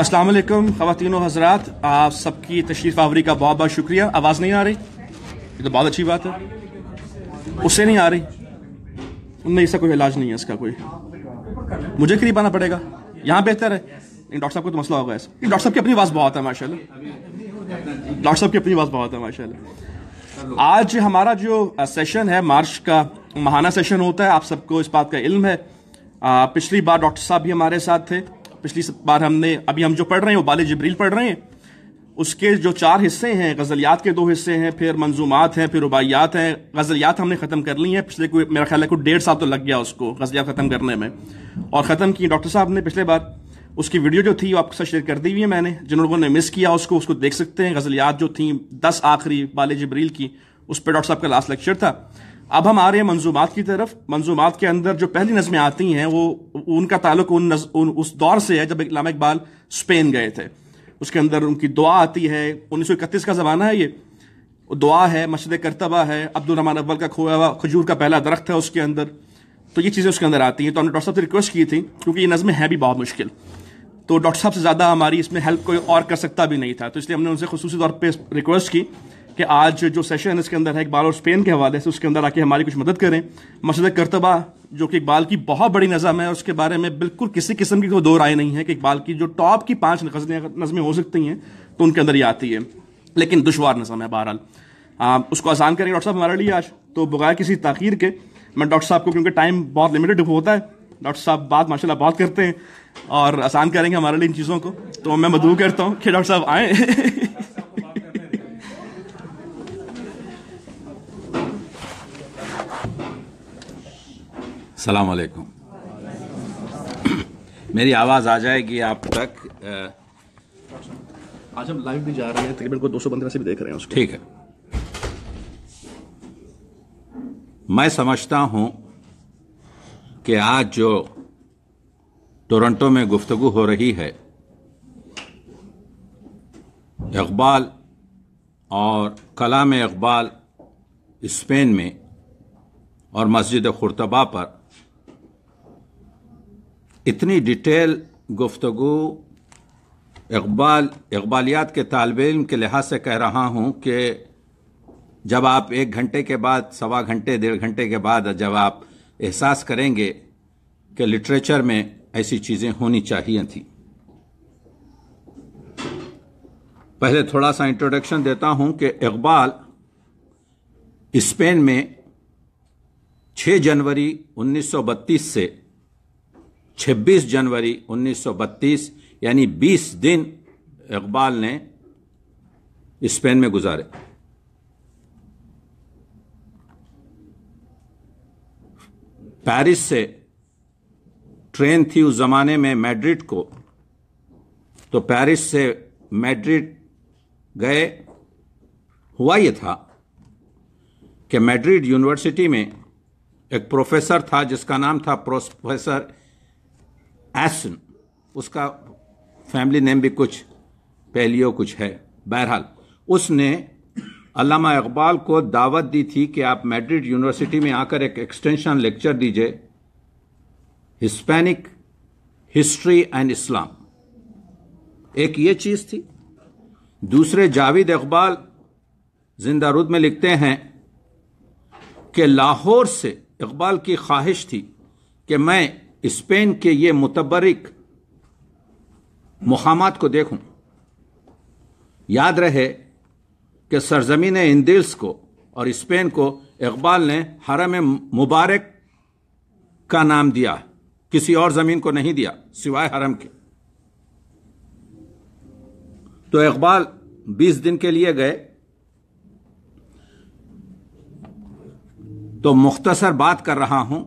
असलम खातिन हजरात आप सबकी तशरीफ़ आवरी का बहुत बहुत शुक्रिया आवाज़ नहीं आ रही ये तो बहुत अच्छी बात है उससे नहीं आ रही उनमें ऐसा कोई इलाज नहीं है इसका कोई मुझे करीब आना पड़ेगा यहाँ बेहतर है डॉक्टर साहब को तो मसला होगा ऐसा डॉक्टर साहब की अपनी आवाज़ बहुत है माशा डॉक्टर साहब की अपनी आवाज़ बहुत है माशा आज हमारा जो सेशन है मार्च का महाना सेशन होता है आप सबको इस बात का इल्म है आ, पिछली बार डॉक्टर साहब भी हमारे साथ थे पिछली बार हमने अभी हम जो पढ़ रहे हैं वो बाल जबरील पढ़ रहे हैं उसके जो चार हिस्से हैं गज़लियात के दो हिस्से हैं फिर मंजूमात हैं फिर रुबाइयात हैं गज़लियात हमने ख़त्म कर ली हैं पिछले कोई मेरा ख्याल है कोई डेढ़ साल तो लग गया उसको गज़लियात ख़त्म करने में और ख़त्म की डॉक्टर साहब ने पिछले बार उसकी वीडियो जो थी वो आपके साथ शेयर कर दी हुई है मैंने जिन लोगों ने मिस किया उसको उसको देख सकते हैं गजलियात जो थी दस आखिरी बाल जबरील की उस पर डॉक्टर साहब का लास्ट लेक्चर था अब हम आ रहे हैं मंजूमात की तरफ मंजूमात के अंदर जो पहली नज़में आती हैं वो उनका ताल्लुक उन, नज, उन उस दौर से है जब इलामा इकबाल स्पेन गए थे उसके अंदर उनकी दुआ आती है उन्नीस का ज़माना है ये दुआ है मशद करतबा है अब्दुलरहमान अब्बल का खोया हुआ खजूर का पहला दरख्त है उसके अंदर तो ये चीज़ें उसके अंदर आती हैं तो हमने डॉक्टर साहब से रिक्वेस्ट की थी क्योंकि ये नज़में हैं भी बहुत मुश्किल तो डॉक्टर साहब से ज़्यादा हमारी इसमें हेल्प कोई और कर सकता भी नहीं था तो इसलिए हमने उनसे खसूस तौर पर रिक्वेस्ट की कि आज जो सेशन है इसके अंदर है इकबाल और स्पेन के हवाले से उसके अंदर आके हमारी कुछ मदद करें मसद करतबा जो कि इकबाल की बहुत बड़ी नज़म है उसके बारे में बिल्कुल किसी किस्म की कोई दो राय नहीं है कि इकबाल की जो टॉप की पाँच नज़में हो सकती हैं तो उनके अंदर ये आती है लेकिन दुशवार नज़म है बहरहाल उसको आसान करेंगे डॉक्टर साहब हमारे लिए आज तो बगैर किसी तखीर के मैं डॉक्टर साहब को क्योंकि टाइम बहुत लिमिटेड होता है डॉक्टर साहब बात माशाल्लाह बहुत करते हैं और आसान करेंगे हमारे लिए इन चीज़ों को तो मैं मदू करता हूँ कि डॉक्टर साहब आए सलाम वालेकुम मेरी आवाज़ आ जाएगी आप तक आज हम लाइव भी जा रहे हैं तकरीबन को 200 बंदे से भी देख रहे हैं उसको ठीक है मैं समझता हूं कि आज जो टोरंटो में गुफ्तगु हो रही है इकबाल और कलाम इकबाल स्पेन में और मस्जिद खुरतबा पर इतनी डिटेल गुफ्तगु इकबाल इकबालियात के तालब इम के लिहाज से कह रहा हूँ कि जब आप एक घंटे के बाद सवा घंटे डेढ़ घंटे के बाद जब आप एहसास करेंगे कि लिटरेचर में ऐसी चीज़ें होनी चाहिए थी पहले थोड़ा सा इंट्रोडक्शन देता हूं कि इकबाल स्पेन में 6 जनवरी 1932 से 26 जनवरी 1932 यानी 20 दिन इकबाल ने स्पेन में गुजारे पेरिस से ट्रेन थी उस ज़माने में मैड्रिड को तो पेरिस से मैड्रिड गए हुआ ये था कि मैड्रिड यूनिवर्सिटी में एक प्रोफेसर था जिसका नाम था प्रोफेसर एसन उसका फैमिली नेम भी कुछ पहलियो कुछ है बहरहाल उसने अलामा इकबाल को दावत दी थी कि आप मैड्रिड यूनिवर्सिटी में आकर एक एक्सटेंशन लेक्चर दीजिए हिस्पैनिक हिस्ट्री एंड इस्लाम एक ये चीज़ थी दूसरे जावेद इकबाल जिंदा रुद में लिखते हैं कि लाहौर से इकबाल की ख्वाहिश थी कि मैं स्पेन के ये मुतबरिक मुकाम को देखूं याद रहे कि सरजमीन इंदिल्स को और स्पेन को इकबाल ने हरम मुबारक का नाम दिया किसी और ज़मीन को नहीं दिया सिवाय हरम के तो इकबाल बीस दिन के लिए गए तो मुख्तसर बात कर रहा हूं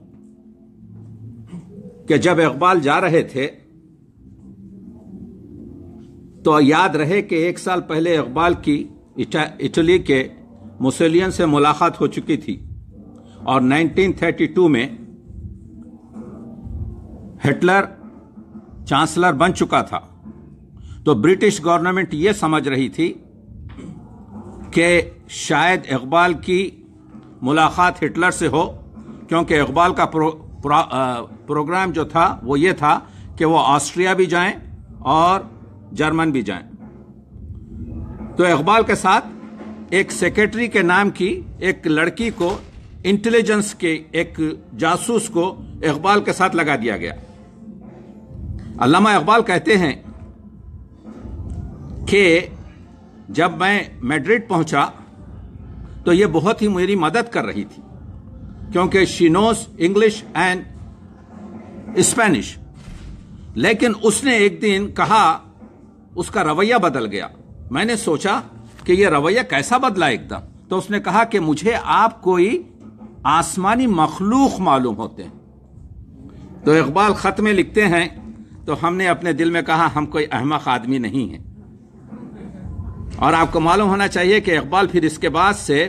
कि जब इकबाल जा रहे थे तो याद रहे कि एक साल पहले इकबाल की इटली के मुसोलियन से मुलाकात हो चुकी थी और 1932 में हिटलर चांसलर बन चुका था तो ब्रिटिश गवर्नमेंट ये समझ रही थी कि शायद इकबाल की मुलाकात हिटलर से हो क्योंकि इकबाल का प्रो, प्रो, प्रोग्राम जो था वो ये था कि वो ऑस्ट्रिया भी जाएं और जर्मन भी जाएं तो इकबाल के साथ एक सेक्रेटरी के नाम की एक लड़की को इंटेलिजेंस के एक जासूस को इकबाल के साथ लगा दिया गया अल्लामा इकबाल कहते हैं कि जब मैं मैड्रिड पहुंचा तो ये बहुत ही मेरी मदद कर रही थी क्योंकि she knows English and Spanish लेकिन उसने एक दिन कहा उसका रवैया बदल गया मैंने सोचा कि यह रवैया कैसा बदला एकदम तो उसने कहा कि मुझे आप कोई आसमानी मखलूक मालूम होते हैं तो इकबाल ख़त में लिखते हैं तो हमने अपने दिल में कहा हम कोई अहमक आदमी नहीं है और आपको मालूम होना चाहिए कि इकबाल फिर इसके बाद से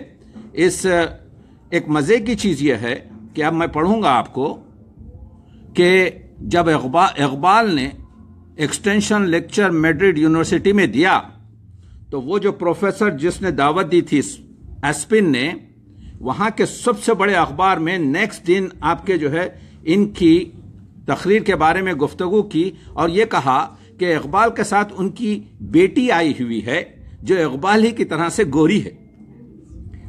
इस एक मज़े की चीज़ यह है कि अब मैं पढ़ूंगा आपको कि जब इकबाल इकबाल ने एक्सटेंशन लेक्चर मेड्रिड यूनिवर्सिटी में दिया तो वो जो प्रोफेसर जिसने दावत दी थी एस्पिन ने वहां के सबसे बड़े अखबार में नेक्स्ट दिन आपके जो है इनकी तकरीर के बारे में गुफ्तगु की और ये कहा कि इकबाल के साथ उनकी बेटी आई हुई है जो इकबाल ही की तरह से गोरी है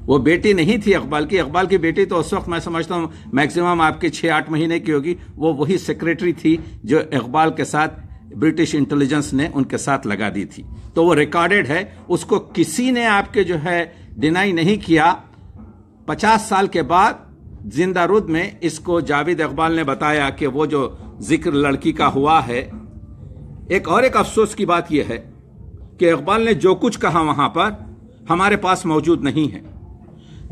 वो बेटी नहीं थी इकबाल की इकबाल की बेटी तो उस वक्त मैं समझता हूँ मैक्सिमम आपके छः आठ महीने की होगी वो वही सेक्रेटरी थी जो इकबाल के साथ ब्रिटिश इंटेलिजेंस ने उनके साथ लगा दी थी तो वो रिकॉर्डेड है उसको किसी ने आपके जो है डिनाई नहीं किया पचास साल के बाद जिंदा रुद में इसको जावेद इकबाल ने बताया कि वो जो जिक्र लड़की का हुआ है एक और एक अफसोस की बात यह है कि इकबाल ने जो कुछ कहा वहां पर हमारे पास मौजूद नहीं है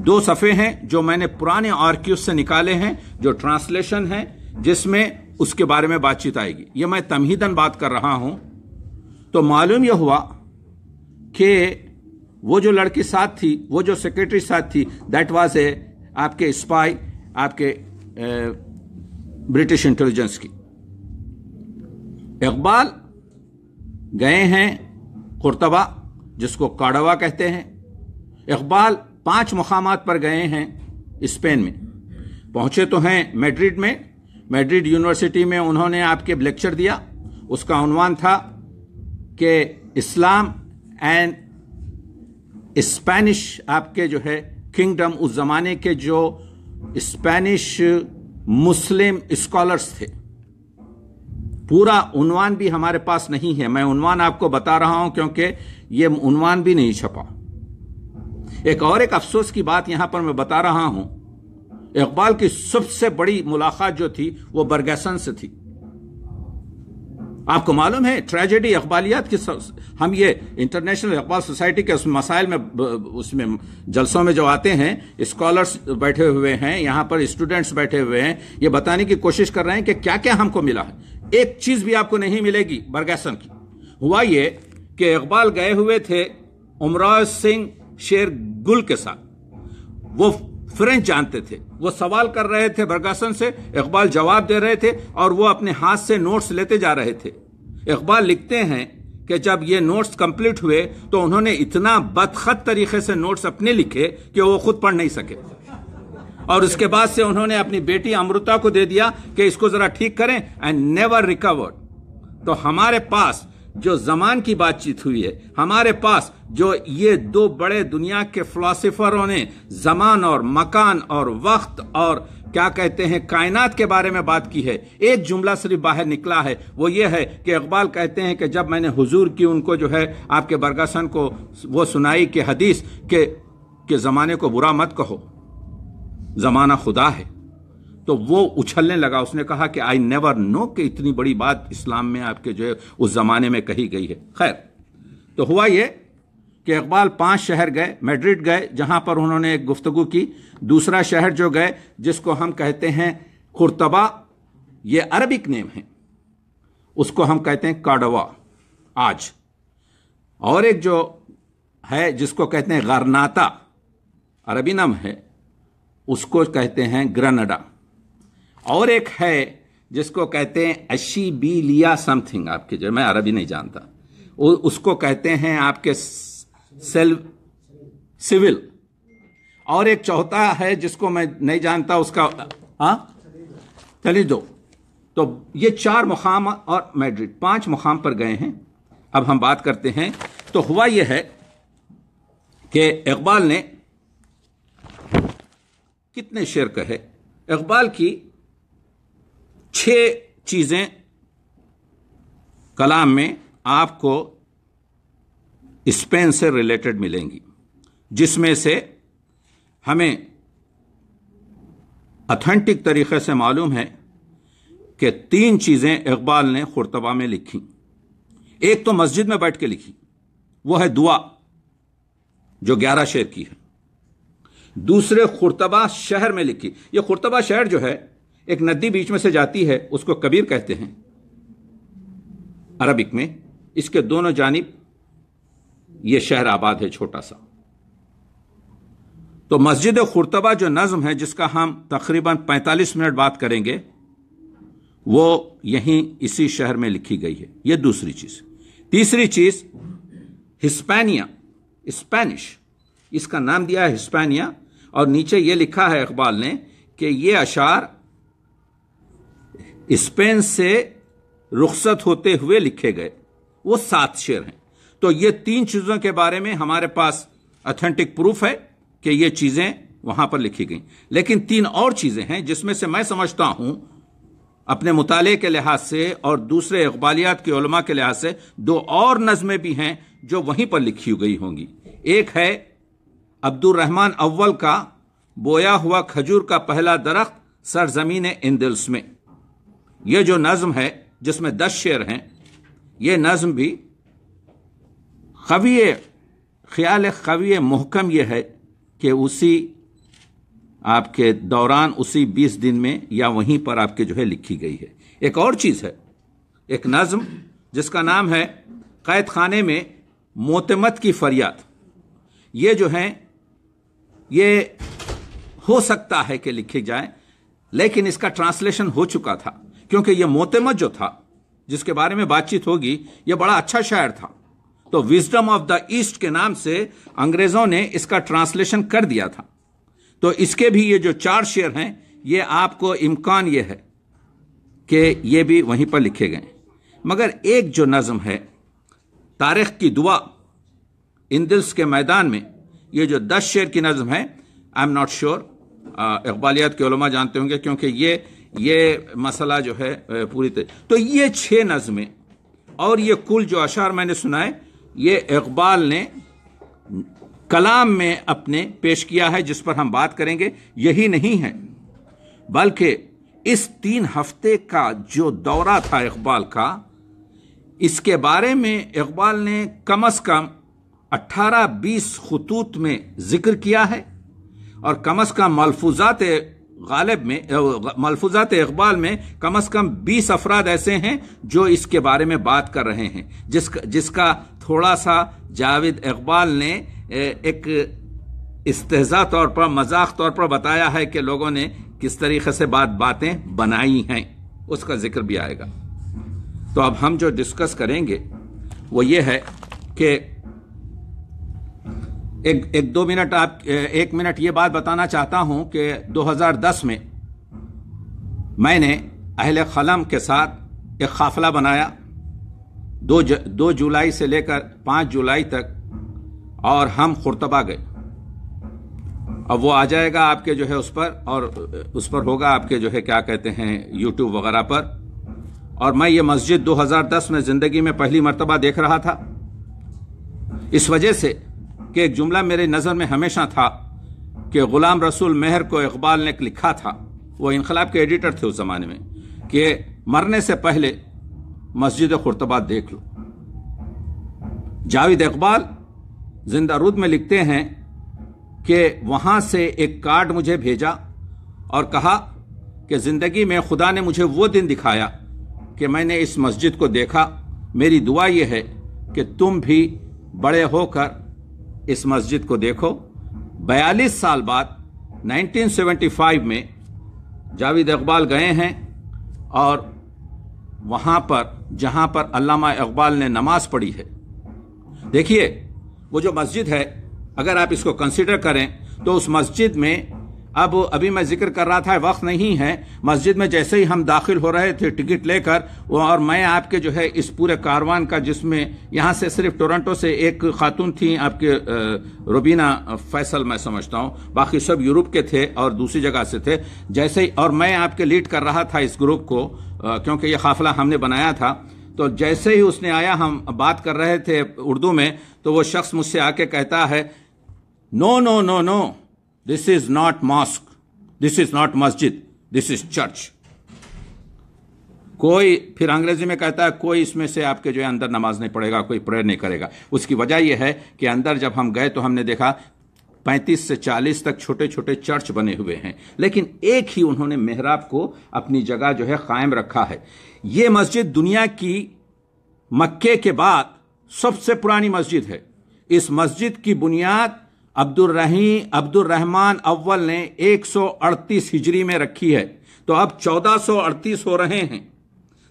दो सफ़े हैं जो मैंने पुराने आर्क्यूज से निकाले हैं जो ट्रांसलेशन है जिसमें उसके बारे में बातचीत आएगी यह मैं तमहीदन बात कर रहा हूं तो मालूम यह हुआ कि वो जो लड़की साथ थी वो जो सेक्रेटरी साथ थी दैट वाज ए आपके स्पाई आपके ब्रिटिश इंटेलिजेंस की इकबाल गए हैं कुर्तबा जिसको काड़वा कहते हैं इकबाल पांच मकाम पर गए हैं स्पेन में पहुंचे तो हैं मैड्रिड में मैड्रिड यूनिवर्सिटी में उन्होंने आपके लेक्चर दिया उसका उन्वान था कि इस्लाम एंड स्पेनिश आपके जो है किंगडम उस जमाने के जो स्पेनिश मुस्लिम स्कॉलर्स थे पूरा उन्वान भी हमारे पास नहीं है मैं उन्वान आपको बता रहा हूं क्योंकि ये उन्वान भी नहीं छपा एक और एक अफसोस की बात यहां पर मैं बता रहा हूं इकबाल की सबसे बड़ी मुलाकात जो थी वो बरगैसन से थी आपको मालूम है ट्रेजेडी अखबालियात की हम ये इंटरनेशनल अखबाल सोसाइटी के उस मसाइल में उसमें जलसों में जो आते हैं स्कॉलर्स बैठे हुए हैं यहां पर स्टूडेंट्स बैठे हुए हैं ये बताने की कोशिश कर रहे हैं कि क्या क्या हमको मिला है एक चीज़ भी आपको नहीं मिलेगी बरगैसन की हुआ ये कि इकबाल गए हुए थे उमराज सिंह शेर गुल के साथ वो फ्रेंच जानते थे वो सवाल कर रहे थे बरगासन से इकबाल जवाब दे रहे थे और वो अपने हाथ से नोट्स लेते जा रहे थे इकबाल लिखते हैं कि जब ये नोट्स कंप्लीट हुए तो उन्होंने इतना बदखत तरीके से नोट्स अपने लिखे कि वो खुद पढ़ नहीं सके और उसके बाद से उन्होंने अपनी बेटी अमृता को दे दिया कि इसको जरा ठीक करें एंड नेवर रिकवर्ड तो हमारे पास जो जमान की बातचीत हुई है हमारे पास जो ये दो बड़े दुनिया के फिलोसफरों ने जमान और मकान और वक्त और क्या कहते हैं कायनात के बारे में बात की है एक जुमला सिर्फ बाहर निकला है वो ये है कि इकबाल कहते हैं कि जब मैंने हुजूर की उनको जो है आपके बरगसन को वो सुनाई कि हदीस के, के ज़माने को बुरा मत कहो ज़माना खुदा है तो वो उछलने लगा उसने कहा कि आई नेवर नो कि इतनी बड़ी बात इस्लाम में आपके जो है उस ज़माने में कही गई है खैर तो हुआ ये कि इकबाल पांच शहर गए मेड्रिड गए जहां पर उन्होंने एक गुफ्तगु की दूसरा शहर जो गए जिसको हम कहते हैं खुरतबा ये अरबिक नेम है उसको हम कहते हैं काडवा आज और एक जो है जिसको कहते हैं गरनाता अरबी नाम है उसको कहते हैं ग्रनडा और एक है जिसको कहते हैं अशी बी लिया समथिंग आपके जो मैं अरबी नहीं जानता उसको कहते हैं आपके सेल्फ सिविल और एक चौथा है जिसको मैं नहीं जानता उसका हाँ चलिए दो तो ये चार मुकाम और मैड्रिड पांच मुकाम पर गए हैं अब हम बात करते हैं तो हुआ यह है कि इकबाल ने कितने शेर कहे इकबाल की छह चीज़ें कलाम में आपको स्पेन से रिलेटेड मिलेंगी जिसमें से हमें अथेंटिक तरीक़े से मालूम है कि तीन चीज़ें इकबाल ने खुरतबा में लिखी एक तो मस्जिद में बैठ के लिखी वो है दुआ जो ग्यारह शेर की है दूसरे खुरतबा शहर में लिखी ये खुरतबा शहर जो है एक नदी बीच में से जाती है उसको कबीर कहते हैं अरबिक में इसके दोनों जानब यह शहर आबाद है छोटा सा तो मस्जिद खुरतबा जो नज्म है जिसका हम तकरीबन 45 मिनट बात करेंगे वो यहीं इसी शहर में लिखी गई है यह दूसरी चीज़ तीसरी चीज़ हिस्पैनिया स्पेनिश इसका नाम दिया है हिस्पैनिया और नीचे यह लिखा है इकबाल ने कि यह अशार स्पेन से रुखसत होते हुए लिखे गए वो सात शेर हैं तो ये तीन चीजों के बारे में हमारे पास अथेंटिक प्रूफ है कि ये चीजें वहां पर लिखी गई लेकिन तीन और चीजें हैं जिसमें से मैं समझता हूं अपने मुताले के लिहाज से और दूसरे इकबालियात के उलमा के लिहाज से दो और नज़में भी हैं जो वहीं पर लिखी गई होंगी एक है अब्दुलरहमान अव्वल का बोया हुआ खजूर का पहला दरख्त सरजमीन इंदिल्स में ये जो नज़म है जिसमें दस शेर हैं ये नज़म भी खवी ख्याल खवी महकम यह है कि उसी आपके दौरान उसी बीस दिन में या वहीं पर आपके जो है लिखी गई है एक और चीज़ है एक नज़म जिसका नाम है कैद खाने में मोतमत की फरियाद ये जो है ये हो सकता है कि लिखे जाए लेकिन इसका ट्रांसलेशन हो चुका था क्योंकि यह मोतमद जो था जिसके बारे में बातचीत होगी यह बड़ा अच्छा शायर था तो विजडम ऑफ द ईस्ट के नाम से अंग्रेजों ने इसका ट्रांसलेशन कर दिया था तो इसके भी ये जो चार शेयर हैं ये आपको इम्कान ये है कि ये भी वहीं पर लिखे गए मगर एक जो नज़म है तारीख की दुआ इन दिल्स के मैदान में ये जो दस शेर की नज़म है आई एम नॉट श्योर इकबालियात के जानते होंगे क्योंकि ये ये मसला जो है पूरी तरह तो ये छः नज़में और ये कुल जो अशार मैंने सुनाए ये इकबाल ने कलाम में अपने पेश किया है जिस पर हम बात करेंगे यही नहीं है बल्कि इस तीन हफ्ते का जो दौरा था इकबाल का इसके बारे में इकबाल ने कम अज कम 18-20 खतूत में जिक्र किया है और कम अज कम मलफूजात गालिब में मलफूजात इकबाल में कम अज कम बीस अफराद ऐसे हैं जो इसके बारे में बात कर रहे हैं जिस जिसका थोड़ा सा जावेद इकबाल ने एक इस्तेजा तौर पर मजाक तौर पर बताया है कि लोगों ने किस तरीके से बात बातें बनाई हैं उसका जिक्र भी आएगा तो अब हम जो डिस्कस करेंगे वो ये है कि एक एक दो मिनट आप एक मिनट ये बात बताना चाहता हूं कि 2010 में मैंने अहल कलम के साथ एक काफिला बनाया दो ज, दो जुलाई से लेकर पाँच जुलाई तक और हम खुरतबा गए अब वो आ जाएगा आपके जो है उस पर और उस पर होगा आपके जो है क्या कहते हैं यूट्यूब वगैरह पर और मैं ये मस्जिद 2010 में ज़िंदगी में पहली मरतबा देख रहा था इस वजह से कि एक जुमला मेरी नज़र में हमेशा था कि ग़ुलाम रसूल मेहर को इकबाल ने लिखा था वो इनकलाब के एडिटर थे उस ज़माने में कि मरने से पहले मस्जिद खुरतबा देख लो जावेद इकबाल जिंदा रूद में लिखते हैं कि वहाँ से एक कार्ड मुझे भेजा और कहा कि ज़िंदगी में खुदा ने मुझे वो दिन दिखाया कि मैंने इस मस्जिद को देखा मेरी दुआ यह है कि तुम भी बड़े होकर इस मस्जिद को देखो बयालीस साल बाद 1975 में जावेद इकबाल गए हैं और वहाँ पर जहाँ पर अल्लामा इकबाल ने नमाज पढ़ी है देखिए वो जो मस्जिद है अगर आप इसको कंसिडर करें तो उस मस्जिद में अब अभी मैं जिक्र कर रहा था वक्त नहीं है मस्जिद में जैसे ही हम दाखिल हो रहे थे टिकट लेकर और मैं आपके जो है इस पूरे कारवान का जिसमें यहाँ से सिर्फ टोरंटो से एक खातून थी आपके रुबीना फैसल मैं समझता हूँ बाकी सब यूरोप के थे और दूसरी जगह से थे जैसे ही और मैं आपके लीड कर रहा था इस ग्रुप को क्योंकि यह काफिला हमने बनाया था तो जैसे ही उसने आया हम बात कर रहे थे उर्दू में तो वो शख्स मुझसे आके कहता है no no no no This is not mosque. This is not मस्जिद दिस इज चर्च कोई फिर अंग्रेजी में कहता है कोई इसमें से आपके जो है अंदर नमाज नहीं पढ़ेगा कोई प्रेयर नहीं करेगा उसकी वजह यह है कि अंदर जब हम गए तो हमने देखा 35 से 40 तक छोटे छोटे चर्च बने हुए हैं लेकिन एक ही उन्होंने मेहराब को अपनी जगह जो है कायम रखा है ये मस्जिद दुनिया की मक्के के बाद सबसे पुरानी मस्जिद है इस मस्जिद की बुनियाद अब्दुल अब्दुलरहमान अव्वल ने 138 हिजरी में रखी है तो अब 1438 हो रहे हैं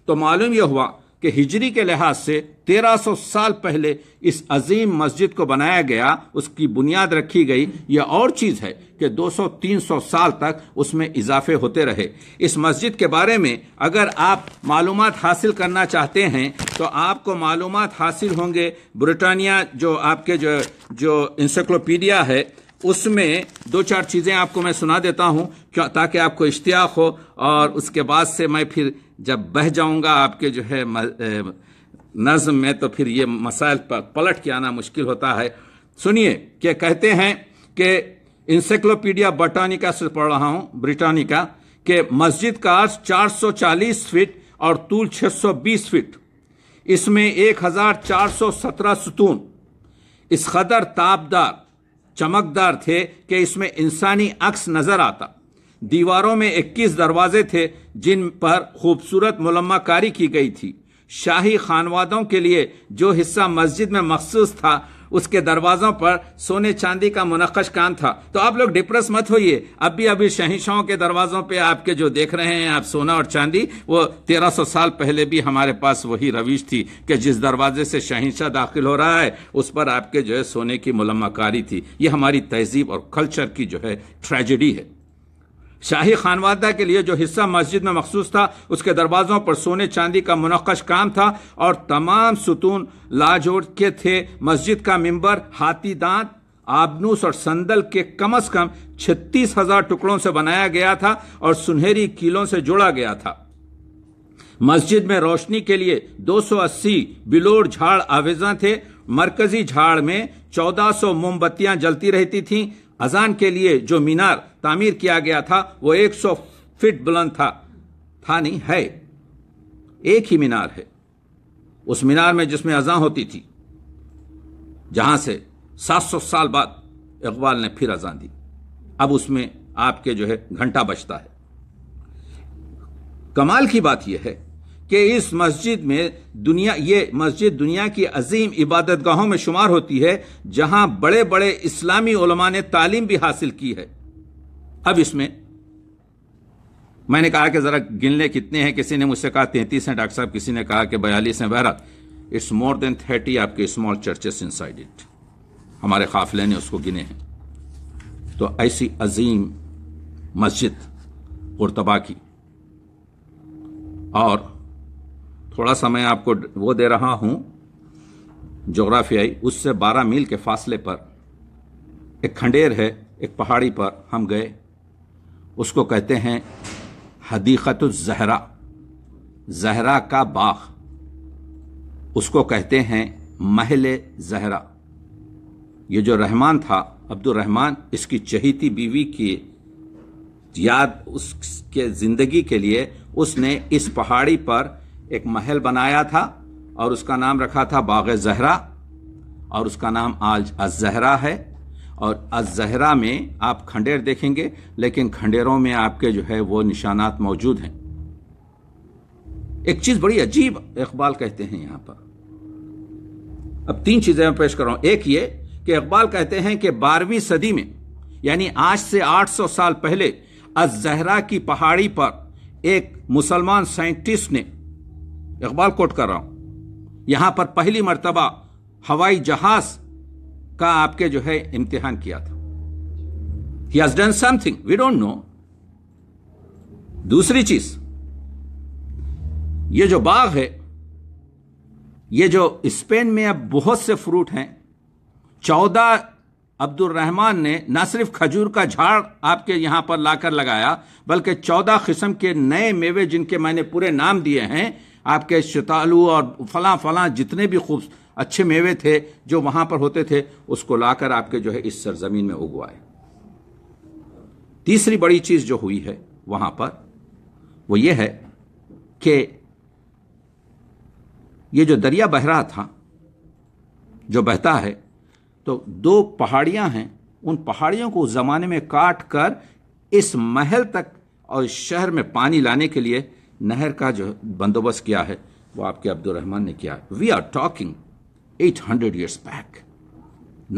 तो मालूम यह हुआ कि हिजरी के लिहाज से 1300 साल पहले इस अजीम मस्जिद को बनाया गया उसकी बुनियाद रखी गई यह और चीज़ है कि 200-300 साल तक उसमें इजाफे होते रहे इस मस्जिद के बारे में अगर आप मालूम हासिल करना चाहते हैं तो आपको मालूम हासिल होंगे ब्रिटानिया जो आपके जो जो इंसाइक्लोपीडिया है उसमें दो चार चीज़ें आपको मैं सुना देता हूँ ताकि आपको इश्तियाक हो और उसके बाद से मैं फिर जब बह जाऊँगा आपके जो है नज़म में तो फिर ये मसाइल पर पलट के आना मुश्किल होता है सुनिए क्या कहते हैं कि इंसाइक्लोपीडिया बटानिका से पढ़ रहा हूं ब्रिटानिका के मस्जिद का अर्ज 440 फीट और तूल 620 फीट इसमें 1417 सतून इस कदर ताबदार चमकदार थे कि इसमें इंसानी अक्स नजर आता दीवारों में 21 दरवाजे थे जिन पर खूबसूरत मुलम्माकारी की गई थी शाही खानवादों के लिए जो हिस्सा मस्जिद में मखसूस था उसके दरवाजों पर सोने चांदी का मुनक्श काम था तो आप लोग डिप्रेस मत होइए अभी अभी शहनशाहों के दरवाजों पे आपके जो देख रहे हैं आप सोना और चांदी वो सौ साल पहले भी हमारे पास वही रविश थी कि जिस दरवाजे से शहनशाह दाखिल हो रहा है उस पर आपके जो है सोने की मुलम्माकारी थी ये हमारी तहजीब और कल्चर की जो है ट्रेजिडी है शाही खानवादा के लिए जो हिस्सा मस्जिद में मखसूस था उसके दरवाज़ों पर सोने चांदी का मुनक़श काम था और तमाम सुतून लाजोड़ के थे मस्जिद का मंबर हाथी दांत आबनूस और संदल के कम अज कम छत्तीस हजार टुकड़ों से बनाया गया था और सुनहरी कीलों से जोड़ा गया था मस्जिद में रोशनी के लिए 280 बिलोर झाड़ आवेजा थे मरकजी झाड़ में 1400 मोमबत्तियां जलती रहती थीं अजान के लिए जो मीनार तामीर किया गया था वो 100 फीट बुलंद था था नहीं है एक ही मीनार है उस मीनार में जिसमें अजान होती थी जहां से 700 साल बाद इकबाल ने फिर अजान दी अब उसमें आपके जो है घंटा बचता है कमाल की बात यह है कि इस मस्जिद में दुनिया ये मस्जिद दुनिया की अजीम इबादत गाहों में शुमार होती है जहां बड़े बड़े इस्लामी उलमा ने तालीम भी हासिल की है अब इसमें मैंने कहा कि ज़रा गिनने कितने हैं किसी ने मुझसे कहा तैंतीस हैं डॉक्टर साहब किसी ने कहा कि बयालीस हैं बहरा इट्स मोर देन थर्टी आपके small churches inside it हमारे काफिले ने उसको गिने हैं तो ऐसी अजीम मस्जिद तबाह की और थोड़ा सा मैं आपको वो दे रहा हूं जोग्राफियाई उससे 12 मील के फासले पर एक खंडेर है एक पहाड़ी पर हम गए उसको कहते हैं हदीक़त जहरा जहरा का बाग उसको कहते हैं महल जहरा ये जो रहमान था अब्दुल रहमान इसकी चहीती बीवी की याद उसके ज़िंदगी के लिए उसने इस पहाड़ी पर एक महल बनाया था और उसका नाम रखा था बाग जहरा और उसका नाम आज अजहरा है और अजहरा में आप खंडेर देखेंगे लेकिन खंडेरों में आपके जो है वो निशानात मौजूद हैं एक चीज बड़ी अजीब इकबाल कहते हैं यहां पर अब तीन चीजें मैं पेश कर रहा हूं एक ये कि इकबाल कहते हैं कि बारहवीं सदी में यानी आज से 800 साल पहले अजहरा की पहाड़ी पर एक मुसलमान साइंटिस्ट ने इकबाल कोट कर रहा हूं यहां पर पहली मरतबा हवाई जहाज का आपके जो है इम्तिहान किया था he has done something we don't know दूसरी चीज ये जो बाग है ये जो स्पेन में अब बहुत से फ्रूट हैं चौदह अब्दुल रहमान ने न सिर्फ खजूर का झाड़ आपके यहां पर लाकर लगाया बल्कि चौदह किस्म के नए मेवे जिनके मैंने पूरे नाम दिए हैं आपके शतालू और फला फला जितने भी खूब अच्छे मेवे थे जो वहां पर होते थे उसको लाकर आपके जो है इस सरजमीन में उगवाए तीसरी बड़ी चीज़ जो हुई है वहां पर वो ये है कि ये जो दरिया बह रहा था जो बहता है तो दो पहाड़ियां हैं उन पहाड़ियों को उस ज़माने में काट कर इस महल तक और शहर में पानी लाने के लिए नहर का जो बंदोबस्त किया है वो आपके अब्दुल रहमान ने किया we are talking 800 years back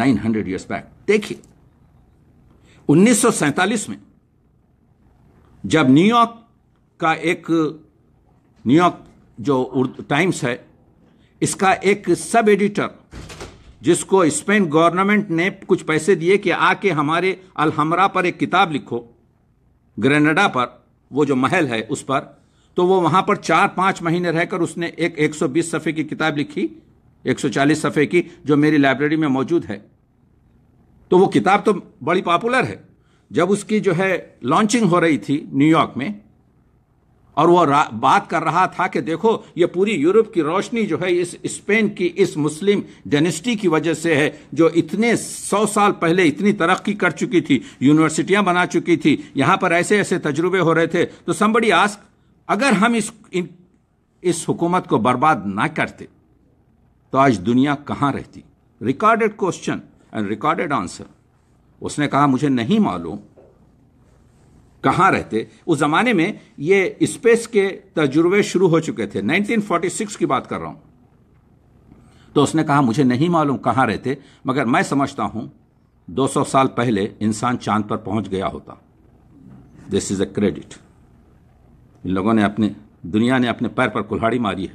900 years back देखिए उन्नीस में जब न्यूयॉर्क का एक न्यूयॉर्क जो टाइम्स है इसका एक सब एडिटर जिसको स्पेन गवर्नमेंट ने कुछ पैसे दिए कि आके हमारे अलहमरा पर एक किताब लिखो ग्रेनेडा पर वो जो महल है उस पर तो वो वहां पर चार पांच महीने रहकर उसने एक 120 सफ़े की किताब लिखी 140 सफ़े की जो मेरी लाइब्रेरी में मौजूद है तो वो किताब तो बड़ी पॉपुलर है जब उसकी जो है लॉन्चिंग हो रही थी न्यूयॉर्क में और वो बात कर रहा था कि देखो ये पूरी यूरोप की रोशनी जो है इस स्पेन की इस मुस्लिम डेनेस्टी की वजह से है जो इतने सौ साल पहले इतनी तरक्की कर चुकी थी यूनिवर्सिटियां बना चुकी थी यहां पर ऐसे ऐसे तजुर्बे हो रहे थे तो संबड़ी आस्क अगर हम इस इन, इस हुकूमत को बर्बाद ना करते तो आज दुनिया कहां रहती recorded question and recorded answer उसने कहा मुझे नहीं मालूम कहां रहते उस ज़माने में ये स्पेस के तजुर्बे शुरू हो चुके थे 1946 की बात कर रहा हूं तो उसने कहा मुझे नहीं मालूम कहां रहते मगर मैं समझता हूं 200 साल पहले इंसान चांद पर पहुंच गया होता दिस इज़ अ क्रेडिट इन लोगों ने अपने दुनिया ने अपने पैर पर कुल्हाड़ी मारी है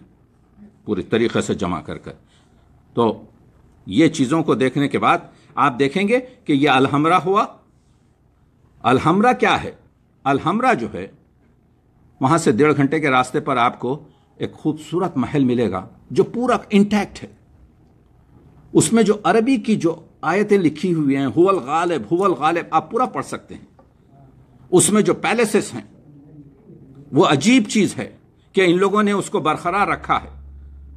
पूरी तरीक़े से जमा कर कर तो ये चीज़ों को देखने के बाद आप देखेंगे कि यह अलहमरा हुआ अलहमरा क्या है अलहमरा जो है वहाँ से डेढ़ घंटे के रास्ते पर आपको एक खूबसूरत महल मिलेगा जो पूरा इंटैक्ट है उसमें जो अरबी की जो आयतें लिखी हुई हैं हुवल गालिब हुवल गालिब आप पूरा पढ़ सकते हैं उसमें जो पैलेसेस हैं वो अजीब चीज है कि इन लोगों ने उसको बरकरार रखा है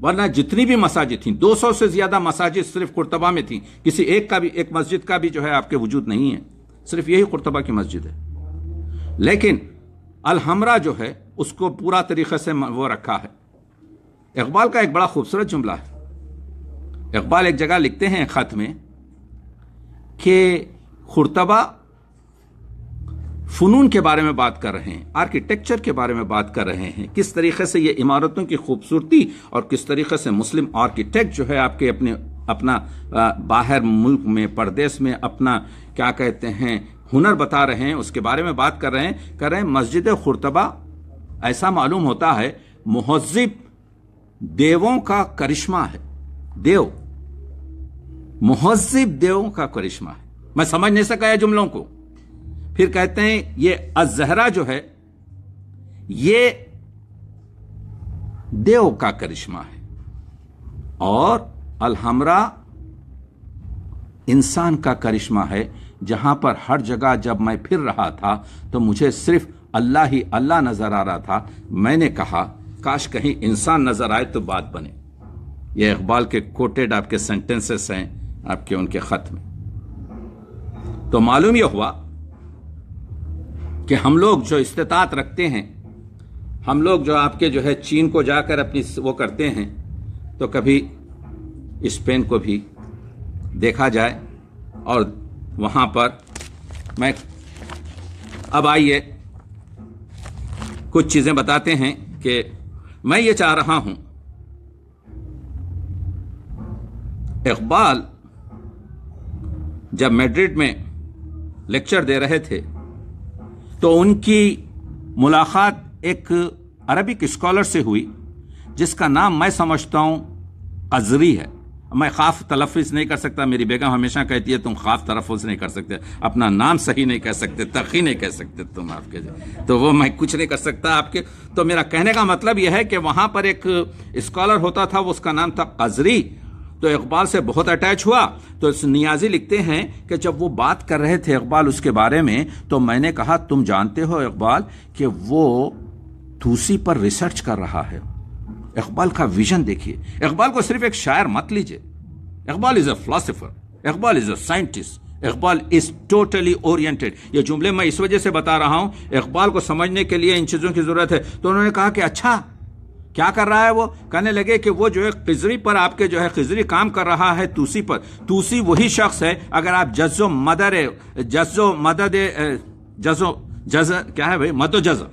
वरना जितनी भी मसाजिद थी 200 से ज्यादा मसाजिद सिर्फ कुर्तबा में थी किसी एक का भी एक मस्जिद का भी जो है आपके वजूद नहीं है सिर्फ यही कुर्तबा की मस्जिद है लेकिन अलहमरा जो है उसको पूरा तरीके से वो रखा है इकबाल का एक बड़ा खूबसूरत जुमला है इकबाल एक जगह लिखते हैं खत में कि खुरतबा फनून के बारे में बात कर रहे हैं आर्किटेक्चर के बारे में बात कर रहे हैं किस तरीके से ये इमारतों की खूबसूरती और किस तरीके से मुस्लिम आर्किटेक्ट जो है आपके अपने अपना बाहर मुल्क में परदेश में अपना क्या कहते हैं हुनर बता रहे हैं उसके बारे में बात कर रहे हैं कर रहे हैं मस्जिद खुरतबा ऐसा मालूम होता है महजब देवों का करिश्मा है देव महजब देवों का करिश्मा है मैं समझ नहीं सका जुमलों को फिर कहते हैं ये अजहरा जो है ये देव का करिश्मा है और अलहमरा इंसान का करिश्मा है जहां पर हर जगह जब मैं फिर रहा था तो मुझे सिर्फ अल्लाह ही अल्लाह नजर आ रहा था मैंने कहा काश कहीं इंसान नजर आए तो बात बने ये इकबाल के कोटेड आपके सेंटेंसेस हैं आपके उनके ख़त में तो मालूम यह हुआ कि हम लोग जो इस्तात रखते हैं हम लोग जो आपके जो है चीन को जाकर अपनी वो करते हैं तो कभी स्पेन को भी देखा जाए और वहाँ पर मैं अब आइए कुछ चीज़ें बताते हैं कि मैं ये चाह रहा हूँ इकबाल जब मैड्रिड में लेक्चर दे रहे थे तो उनकी मुलाकात एक अरबिक स्कॉलर से हुई जिसका नाम मैं समझता हूँ कजरी है मैं खाफ तलफ़ नहीं कर सकता मेरी बेगम हमेशा कहती है तुम खाफ तलफ़ नहीं कर सकते अपना नाम सही नहीं कह सकते तखी नहीं कह सकते तुम आपके तो वो मैं कुछ नहीं कर सकता आपके तो मेरा कहने का मतलब यह है कि वहाँ पर एक स्कॉलर होता था वो उसका नाम था कजरी तो इकबाल से बहुत अटैच हुआ तो इस नियाजी लिखते हैं कि जब वो बात कर रहे थे इकबाल उसके बारे में तो मैंने कहा तुम जानते हो इकबाल कि वो तूसी पर रिसर्च कर रहा है इकबाल का विजन देखिए इकबाल को सिर्फ एक शायर मत लीजिए Iqbal is a philosopher Iqbal is a scientist Iqbal is totally oriented ये जुमले मैं इस वजह से बता रहा हूं इकबाल को समझने के लिए इन चीज़ों की ज़रूरत है तो उन्होंने कहा कि अच्छा क्या कर रहा है वो कहने लगे कि वो जो है खिजरी पर आपके जो है खिजरी काम कर रहा है तूसी पर तूसी वही शख्स है अगर आप जज्जो मदर जज्जो मदद जजो जज क्या है भाई मदो जज़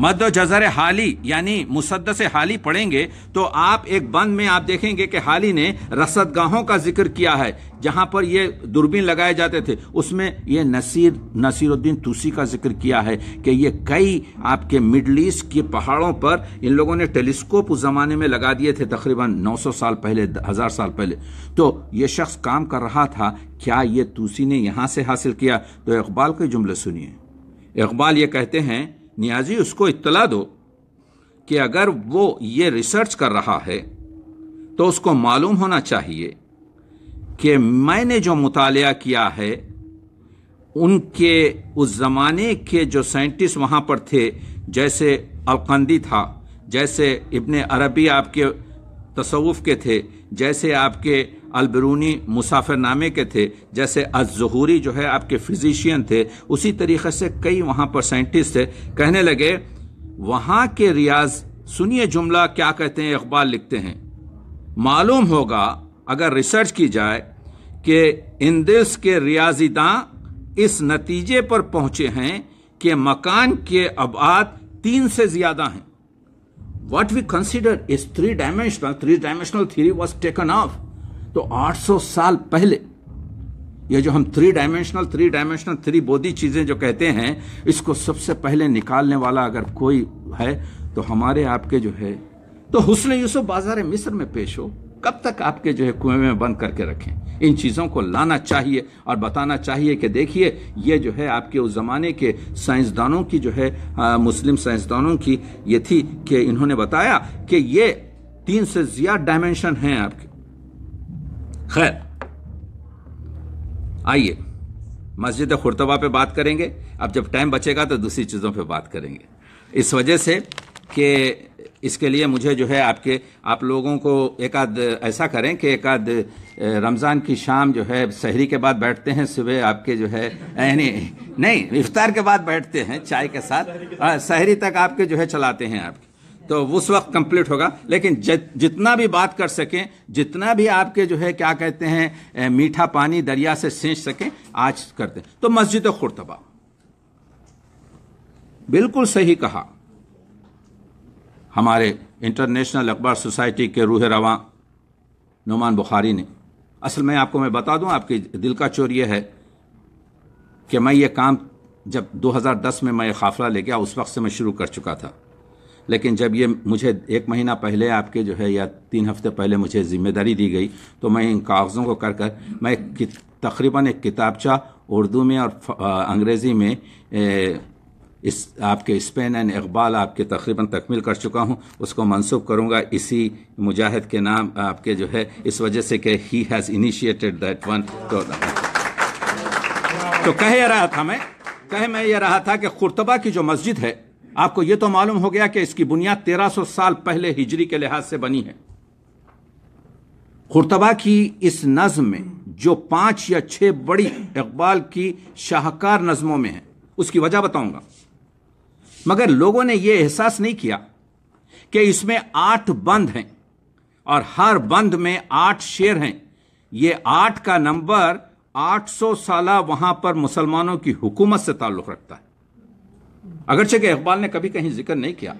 मद जजर हाली यानी मुसदस हाली पढ़ेंगे तो आप एक बंद में आप देखेंगे कि हाली ने रसदगाहों का जिक्र किया है जहां पर ये दूरबीन लगाए जाते थे उसमें ये नसीर नसीरुद्दीन तुसी का जिक्र किया है कि ये कई आपके मिडल ईस्ट के पहाड़ों पर इन लोगों ने टेलीस्कोप उस जमाने में लगा दिए थे तकरीबन 900 साल पहले हज़ार साल पहले तो ये शख्स काम कर रहा था क्या ये तूसी ने यहां से हासिल किया तो इकबाल के जुमले सुनिए इकबाल ये कहते हैं नियाजी उसको इत्तला दो कि अगर वो ये रिसर्च कर रहा है तो उसको मालूम होना चाहिए कि मैंने जो मुताल किया है उनके उस ज़माने के जो साइंटिस्ट वहाँ पर थे जैसे अलकंदी था जैसे इब्ने अरबी आपके तसवुफ़ के थे जैसे आपके अलबरूनी नामे के थे जैसे अजहूरी जो है आपके फिजिशियन थे उसी तरीके से कई वहाँ पर साइंटिस्ट थे कहने लगे वहाँ के रियाज सुनिए जुमला क्या कहते हैं अखबार लिखते हैं मालूम होगा अगर रिसर्च की जाए कि इंदिस के दां इस नतीजे पर पहुंचे हैं कि मकान के अबाद तीन से ज्यादा हैं what we consider is three dimensional three dimensional three was taken off तो 800 साल पहले ये जो हम three dimensional three dimensional three बोधी चीज़ें जो कहते हैं इसको सबसे पहले निकालने वाला अगर कोई है तो हमारे आपके जो है तो हुसन यूसुफ बाजार मिस्र में पेश हो कब तक आपके जो है कुएं में बंद करके रखें इन चीज़ों को लाना चाहिए और बताना चाहिए कि देखिए ये जो है आपके उस ज़माने के साइंसदानों की जो है आ, मुस्लिम साइंसदानों की ये थी कि इन्होंने बताया कि ये तीन से ज़्यादा डायमेंशन हैं आपके खैर आइए मस्जिद खुरतबा पे बात करेंगे अब जब टाइम बचेगा तो दूसरी चीज़ों पे बात करेंगे इस वजह से कि इसके लिए मुझे जो है आपके आप लोगों को एक आध ऐसा करें कि एक आध रमज़ान की शाम जो है शहरी के बाद बैठते हैं सुबह आपके जो है यानी नहीं इफ्तार के बाद बैठते हैं चाय के साथ शहरी तक आपके जो है चलाते हैं आपके तो उस वक्त कंप्लीट होगा लेकिन जितना भी बात कर सकें जितना भी आपके जो है क्या कहते हैं मीठा पानी दरिया से सींच सकें आज करते तो मस्जिद खुरतबा बिल्कुल सही कहा हमारे इंटरनेशनल अखबार सोसाइटी के रूह रवा नुमान बुखारी ने असल में आपको मैं बता दूं आपकी दिल का चोर यह है कि मैं ये काम जब 2010 में मैं ये काफला ले गया उस वक्त से मैं शुरू कर चुका था लेकिन जब ये मुझे एक महीना पहले आपके जो है या तीन हफ्ते पहले मुझे ज़िम्मेदारी दी गई तो मैं इन कागज़ों को कर कर मैं तकरीबन एक किताबचा उर्दू में और अंग्रेज़ी में ए, इस आपके स्पेन एंड इकबाल आपके तकरीबन तकमील कर चुका हूँ उसको मनसूब करूँगा इसी मुजाहिद के नाम आपके जो है इस वजह से कि he has initiated that one तो, तो कह रहा था मैं कह मैं ये रहा था कि खुरतबा की जो मस्जिद है आपको यह तो मालूम हो गया कि इसकी बुनियाद 1300 साल पहले हिजरी के लिहाज से बनी है खुरतबा की इस नज्म में जो पांच या छह बड़ी इकबाल की शाहकार नज्मों में है उसकी वजह बताऊंगा मगर लोगों ने यह एहसास नहीं किया कि इसमें आठ बंद हैं और हर बंद में आठ शेर हैं यह आठ का नंबर 800 साल वहां पर मुसलमानों की हुकूमत से ताल्लुक रखता है अगरचे के इकबाल ने कभी कहीं जिक्र नहीं किया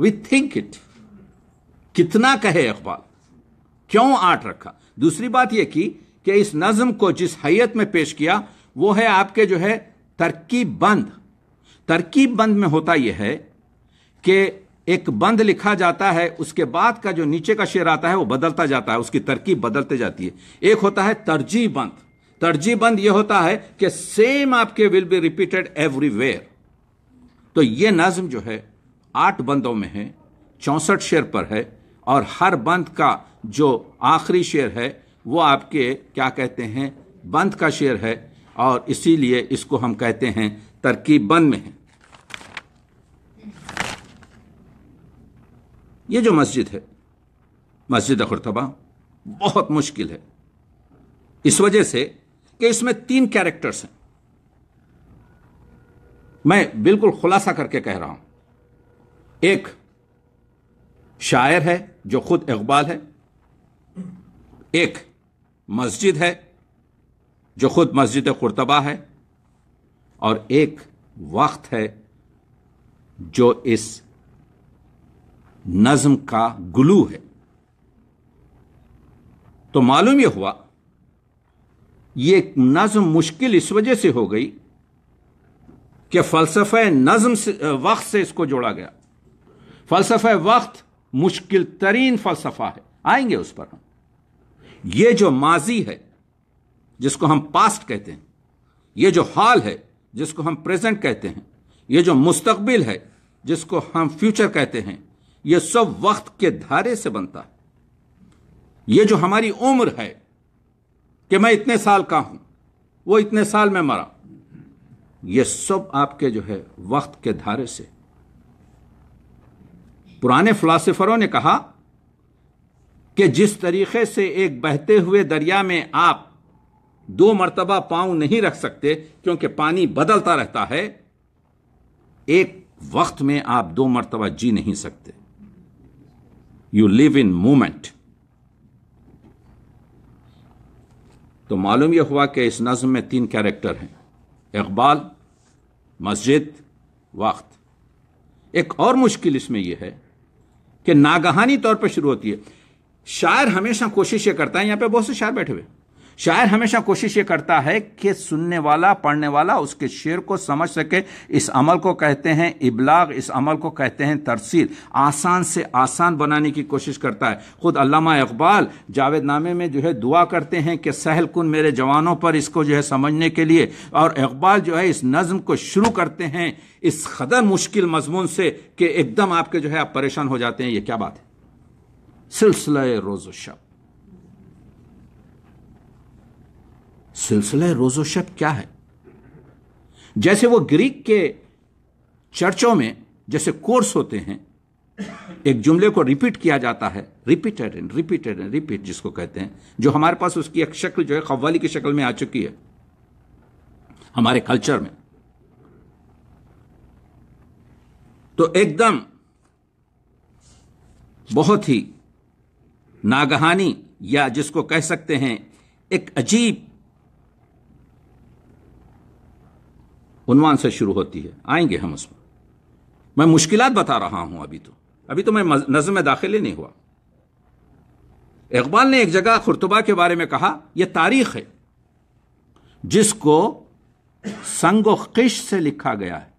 वी थिंक इट कितना कहे इकबाल क्यों आठ रखा दूसरी बात यह की कि इस नज्म को जिस हयत में पेश किया वो है आपके जो है तरकीब बंद तरकीब बंद में होता यह है कि एक बंद लिखा जाता है उसके बाद का जो नीचे का शेर आता है वो बदलता जाता है उसकी तरकीब बदलते जाती है एक होता है तरजीह बंद तरजीह बंद यह होता है कि सेम आपके विल बी रिपीटेड एवरीवेयर तो ये नज़म जो है आठ बंदों में है चौंसठ शेर पर है और हर बंद का जो आखिरी शेर है वो आपके क्या कहते हैं बंद का शेर है और इसीलिए इसको हम कहते हैं तरकीब बंद में है ये जो मस्जिद है मस्जिद खुरतबा बहुत मुश्किल है इस वजह से कि इसमें तीन कैरेक्टर्स हैं मैं बिल्कुल खुलासा करके कह रहा हूं एक शायर है जो खुद इकबाल है एक मस्जिद है जो खुद मस्जिद कुरतबा है और एक वक्त है जो इस नज्म का गुलू है तो मालूम यह हुआ यह नज्म मुश्किल इस वजह से हो गई कि फलसफ नज़म से वक्त से इसको जोड़ा गया फलसफ वक्त मुश्किल तरीन फलसफा है आएंगे उस पर हम ये जो माजी है जिसको हम पास्ट कहते हैं ये जो हाल है जिसको हम प्रेजेंट कहते हैं ये जो मुस्तबिल है जिसको हम फ्यूचर कहते हैं ये सब वक्त के धारे से बनता है ये जो हमारी उम्र है कि मैं इतने साल का हूं वो इतने साल में मरा ये सब आपके जो है वक्त के धारे से पुराने फिलासफरों ने कहा कि जिस तरीके से एक बहते हुए दरिया में आप दो मरतबा पांव नहीं रख सकते क्योंकि पानी बदलता रहता है एक वक्त में आप दो मरतबा जी नहीं सकते यू लिव इन मोमेंट तो मालूम यह हुआ कि इस नज्म में तीन कैरेक्टर हैं इकबाल मस्जिद वक्त एक और मुश्किल इसमें यह है कि नागहानी तौर पर शुरू होती है शायर हमेशा कोशिश ये करता है यहाँ पे बहुत से शायर बैठे हुए शायर हमेशा कोशिश ये करता है कि सुनने वाला पढ़ने वाला उसके शेर को समझ सके इस अमल को कहते हैं इबलाग इस अमल को कहते हैं तरसील आसान से आसान बनाने की कोशिश करता है खुद अल्लामा इकबाल जावेद नामे में जो है दुआ करते हैं कि सहल कुन मेरे जवानों पर इसको जो है समझने के लिए और इकबाल जो है इस नज़म को शुरू करते हैं इस कदर मुश्किल मजमून से कि एकदम आपके जो है आप परेशान हो जाते हैं ये क्या बात है सिलसिला रोज़ शब सिलसिला रोजो शब क्या है जैसे वो ग्रीक के चर्चों में जैसे कोर्स होते हैं एक जुमले को रिपीट किया जाता है repeated and repeated and repeat जिसको कहते हैं जो हमारे पास उसकी एक शक्ल जो है कव्वाली की शक्ल में आ चुकी है हमारे कल्चर में तो एकदम बहुत ही नागहानी या जिसको कह सकते हैं एक अजीब उनवान से शुरू होती है आएंगे हम उसमें मैं मुश्किलात बता रहा हूं अभी तो अभी तो मैं नजम में दाखिल ही नहीं हुआ इकबाल ने एक जगह खुरतबा के बारे में कहा यह तारीख है जिसको संग किश से लिखा गया है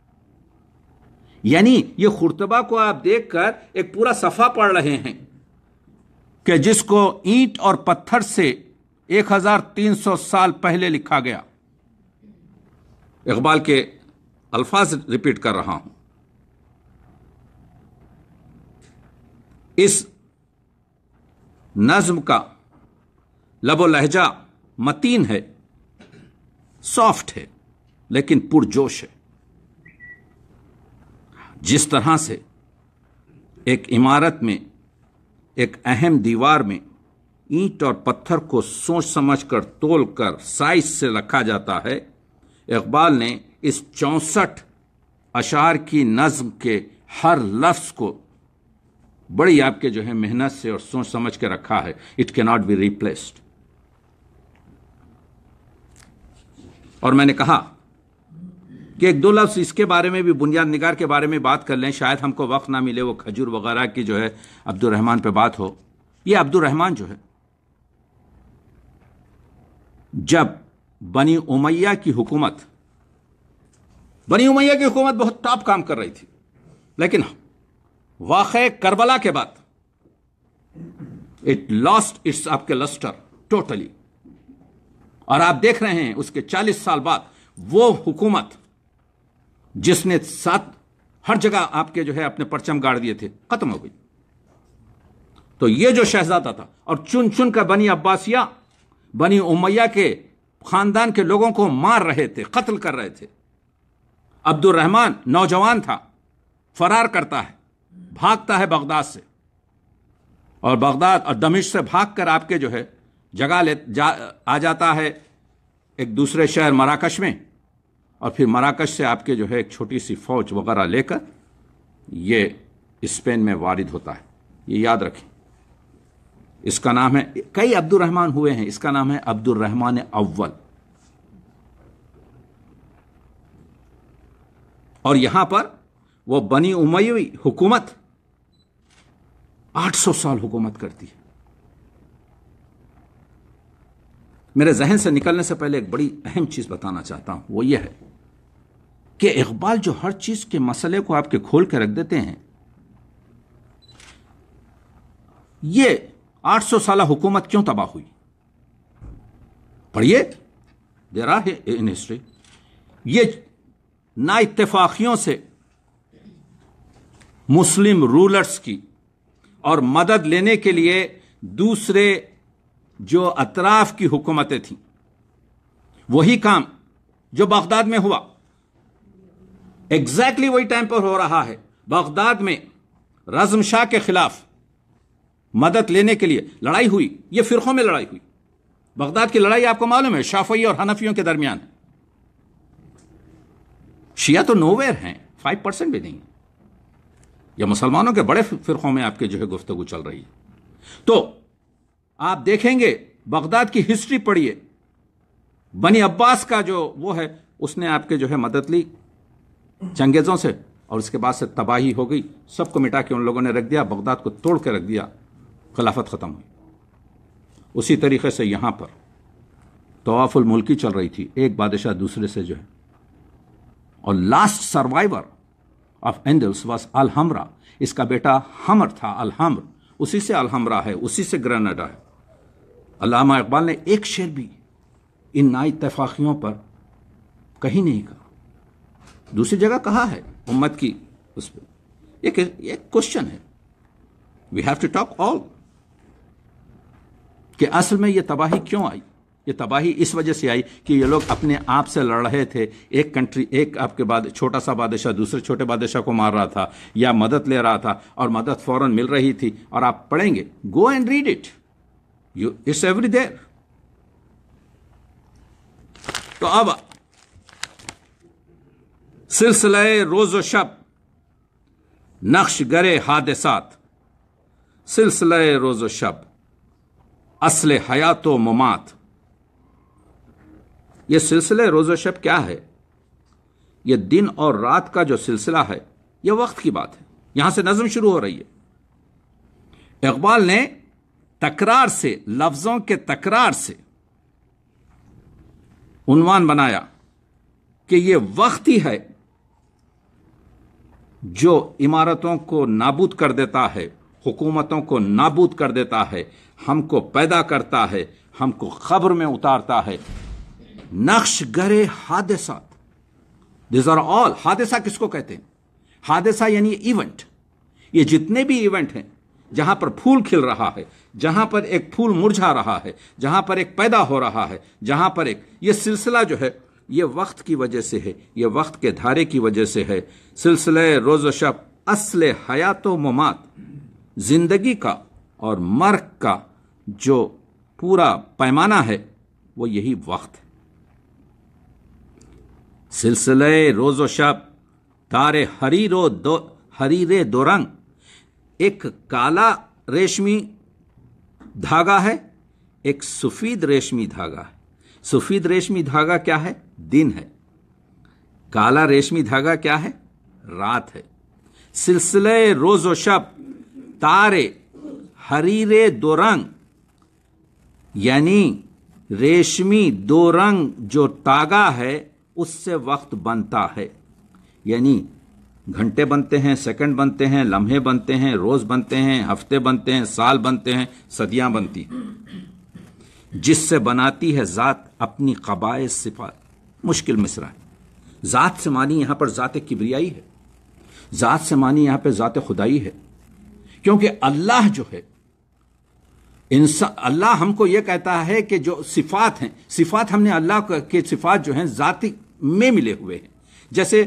यानी यह खुरतबा को आप देखकर एक पूरा सफा पढ़ रहे हैं कि जिसको ईंट और पत्थर से 1300 साल पहले लिखा गया इकबाल के अल्फाज रिपीट कर रहा हूं इस नज्म का लबो लहजा मतीन है सॉफ्ट है लेकिन पुरजोश है जिस तरह से एक इमारत में एक अहम दीवार में ईंट और पत्थर को सोच समझ कर साइज से रखा जाता है इकबाल ने इस चौंसठ अशार की नज्म के हर लफ्ज़ को बड़ी आपके जो है मेहनत से और सोच समझ के रखा है इट के नॉट बी रिप्लेस्ड और मैंने कहा कि एक दो लफ्ज़ इसके बारे में भी बुनियाद निगार के बारे में बात कर लें शायद हमको वक्त ना मिले वो खजूर वगैरह की जो है अब्दुल रहमान पे बात हो ये रहमान जो है जब बनी उमैया की हुकूमत बनी उमैया की हुकूमत बहुत टॉप काम कर रही थी लेकिन वाक़ करबला के बाद इट लॉस्ट इट्स आपके लस्टर टोटली और आप देख रहे हैं उसके 40 साल बाद वो हुकूमत जिसने सात हर जगह आपके जो है अपने परचम गाड़ दिए थे खत्म हो गई तो ये जो शहजादा था और चुन चुन का बनी अब्बासिया बनी उमैया के खानदान के लोगों को मार रहे थे कत्ल कर रहे थे अब्दुल रहमान नौजवान था फरार करता है भागता है बगदाद से और बगदाद और दमिश से भाग कर आपके जो है जगह ले जा आ जाता है एक दूसरे शहर मराकश में और फिर मराकश से आपके जो है एक छोटी सी फौज वगैरह लेकर ये स्पेन में वारिद होता है ये याद रखें इसका नाम है कई अब्दुल रहमान हुए हैं इसका नाम है अब्दुल रहमान अव्वल और यहां पर वो बनी उमयी हुकूमत 800 साल हुकूमत करती है मेरे जहन से निकलने से पहले एक बड़ी अहम चीज बताना चाहता हूं वो ये है कि इकबाल जो हर चीज के मसले को आपके खोल के रख देते हैं ये आठ सौ साल हुकूमत क्यों तबाह हुई पढ़िए देर है इन हिस्ट्री ये ना इतफाकियों से मुस्लिम रूलर्स की और मदद लेने के लिए दूसरे जो अतराफ की हुकूमतें थीं वही काम जो बगदाद में हुआ एग्जैक्टली exactly वही टाइम पर हो रहा है बगदाद में रजम शाह के खिलाफ मदद लेने के लिए लड़ाई हुई ये फिरकों में लड़ाई हुई बगदाद की लड़ाई आपको मालूम है शाफई और हनफियों के दरमियान शिया तो नोवेयर हैं फाइव परसेंट भी नहीं यह मुसलमानों के बड़े फिरकों में आपके जो है गुफ्तगु चल रही है तो आप देखेंगे बगदाद की हिस्ट्री पढ़िए बनी अब्बास का जो वो है उसने आपके जो है मदद ली चंगेजों से और उसके बाद से तबाही हो गई सबको मिटा के उन लोगों ने रख दिया बगदाद को तोड़ के रख दिया खिलाफत ख़त्म हुई उसी तरीके से यहाँ पर तोाफुल मुल्की चल रही थी एक बादशाह दूसरे से जो है और last survivor of angels was Alhambra इसका बेटा हमर था अलहमर उसी से अलहमरा है उसी से ग्रनाडा है अलामा इकबाल ने एक शेर भी इन ना इतफाक़ियों पर कहीं नहीं कहा दूसरी जगह कहा है उम्मत की उस पर एक क्वेश्चन है we have to talk all कि असल में ये तबाही क्यों आई ये तबाही इस वजह से आई कि ये लोग अपने आप से लड़ रहे थे एक कंट्री एक आपके बाद छोटा सा बादशाह दूसरे छोटे बादशाह को मार रहा था या मदद ले रहा था और मदद फौरन मिल रही थी और आप पढ़ेंगे go and read it you it's एवरी देर तो अब सिलसिले रोज शब नक्श गरे हादसात सिलसिले रोज शब असल हयात ममात यह सिलसिले रोजो शब क्या है यह दिन और रात का जो सिलसिला है यह वक्त की बात है यहां से नज्म शुरू हो रही है इकबाल ने तकरार से लफ्जों के तकरार से उनवान बनाया कि यह वक्त ही है जो इमारतों को नाबूद कर देता है हुकूमतों को नाबूद कर देता है हमको पैदा करता है हमको खबर में उतारता है नक्श गरे हादसा दिज आर ऑल हादसा किसको कहते हैं हादसा यानी इवेंट ये जितने भी इवेंट हैं जहां पर फूल खिल रहा है जहां पर एक फूल मुरझा रहा है जहां पर एक पैदा हो रहा है जहां पर एक ये सिलसिला जो है ये वक्त की वजह से है ये वक्त के धारे की वजह से है सिलसिले रोज शब असल हयात ममात जिंदगी का और मर्ग का जो पूरा पैमाना है वो यही वक्त है सिलसिले रोज़ो शब तारे हरी रो दो हरी रे दो रंग एक काला रेशमी धागा है एक सुफीद रेशमी धागा है सुफीद रेशमी धागा क्या है दिन है काला रेशमी धागा क्या है रात है सिलसिले रोज़ो शब तारे हरी रे दो रंग यानी रेशमी दो रंग जो तागा है उससे वक्त बनता है यानी घंटे बनते हैं सेकंड बनते हैं लम्हे बनते हैं रोज बनते हैं हफ्ते बनते हैं साल बनते हैं सदियां बनती हैं जिससे बनाती है ज़ात अपनी कबाए सिफात मुश्किल मिसरा है ज़ात से मानी यहां पर ज़ात किबरियाई है ज़ात से मानी यहां पर ज़ात खुदाई है क्योंकि अल्लाह जो है इंसान अल्लाह हमको ये कहता है कि जो सिफात हैं सिफात हमने अल्लाह के सिफात जो हैं जाति में मिले हुए हैं जैसे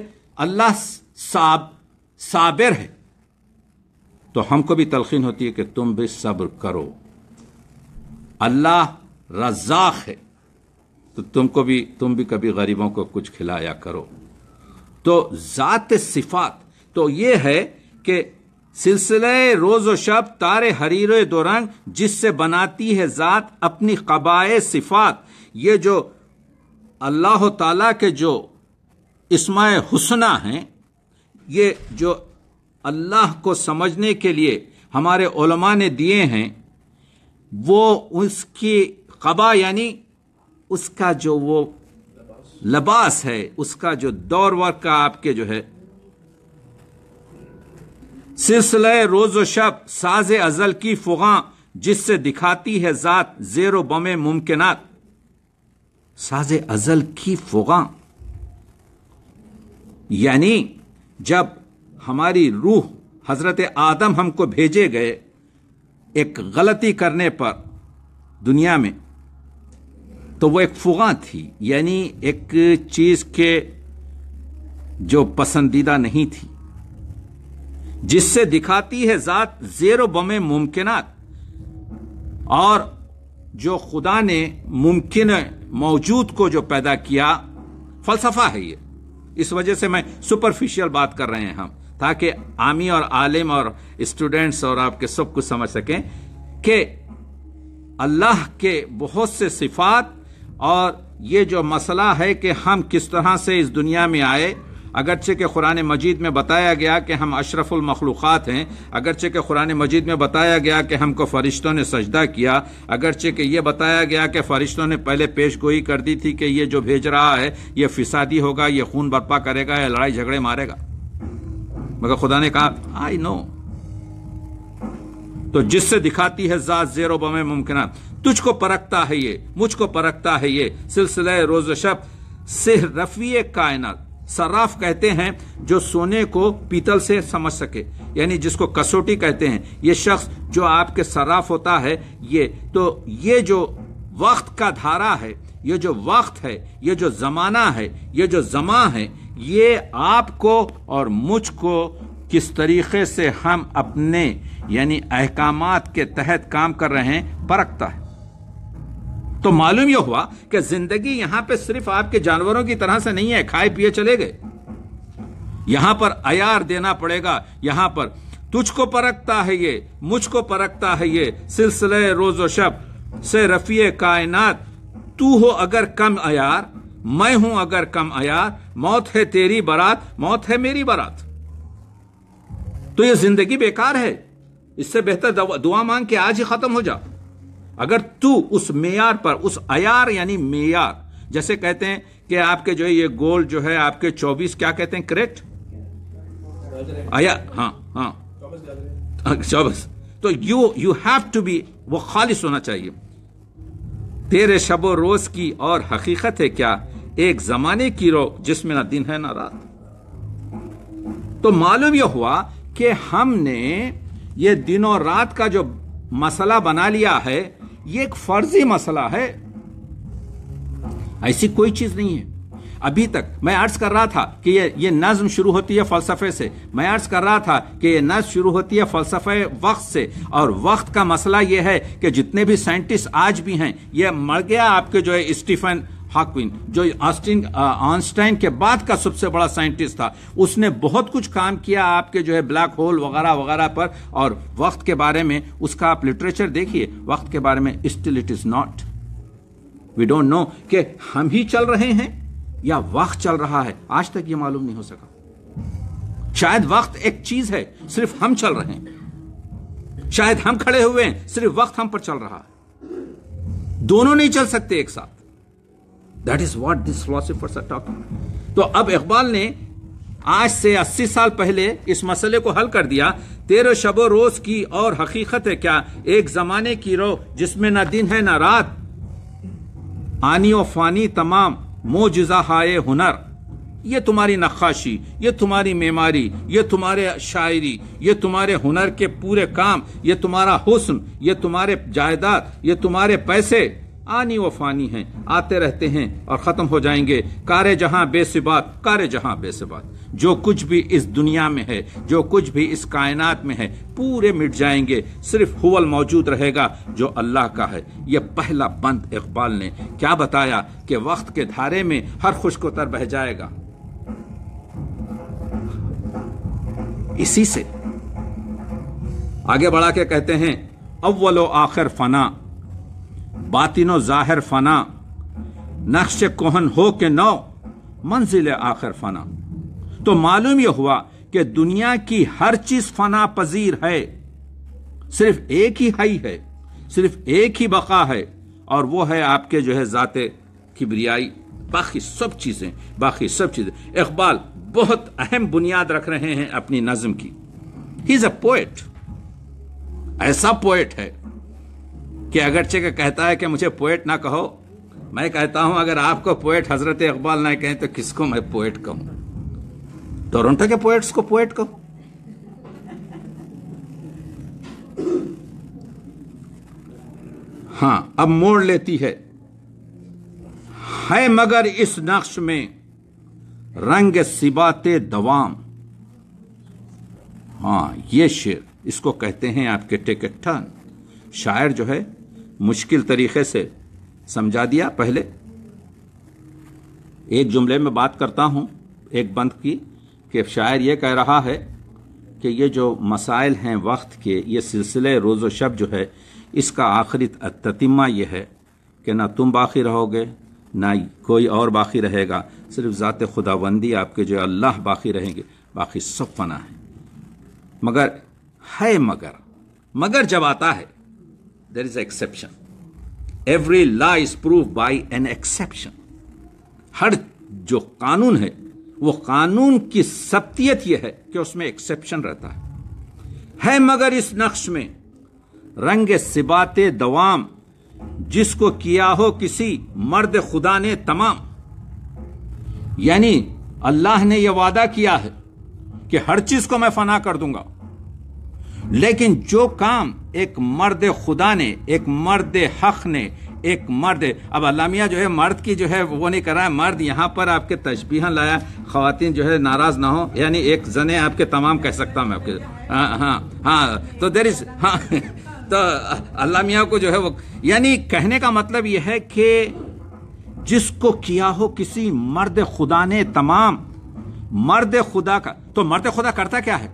अल्लाह साब साबिर है तो हमको भी तलखीन होती है कि तुम भी सब्र करो अल्लाह रजाक है तो तुमको भी तुम भी कभी गरीबों को कुछ खिलाया करो तो ज़ात सिफात तो ये है कि सिलसिले रोज शब तार हरीर दो रंग जिससे बनाती है ज़ात अपनी कबाए सिफात ये जो अल्लाह ताला के जो इसमाय हुसना हैं ये जो अल्लाह को समझने के लिए हमारे ओलमा ने दिए हैं वो उसकी कबा यानी उसका जो वो लबास है उसका जो दौर वर्क का आपके जो है सिलसिले रोज व शब साज अजल की फुगा जिससे दिखाती है ज़ात जेरो बमे मुमकिन साज अजल की फुगा यानी जब हमारी रूह हजरत आदम हमको भेजे गए एक गलती करने पर दुनिया में तो वो एक फुगा थी यानी एक चीज़ के जो पसंदीदा नहीं थी जिससे दिखाती है जात जेरो बमे मुमकिन और जो खुदा ने मुमकिन मौजूद को जो पैदा किया फलसफा है ये इस वजह से मैं सुपरफिशियल बात कर रहे हैं हम ताकि आमी और आलिम और स्टूडेंट्स और आपके सब कुछ समझ सकें कि अल्लाह के बहुत से सिफात और ये जो मसला है कि हम किस तरह से इस दुनिया में आए अगरचे के कुरान मजीद में बताया गया कि हम अशरफुल मखलूक़ात हैं अगरचे के कुरान मजीद में बताया गया कि हमको फ़रिश्तों ने सजदा किया अगरचे के ये बताया गया कि फ़रिश्तों ने पहले पेश गोई कर दी थी कि ये जो भेज रहा है ये फिसादी होगा ये खून बर्पा करेगा या लड़ाई झगड़े मारेगा मगर खुदा ने कहा आई नो तो जिससे दिखाती है जात जेरो बमे मुमकिन तुझको परखता है ये मुझको परखता है ये सिलसिले रोज शब से रफी कायनात सर्राफ कहते हैं जो सोने को पीतल से समझ सके यानी जिसको कसौटी कहते हैं ये शख्स जो आपके सराफ होता है ये तो ये जो वक्त का धारा है ये जो वक्त है ये जो जमाना है ये जो जमा है ये आपको और मुझको किस तरीके से हम अपने यानी अहकाम के तहत काम कर रहे हैं परखता है तो मालूम यह हुआ कि जिंदगी यहां पे सिर्फ आपके जानवरों की तरह से नहीं है खाए पिए चले गए यहां पर अयार देना पड़ेगा यहां पर तुझको परखता है ये मुझको परखता है ये सिलसिले रोजो शब से रफी कायनात तू हो अगर कम अयार मैं हूं अगर कम अयार मौत है तेरी बारात मौत है मेरी बारात तो ये जिंदगी बेकार है इससे बेहतर दुआ मांग के आज ही खत्म हो जा अगर तू उस मेयार पर उस अयार यानी मेयार जैसे कहते हैं कि आपके जो है ये गोल जो है आपके 24 क्या कहते हैं करेक्ट आया हाँ हाँ चौबीस तो you you have to be वो खालिश होना चाहिए तेरे शबो रोज की और हकीकत है क्या एक जमाने की रो जिसमें ना दिन है ना रात तो मालूम यह हुआ कि हमने ये दिन और रात का जो मसला बना लिया है ये एक फर्जी मसला है ऐसी कोई चीज नहीं है अभी तक मैं अर्ज कर रहा था कि ये ये नज्म शुरू होती है फलसफे से मैं अर्ज कर रहा था कि ये नज्म शुरू होती है फलसफे वक्त से और वक्त का मसला ये है कि जितने भी साइंटिस्ट आज भी हैं ये मर गया आपके जो है स्टीफन हाकविन जो आस्टिन आइंस्टाइन uh, के बाद का सबसे बड़ा साइंटिस्ट था उसने बहुत कुछ काम किया आपके जो है ब्लैक होल वगैरह वगैरह पर और वक्त के बारे में उसका आप लिटरेचर देखिए वक्त के बारे में still it is not we don't know कि हम ही चल रहे हैं या वक्त चल रहा है आज तक ये मालूम नहीं हो सका शायद वक्त एक चीज है सिर्फ हम चल रहे हैं शायद हम खड़े हुए हैं सिर्फ वक्त हम पर चल रहा है दोनों नहीं चल सकते एक साथ that is what this philosopher तो अब इकबाल ने आज से 80 साल पहले इस मसले को हल कर दिया तेरे शबो रोज की और हकीकत है क्या एक जमाने की रो जिसमें ना दिन है ना रात आनी और फानी तमाम मोजा हाय हुनर ये तुम्हारी नक्काशी ये तुम्हारी मेमारी ये तुम्हारे शायरी ये तुम्हारे हुनर के पूरे काम ये तुम्हारा हुस्न ये तुम्हारे जायदाद ये तुम्हारे पैसे आनी व फानी हैं आते रहते हैं और ख़त्म हो जाएंगे कारे जहां बेसिबात कारे जहां बेसिबात जो कुछ भी इस दुनिया में है जो कुछ भी इस कायनात में है पूरे मिट जाएंगे सिर्फ हुवल मौजूद रहेगा जो अल्लाह का है यह पहला बंद इकबाल ने क्या बताया कि वक्त के धारे में हर खुशकोतर बह जाएगा इसी से आगे बढ़ा के कहते हैं व आखिर फना बातिनो ज़ाहिर फना नक्श कोहन हो के नौ मंजिल आखिर फना तो मालूम यह हुआ कि दुनिया की हर चीज फना पजीर है सिर्फ एक ही हई है सिर्फ एक ही बका है और वो है आपके जो है ज़ाते किबरियाई बाकी सब चीज़ें बाकी सब चीज़ें इकबाल बहुत अहम बुनियाद रख रहे हैं अपनी नज्म की ही इज़ अ पोएट ऐसा पोएट है कि अगरचे का कहता है कि मुझे पोएट ना कहो मैं कहता हूं अगर आपको पोएट हजरत इकबाल ना कहें तो किसको मैं पोएट कहूं टोरंटो के पोएट्स को पोएट कहू हां अब मोड़ लेती है है मगर इस नक्श में रंग सिबाते दवाम हाँ ये शेर इसको कहते हैं आपके टेकेटन शायर जो है मुश्किल तरीके से समझा दिया पहले एक जुमले में बात करता हूँ एक बंद की कि शायर ये कह रहा है कि ये जो मसाइल हैं वक्त के ये सिलसिले रोज़ व शब जो है इसका आखिरी ततिमा ये है कि ना तुम बाकी रहोगे ना कोई और बाकी रहेगा सिर्फ ज़ात खुदाबंदी आपके जो अल्लाह बाकी रहेंगे बाकी सब फना है मगर है मगर मगर जब आता है there is an exception every law is prove by an exception हर जो कानून है वो कानून की सत्यत यह है कि उसमें एक्सेप्शन रहता है है मगर इस नक्श में रंग सिबाते दवाम जिसको किया हो किसी मर्द खुदा ने तमाम यानी अल्लाह ने यह वादा किया है कि हर चीज को मैं फना कर दूंगा लेकिन जो काम एक मर्द खुदा ने एक मर्द हक ने एक मर्द अब अलामिया जो है मर्द की जो है वो नहीं कर रहा है मर्द यहाँ पर आपके तशबीहन लाया खातन जो है नाराज ना हो यानी एक जने आपके तमाम कह सकता हूँ मैं आपके हाँ हाँ हा, तो देर इज हाँ तो, हाँ, तो अलामिया को जो है वो यानी कहने का मतलब यह है कि जिसको किया हो किसी मर्द खुदा ने तमाम मर्द खुदा का तो मर्द खुदा करता क्या है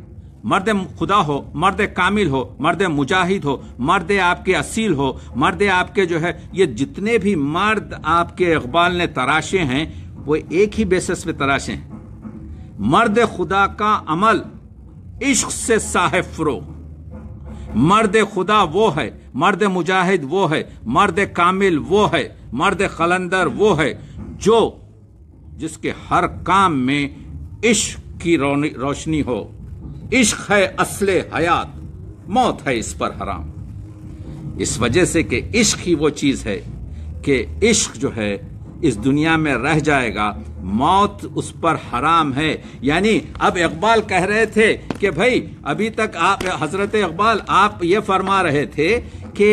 मर्द खुदा हो मर्द कामिल हो मर्द मुजाहिद हो मर्द आपके असील हो मर्द आपके जो है ये जितने भी मर्द आपके इकबाल ने तराशे हैं वो एक ही बेसिस पे तराशे हैं मर्द खुदा का अमल इश्क से साहेब फ्रो मर्द खुदा वो है मर्द मुजाहिद वो है मर्द कामिल वो है मर्द खलंदर वो है जो जिसके हर काम में इश्क की रोशनी हो इश्क है असले हयात मौत है इस पर हराम इस वजह से कि इश्क ही वो चीज़ है कि इश्क जो है इस दुनिया में रह जाएगा मौत उस पर हराम है यानी अब इकबाल कह रहे थे कि भाई अभी तक आप हजरत इकबाल आप ये फरमा रहे थे कि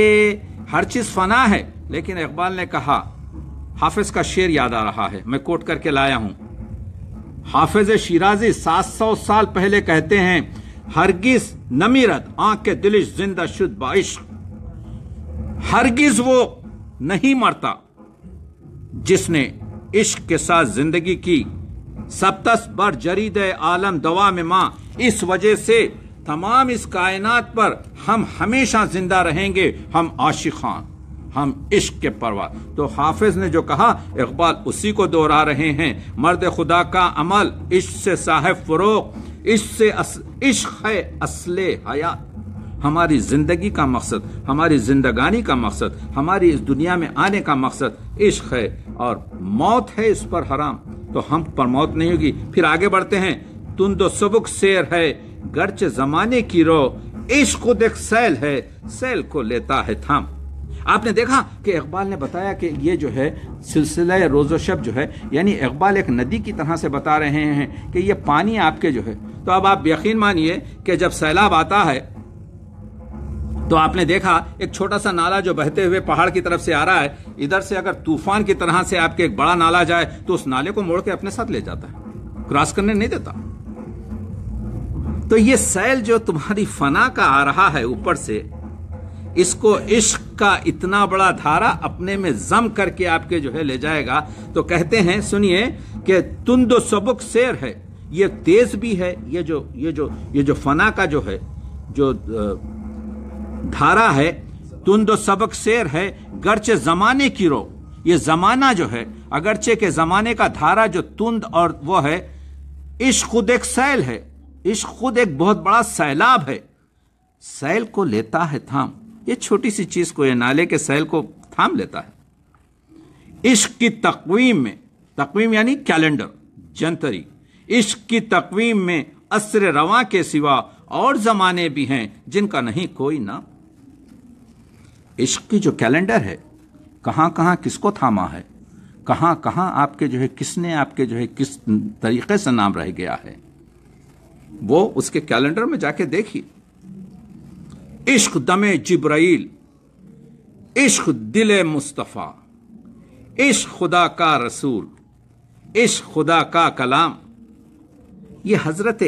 हर चीज़ फना है लेकिन इकबाल ने कहा हाफिज का शेर याद आ रहा है मैं कोट करके लाया हूं हाफिज शिराजी सात सौ साल पहले कहते हैं हरगिज नमीरत आंख के दिलिश जिंदा शुद्ध बाइश हरगिज वो नहीं मरता जिसने इश्क के साथ जिंदगी की सप्तस बर जरीद आलम दवा में माँ इस वजह से तमाम इस कायनात पर हम हमेशा जिंदा रहेंगे हम आशिक खान हम इश्क के परवा तो हाफिज ने जो कहा इकबाल उसी को दोहरा रहे हैं मर्द खुदा का अमल इश्क से साहेब फरोक इश्क से इश्क है असले हयात हमारी जिंदगी का मकसद हमारी जिंदगानी का मकसद हमारी इस दुनिया में आने का मकसद इश्क है और मौत है इस पर हराम तो हम पर मौत नहीं होगी फिर आगे बढ़ते हैं तुम दो सबुक शेर है गर्च जमाने की रो इश्क देख सैल है सैल को लेता है थाम आपने देखा कि इकबाल ने बताया कि ये जो है सिलसिला रोज़ो शब जो है यानी इकबाल एक नदी की तरह से बता रहे हैं कि ये पानी आपके जो है तो अब आप यकीन मानिए कि जब सैलाब आता है तो आपने देखा एक छोटा सा नाला जो बहते हुए पहाड़ की तरफ से आ रहा है इधर से अगर तूफान की तरह से आपके एक बड़ा नाला जाए तो उस नाले को मोड़ के अपने साथ ले जाता है क्रॉस करने नहीं देता तो ये सैल जो तुम्हारी फना का आ रहा है ऊपर से इसको इश्क का इतना बड़ा धारा अपने में जम करके आपके जो है ले जाएगा तो कहते हैं सुनिए कि तुंद सबुक शेर है ये तेज भी है ये जो ये जो ये जो फना का जो है जो धारा है तुंद सबक शेर है गर्चे जमाने की रो ये जमाना जो है अगरचे के जमाने का धारा जो तुंद और वो है इश्क खुद एक सैल है इश्क खुद एक बहुत बड़ा सैलाब है सैल को लेता है थाम ये छोटी सी चीज को यह नाले के सैल को थाम लेता है इश्क की तकवीम में तकवीम यानी कैलेंडर जंतरी इश्क की तकवीम में असर रवा के सिवा और जमाने भी हैं जिनका नहीं कोई नाम इश्क की जो कैलेंडर है कहां कहां किसको थामा है कहां कहां आपके जो है किसने आपके जो है किस तरीके से नाम रह गया है वो उसके कैलेंडर में जाके देखिए इश्क दम जिब्राइल इश्क दिल मुस्तफ़ा इश्क खुदा का रसूल इश्क खुदा का कलाम ये हजरत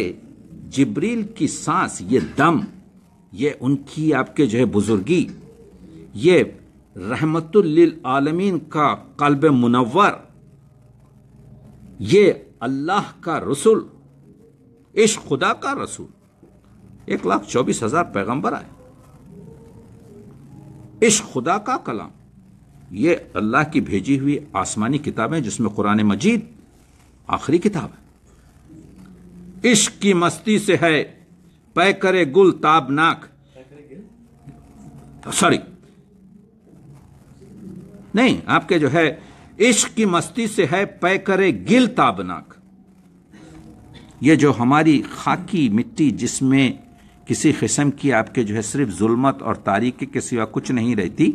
जिब्रील की सांस ये दम ये उनकी आपके जो है बुजुर्गी ये आलमीन का कल्ब मुनवर ये अल्लाह का रसूल इश्क खुदा का रसूल एक लाख चौबीस हजार पैगंबर आए इश्क खुदा का कलाम ये अल्लाह की भेजी हुई आसमानी किताब है जिसमें कुरान मजीद आखिरी किताब है इश्क की मस्ती से है पै करे गुल ताबनाक सॉरी नहीं आपके जो है इश्क की मस्ती से है पै करे गिल ताबनाक ये जो हमारी खाकी मिट्टी जिसमें किसी किस्म की आपके जो है सिर्फ जुल्मत और तारीख के सिवा कुछ नहीं रहती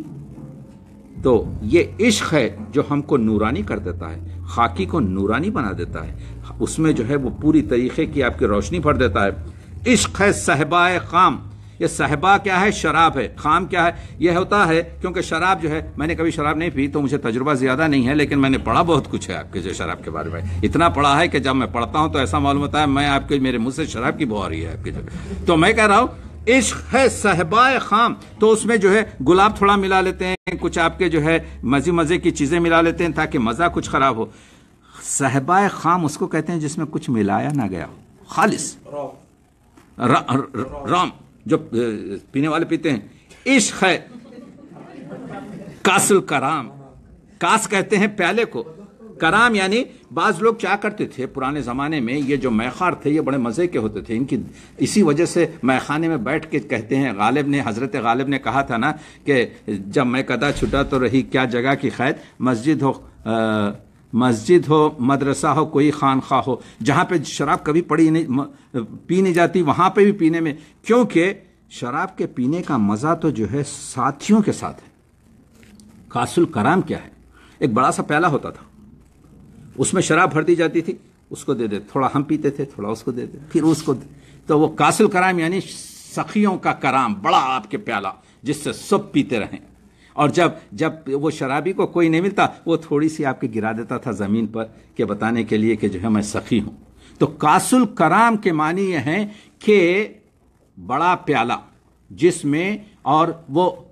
तो ये इश्क है जो हमको नूरानी कर देता है खाकी को नूरानी बना देता है उसमें जो है वो पूरी तरीके की आपकी रोशनी भर देता है इश्क है सहबाए खाम ये सहबा क्या है शराब है खाम क्या है यह होता है क्योंकि शराब जो है मैंने कभी शराब नहीं पी तो मुझे तजुर्बा ज़्यादा नहीं है लेकिन मैंने पढ़ा बहुत कुछ है आपके जो शराब के बारे में इतना पढ़ा है कि जब मैं पढ़ता हूं तो ऐसा मालूम होता है मैं आपके मेरे मुंह से शराब की बुआ रही है आपके जो तो मैं कह रहा हूं इश्क है सहबा खाम तो उसमें जो है गुलाब थोड़ा मिला लेते हैं कुछ आपके जो है मज़े मज़े की चीज़ें मिला लेते हैं ताकि मज़ा कुछ ख़राब हो सहबाए खाम उसको कहते हैं जिसमें कुछ मिलाया ना गया हो खालिश राम जो पीने वाले पीते हैं इश्क है कासल कराम कास कहते हैं प्याले को कराम यानी बाज लोग क्या करते थे पुराने ज़माने में ये जो मैखार थे ये बड़े मज़े के होते थे इनकी इसी वजह से मैखाने में बैठ के कहते हैं गालिब ने हज़रत गालिब ने कहा था ना कि जब मैं कदा छुटा तो रही क्या जगह की खैद मस्जिद हो आ, मस्जिद हो मदरसा हो कोई खानखा हो जहाँ पे शराब कभी पड़ी नहीं पी नहीं जाती वहाँ पे भी पीने में क्योंकि शराब के पीने का मज़ा तो जो है साथियों के साथ है कासुल कराम क्या है एक बड़ा सा प्याला होता था उसमें शराब भर दी जाती थी उसको दे दे थोड़ा हम पीते थे थोड़ा उसको दे दे फिर उसको दे तो वो कासुल कराम यानी सखियों का कराम बड़ा आपके प्याला जिससे सब पीते रहें और जब जब वो शराबी को कोई नहीं मिलता वो थोड़ी सी आपकी गिरा देता था ज़मीन पर कि बताने के लिए कि जो है मैं सखी हूँ तो कासुल कराम के मानी यह हैं कि बड़ा प्याला जिसमें और वो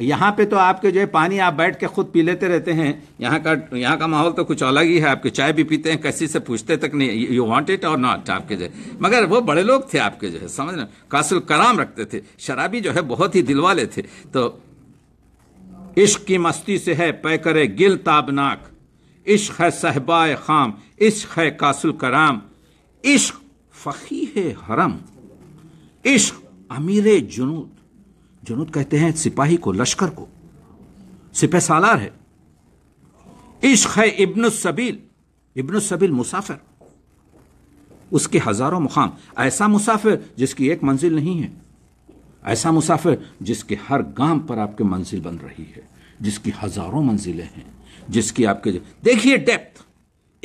यहाँ पे तो आपके जो है पानी आप बैठ के खुद पी लेते रहते हैं यहाँ का यहाँ का माहौल तो कुछ अलग ही है आपके चाय भी पीते हैं किसी से पूछते तक नहीं you want it or not आपके जो है मगर वो बड़े लोग थे आपके जो है समझ रहे कासुल कराम रखते थे शराबी जो है बहुत ही दिलवाले थे तो इश्क की मस्ती से है पैकर गिल ताबनाक इश्क है सहबाए खाम इश्क है कासुल कराम इश्क फकी है हरम इश्क अमीर जुनूद जुनूद कहते हैं सिपाही को लश्कर को सिपह सालार है इश्क है इब्न सबील इब्न सबील मुसाफिर उसके हजारों मुकाम ऐसा मुसाफिर जिसकी एक मंजिल नहीं है ऐसा मुसाफिर जिसके हर गांव पर आपके मंजिल बन रही है जिसकी हजारों मंजिलें हैं जिसकी आपके देखिए डेप्थ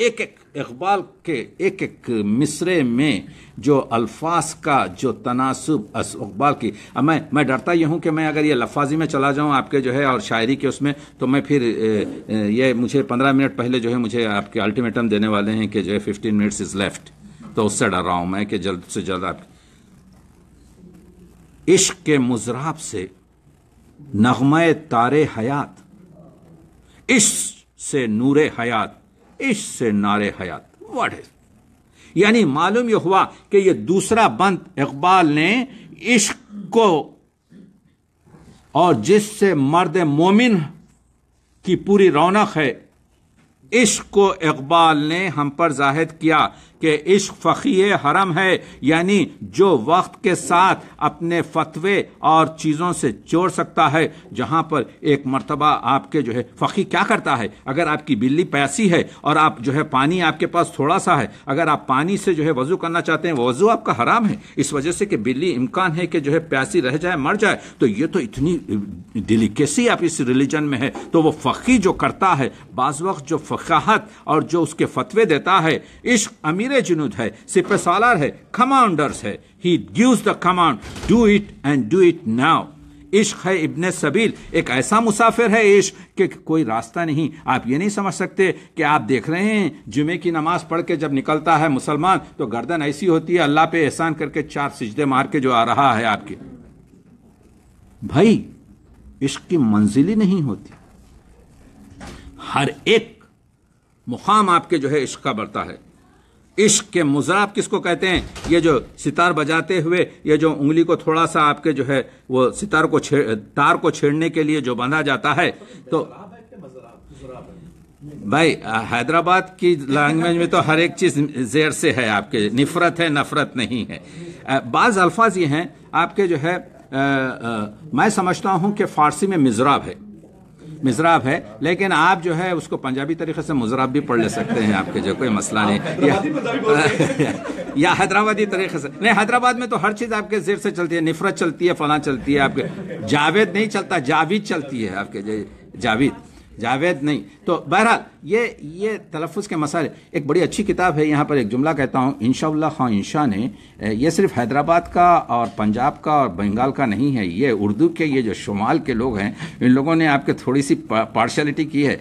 एक एक इकबाल के एक एक मिसरे में जो अल्फाज का जो तनासब इकबाल की अब मैं मैं डरता ये हूँ कि मैं अगर ये लफाजी में चला जाऊँ आपके जो है और शायरी के उसमें तो मैं फिर ये मुझे पंद्रह मिनट पहले जो है मुझे आपके अल्टीमेटम देने वाले हैं कि जो है फिफ्टीन मिनट्स इज़ लेफ्ट तो उससे डर रहा हूँ मैं कि जल्द से जल्द आप इश्क के मुजराब से नगमय तारे हयात इश्क से नूरे हयात इश्क से नारे हयात वर्ड है यानी मालूम यह हुआ कि यह दूसरा बंद इकबाल ने इश्क को और जिससे मर्द मोमिन की पूरी रौनक है इश्क को इकबाल ने हम पर जाहिर किया कि इश्क फ़खी हरम है यानी जो वक्त के साथ अपने फतवे और चीज़ों से जोड़ सकता है जहाँ पर एक मरतबा आपके जो है फ़खी क्या करता है अगर आपकी बिल्ली प्यासी है और आप जो है पानी आपके पास थोड़ा सा है अगर आप पानी से जो है वज़ू करना चाहते हैं वज़ू आपका हराम है इस वजह से कि बिल्ली इम्कान है कि जो है प्यासी रह जाए मर जाए तो ये तो इतनी डिलिकेसी आप इस रिलीजन में है तो वो फ़खी जो करता है बाज़ वक्त जो फ़काहत और जो उसके फतवे देता है इश्क अमीर Neeraj जुनूद है Sipra सालार है कमांडर्स है he gives the command do it and do it now इश्क है इब्न सबील एक ऐसा मुसाफिर है इश्क कि कोई रास्ता नहीं आप ये नहीं समझ सकते कि आप देख रहे हैं जुमे की नमाज पढ़ के जब निकलता है मुसलमान तो गर्दन ऐसी होती है अल्लाह पे एहसान करके चार सिजदे मार के जो आ रहा है आपके भाई इश्क की मंजिल ही नहीं होती हर एक मुकाम आपके जो है इश्क का बढ़ता है इश्क के मुजाफ किसको कहते हैं ये जो सितार बजाते हुए ये जो उंगली को थोड़ा सा आपके जो है वो सितार को छेड़ तार को छेड़ने के लिए जो बांधा जाता है तो भाई हैदराबाद की लैंग्वेज में तो हर एक चीज़ जेर से है आपके नफरत है नफरत नहीं है बाज़ अल्फाज ये हैं आपके जो है आ, आ, मैं समझता हूँ कि फ़ारसी में मिजराब है मिजराब है लेकिन आप जो है उसको पंजाबी तरीके से मुजराब भी पढ़ ले सकते हैं आपके जो कोई मसला नहीं या, या हैदराबादी तरीके से नहीं हैदराबाद में तो हर चीज़ आपके जेर से चलती है नफरत चलती है फला चलती है आपके जावेद नहीं चलता जावेद चलती है आपके जावेद जावेद नहीं तो बहरहाल ये ये तलफ़ के मसाले एक बड़ी अच्छी किताब है यहाँ पर एक जुमला कहता हूँ इनशाला खां इंशा ने यह सिर्फ हैदराबाद का और पंजाब का और बंगाल का नहीं है ये उर्दू के ये जो शुमाल के लोग हैं इन लोगों ने आपके थोड़ी सी पार्शलिटी की है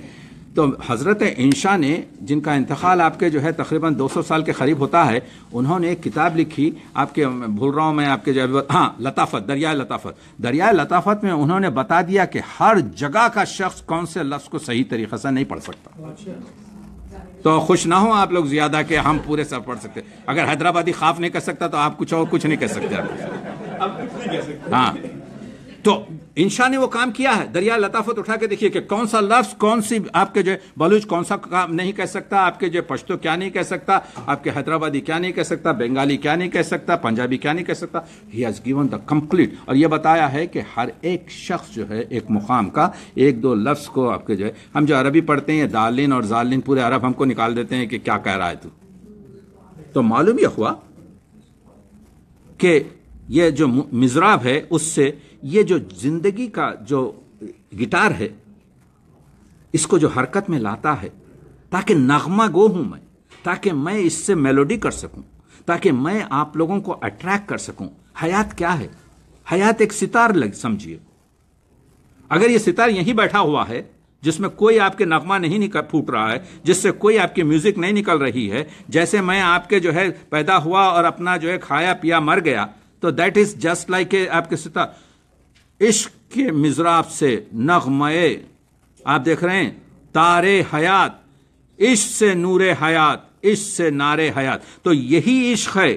तो हज़रत इंशा ने जिनका इंतकाल आपके जो है तकरीबन 200 साल के करीब होता है उन्होंने एक किताब लिखी आपके भूल रहा हूँ मैं आपके जो हाँ लताफत दरिया लताफत दरिया लताफत में उन्होंने बता दिया कि हर जगह का शख्स कौन से लफ्ज़ को सही तरीके से नहीं पढ़ सकता तो खुश ना हो आप लोग ज़्यादा कि हम पूरे सब पढ़ सकते अगर हैदराबादी खाफ नहीं कर सकता तो आप कुछ और कुछ नहीं कर सकते हाँ तो इंशा ने वो काम किया है दरिया लताफत उठा के देखिए कि कौन सा लफ्ज कौन सी आपके जो बलूच कौन सा काम नहीं कह सकता आपके जो पश्तो क्या नहीं कह सकता आपके हैदराबादी क्या नहीं कह सकता बंगाली क्या नहीं कह सकता पंजाबी क्या नहीं कह सकता he has given the complete और ये बताया है कि हर एक शख्स जो है एक मुकाम का एक दो लफ्ज़ को आपके जो है हम जो अरबी पढ़ते हैं दालिन और जालिन पूरे अरब हमको निकाल देते हैं कि क्या कह रहा है तू तो मालूम यह हुआ कि ये जो मिजराब है उससे ये जो जिंदगी का जो गिटार है इसको जो हरकत में लाता है ताकि नगमा गो हूं मैं ताकि मैं इससे मेलोडी कर सकूं ताकि मैं आप लोगों को अट्रैक्ट कर सकूं हयात क्या है हयात एक सितार लग समझिए अगर ये सितार यहीं बैठा हुआ है जिसमें कोई आपके नगमा नहीं निकल फूट रहा है जिससे कोई आपकी म्यूजिक नहीं निकल रही है जैसे मैं आपके जो है पैदा हुआ और अपना जो है खाया पिया मर गया तो that is just like a आपके सिता इश्क के मिजराब से नगमय आप देख रहे हैं तारे हयात इश्क से नूर हयात इश्क से नारे हयात तो यही इश्क है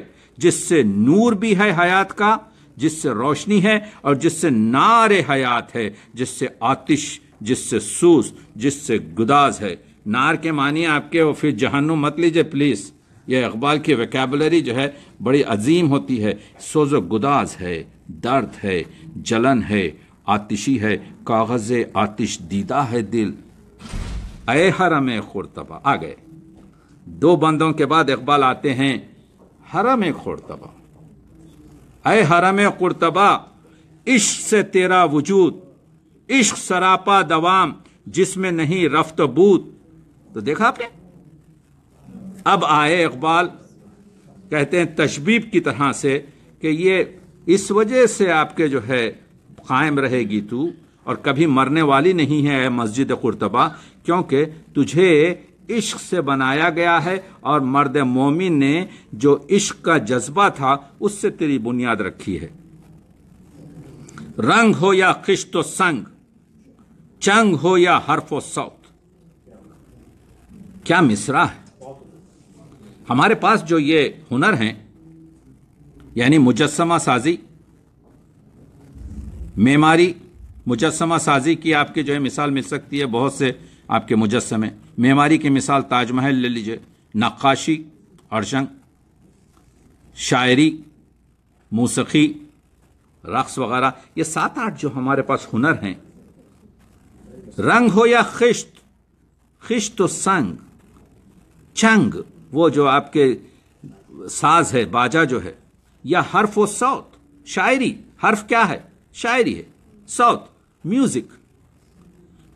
जिससे नूर भी है हयात का जिससे रोशनी है और जिससे नारे हयात है जिससे आतिश जिससे सूस जिससे गुदाज है नार के मानिए आपके और फिर जहनु मत लीजिए प्लीज़ यह अकबाल की वकेबलरी जो है बड़ी अजीम होती है सोजो गुदाज है दर्द है जलन है आतिशी है कागज़ आतिश दीदा है दिल अय हरम खुरतबा आ गए दो बंदों के बाद इकबाल आते हैं हरम खुरतबा अय हरम खुरतबा इश्क से तेरा वजूद इश्क सरापा दवाम जिसमें नहीं रफ्त बूत तो देखा आपने अब आए इकबाल कहते हैं तशबीब की तरह से कि ये इस वजह से आपके जो है कायम रहेगी तू और कभी मरने वाली नहीं है मस्जिद कुरतबा क्योंकि तुझे इश्क से बनाया गया है और मर्द मोमिन ने जो इश्क का जज्बा था उससे तेरी बुनियाद रखी है रंग हो या खिश्त संग चंग हो या हर्फ सौत क्या मिसरा है हमारे पास जो ये हुनर हैं यानी मुजस्मा साजी मेमारी मुजस्मा साजी की आपके जो है मिसाल मिल सकती है बहुत से आपके मुजस्मे मेमारी की मिसाल ताजमहल ले लीजिए नक्काशी अड़शंग शायरी मूसखी रक्स वगैरह ये सात आठ जो हमारे पास हुनर हैं रंग हो या खिश्त खिश्त तो संग चंग वो जो आपके साज है बाजा जो है या हर्फ व साउथ शायरी हर्फ क्या है शायरी है साउथ म्यूजिक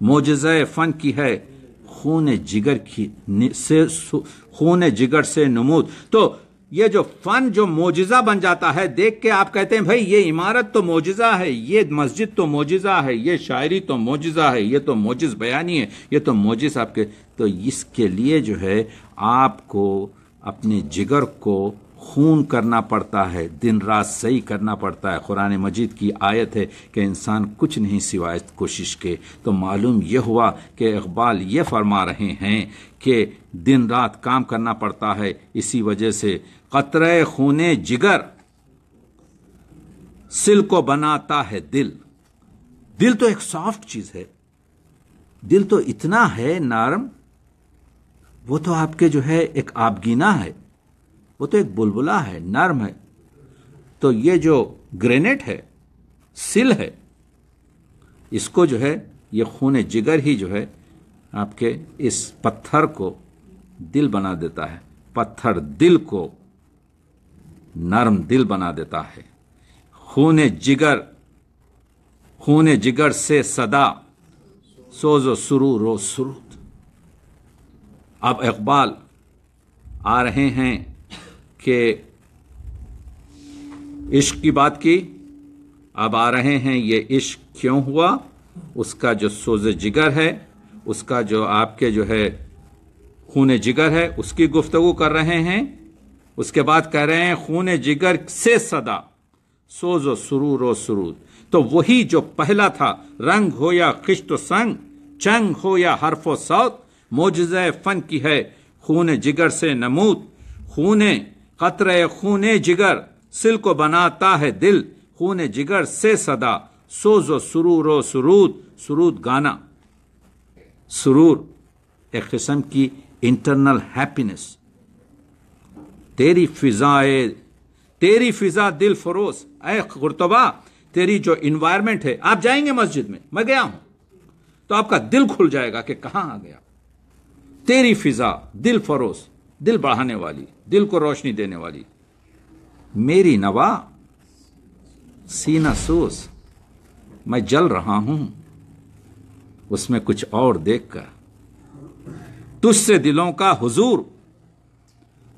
मोजज़ फन की है खून जिगर की से खून जिगर से नमूद तो ये जो फन जो मोजिजा बन जाता है देख के आप कहते हैं भाई ये इमारत तो मोजिजा है ये मस्जिद तो मोजिजा है ये शायरी तो मोजिजा है ये तो मोजिज बयानी है ये तो मोजिज आपके तो इसके लिए जो है आपको अपने जिगर को खून करना पड़ता है दिन रात सही करना पड़ता है कुरान मजीद की आयत है कि इंसान कुछ नहीं सिवाय कोशिश के तो मालूम यह हुआ कि इकबाल ये फरमा रहे हैं के दिन रात काम करना पड़ता है इसी वजह से कतरे खूने जिगर सिल को बनाता है दिल दिल तो एक सॉफ्ट चीज है दिल तो इतना है नरम वो तो आपके जो है एक आबगीना है वो तो एक बुलबुला है नर्म है तो ये जो ग्रेनेट है सिल है इसको जो है ये खून जिगर ही जो है आपके इस पत्थर को दिल बना देता है पत्थर दिल को नरम दिल बना देता है खून जिगर खून जिगर से सदा सोजो सुरू रो सुरूत अब इकबाल आ रहे हैं कि इश्क की बात की अब आ रहे हैं ये इश्क क्यों हुआ उसका जो सोज जिगर है उसका जो आपके जो है खून जिगर है उसकी गुफ्तगु कर रहे हैं उसके बाद कह रहे हैं खून जिगर से सदा सोजो सुरू सुरूर व सुरूर तो वही जो पहला था रंग हो या खिश्त संग चंग हो या हरफो सौत मोजज फन की है खून जिगर से नमूत खून कतरे खून जिगर सिल को बनाता है दिल खून जिगर से सदा सोजो सुरू सुरूर सुरूद सुरूद गाना सुरूर एक किस्म की इंटरनल हैप्पीनेस तेरी फिजाए तेरी फिजा दिल फरोस अय गुरतबा तेरी जो इन्वायरमेंट है आप जाएंगे मस्जिद में मैं गया हूं तो आपका दिल खुल जाएगा कि कहां आ गया तेरी फिजा दिल फरोस दिल बढ़ाने वाली दिल को रोशनी देने वाली मेरी नवा सीना सोस मैं जल रहा हूं उसमें कुछ और देखकर तुझसे दिलों का हुजूर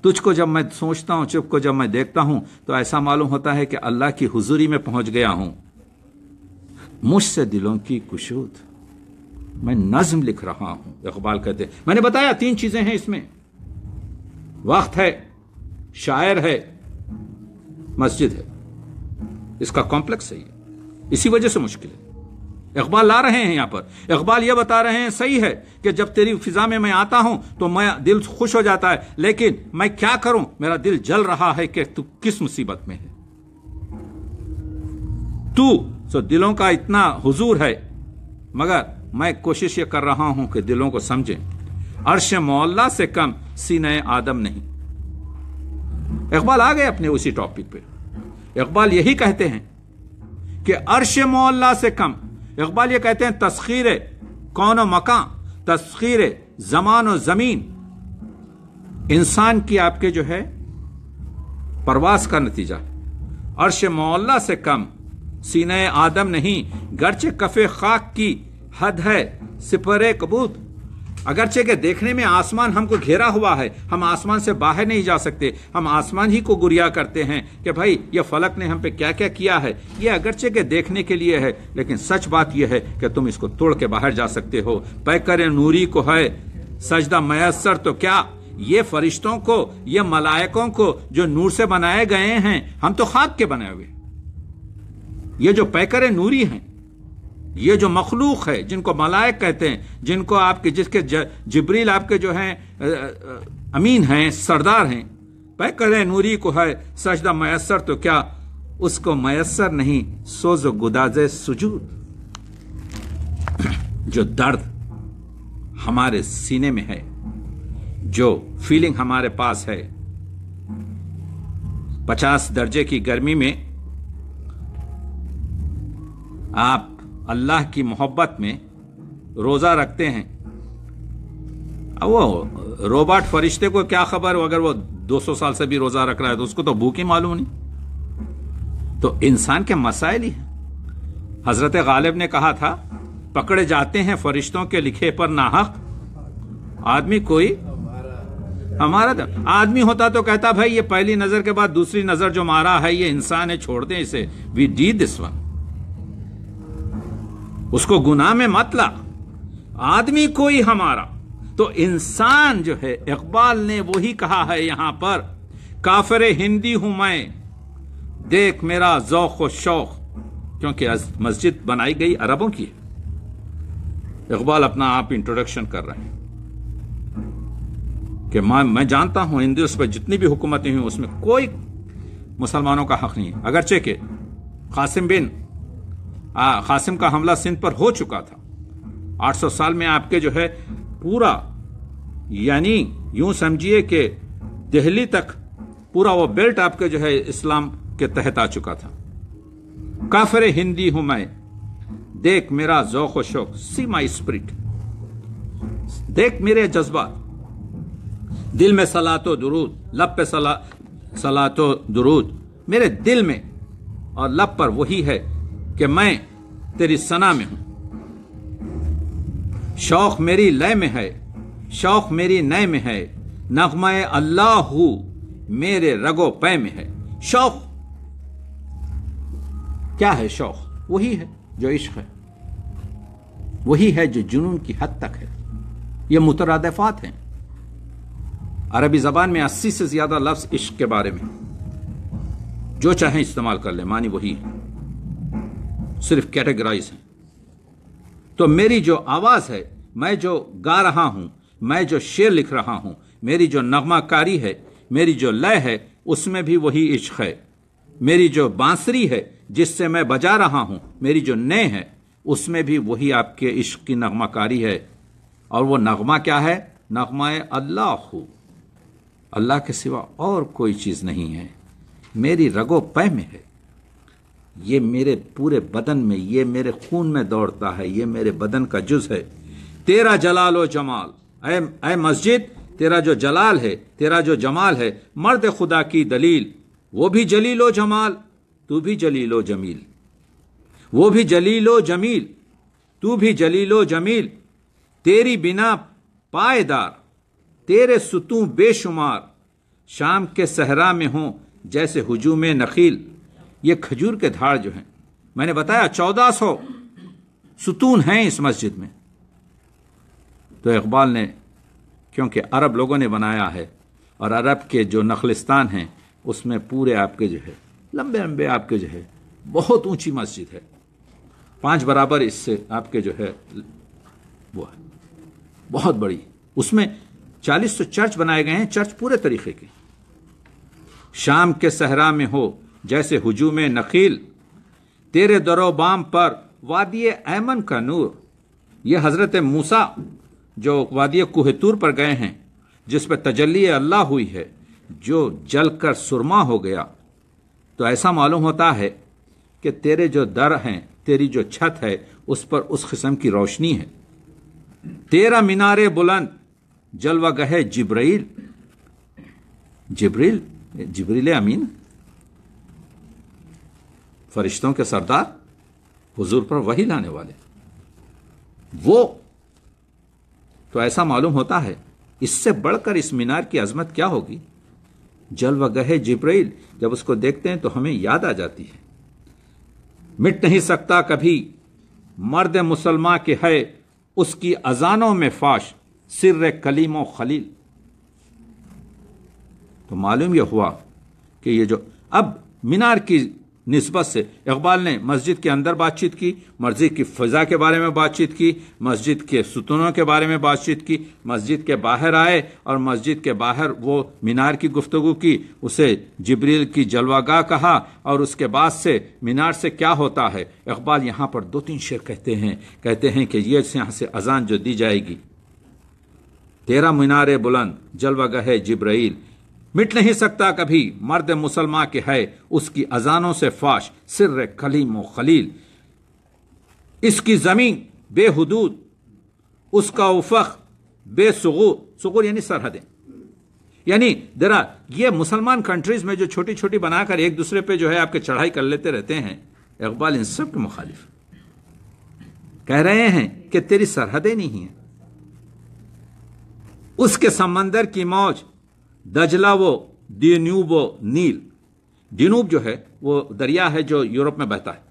तुझको जब मैं सोचता हूं चुप को जब मैं देखता हूं तो ऐसा मालूम होता है कि अल्लाह की हुजूरी में पहुंच गया हूं मुझसे दिलों की कुशूद मैं नज्म लिख रहा हूं इकबाल कहते मैंने बताया तीन चीजें हैं इसमें वक्त है शायर है मस्जिद है इसका कॉम्प्लेक्स है इसी वजह से मुश्किल है इकबाल ला रहे हैं यहाँ पर इकबाल ये बता रहे हैं सही है कि जब तेरी फिजा में मैं आता हूँ तो मैं दिल खुश हो जाता है लेकिन मैं क्या करूँ मेरा दिल जल रहा है कि तू किस मुसीबत में है तू सो दिलों का इतना हुजूर है मगर मैं कोशिश ये कर रहा हूं कि दिलों को समझें अर्श मोल्ला से कम सीने आदम नहीं इकबाल आ गए अपने उसी टॉपिक पे इकबाल यही कहते हैं कि अर्श मोल्ला से कम इकबाल ये कहते हैं तस्खीर कौन मकां तस्खीर जमान और जमीन इंसान की आपके जो है परवास का नतीजा अर्श मोल्ला से कम सीने आदम नहीं गर्च कफे खाक की हद है सिपरे कबूत अगरचे के देखने में आसमान हमको घेरा हुआ है हम आसमान से बाहर नहीं जा सकते हम आसमान ही को गुरिया करते हैं कि भाई ये फलक ने हम पे क्या क्या किया है ये अगरचे के देखने के लिए है लेकिन सच बात यह है कि तुम इसको तोड़ के बाहर जा सकते हो पैकर नूरी को है सजदा मैसर तो क्या ये फरिश्तों को ये मलायकों को जो नूर से बनाए गए हैं हम तो खाक के बने हुए ये जो पैकर नूरी हैं ये जो मखलूक है जिनको मलायक कहते हैं जिनको आपके जिसके ज, जिब्रील आपके जो हैं अमीन हैं सरदार हैं वह करें नूरी को है सजदा मैसर तो क्या उसको मैसर नहीं सोज गुदाज सुजूद जो दर्द हमारे सीने में है जो फीलिंग हमारे पास है पचास दर्जे की गर्मी में आप अल्लाह की मोहब्बत में रोज़ा रखते हैं अब वो रोबोट फरिश्ते को क्या खबर अगर वो 200 साल से भी रोज़ा रख रहा है तो उसको तो भूख ही मालूम नहीं तो इंसान के मसाइल ही हज़रत गालिब ने कहा था पकड़े जाते हैं फरिश्तों के लिखे पर नाहक आदमी कोई हमारा आदमी होता तो कहता भाई ये पहली नज़र के बाद दूसरी नज़र जो मारा है ये इंसान है छोड़ दें इसे वी डी दिस वन उसको गुनाह में मत ला आदमी कोई हमारा तो इंसान जो है इकबाल ने वही कहा है यहां पर काफिर हिंदी हूं मैं देख मेरा जौक व शौक क्योंकि मस्जिद बनाई गई अरबों की है इकबाल अपना आप इंट्रोडक्शन कर रहे हैं कि मैं मैं जानता हूं हिंदी उस पर जितनी भी हुकूमतें हुई उसमें कोई मुसलमानों का हक नहीं है अगरचे के कासिम बिन खासिम कासिम का हमला सिंध पर हो चुका था 800 साल में आपके जो है पूरा यानी यूं समझिए कि दिल्ली तक पूरा वो बेल्ट आपके जो है इस्लाम के तहत आ चुका था काफर हिंदी हूं मैं देख मेरा जौक शौक सी माई स्प्रिट देख मेरे जज्बात दिल में सला तो दुरूद लब पे सला सला तो दुरूद मेरे दिल में और लब पर वही है कि मैं तेरी सना में हूं शौक मेरी लय में है शौक मेरी नय में है नगमय अल्लाह हूं मेरे रगो पै में है शौक क्या है शौक वही है जो इश्क है वही है जो जुनून की हद तक है यह मुतरदफात हैं अरबी जबान में अस्सी से ज्यादा लफ्ज इश्क के बारे में जो चाहे इस्तेमाल कर ले मानी वही है सिर्फ कैटेगराइज हैं तो मेरी जो आवाज़ है मैं जो गा रहा हूं मैं जो शेर लिख रहा हूं मेरी जो नगमाकारी है मेरी जो लय है उसमें भी वही इश्क है मेरी जो बांसुरी है जिससे मैं बजा रहा हूं मेरी जो नय है उसमें भी वही आपके इश्क की नगमाकारी है और वो नगमा क्या है नगमाए अल्लाह अल्लाह के सिवा और कोई चीज़ नहीं है मेरी रगो पै में है ये मेरे पूरे बदन में ये मेरे खून में दौड़ता है ये मेरे बदन का जुज है तेरा जलाल व जमाल अय मस्जिद तेरा जो जलाल है तेरा जो जमाल है मर्द खुदा की दलील वो भी जलील व जमाल तू भी जलील व जमील वो भी जलील व जमील तू भी जलील व जमील तेरी बिना पायदार तेरे सुतू बेशुमार शाम के सहरा में हो जैसे हजूम नखील ये खजूर के धार जो हैं मैंने बताया चौदह सौ सुतून हैं इस मस्जिद में तो इकबाल ने क्योंकि अरब लोगों ने बनाया है और अरब के जो नखलिस्तान हैं उसमें पूरे आपके जो है लंबे लंबे आपके जो है बहुत ऊंची मस्जिद है पांच बराबर इससे आपके जो है वो है बहुत बड़ी उसमें चालीस सौ तो चर्च बनाए गए हैं चर्च पूरे तरीके के शाम के सहरा में हो जैसे हजूम नखील तेरे बाम पर वादिय ऐमन का नूर यह हज़रत मूसा जो वादिय कोहतूर पर गए हैं जिस पर तजली अल्लाह हुई है जो जल कर सुरमा हो गया तो ऐसा मालूम होता है कि तेरे जो दर हैं तेरी जो छत है उस पर उस किस्म की रोशनी है तेरा मीनारे बुलंद जलवा गहे जिब्रैल जिब्रील जिब्रिल अमीन फरिश्तों के सरदार हुजूर पर वही लाने वाले वो तो ऐसा मालूम होता है इससे बढ़कर इस मीनार की अजमत क्या होगी जल व गहे जिब्रैल जब उसको देखते हैं तो हमें याद आ जाती है मिट नहीं सकता कभी मर्द मुसलमान के है उसकी अजानों में फाश सिर कलीम खलील तो मालूम यह हुआ कि ये जो अब मीनार की नस्बत से इकबाल ने मस्जिद के अंदर बातचीत की मस्जिद की फ़ज़ा के बारे में बातचीत की मस्जिद के सुतूनों के बारे में बातचीत की मस्जिद के बाहर आए और मस्जिद के बाहर वो मीनार की गुफ्तु की उसे जबरील की जलवागा कहा और उसके बाद से मीनार से क्या होता है इकबाल यहाँ पर दो तीन शेर कहते हैं कहते हैं कि ये यहाँ से अजान जो दी जाएगी तेरा मीनार बुलंद है जबराइल मिट नहीं सकता कभी मर्द मुसलमान के है उसकी अजानों से फाश सिर कलीम खलील इसकी जमीन बेहदूद उसका उफक बेसगूर सगूर यानी सरहदें यानी जरा ये मुसलमान कंट्रीज में जो छोटी छोटी बनाकर एक दूसरे पे जो है आपके चढ़ाई कर लेते रहते हैं इकबाल इन सब के मुखालिफ कह रहे हैं कि तेरी सरहदें नहीं है उसके समंदर की मौज दजला दिनूब वो नील दिनूब जो है वो दरिया है जो यूरोप में बहता है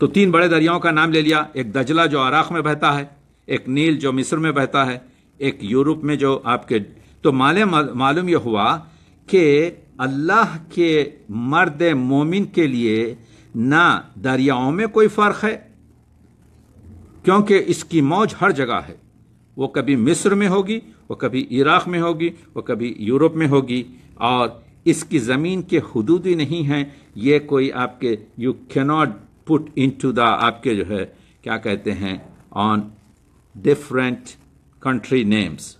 तो तीन बड़े दरियाओं का नाम ले लिया एक दजला जो आराक में बहता है एक नील जो मिस्र में बहता है एक यूरोप में जो आपके तो माले मालूम यह हुआ कि अल्लाह के मर्द मोमिन के लिए ना दरियाओं में कोई फ़र्क है क्योंकि इसकी मौज हर जगह है वो कभी मिस्र में होगी वो कभी इराक़ में होगी वो कभी यूरोप में होगी और इसकी ज़मीन के हदूद ही नहीं हैं ये कोई आपके you cannot put into the आपके जो है क्या कहते हैं ऑन डिफरेंट कंट्री नेम्स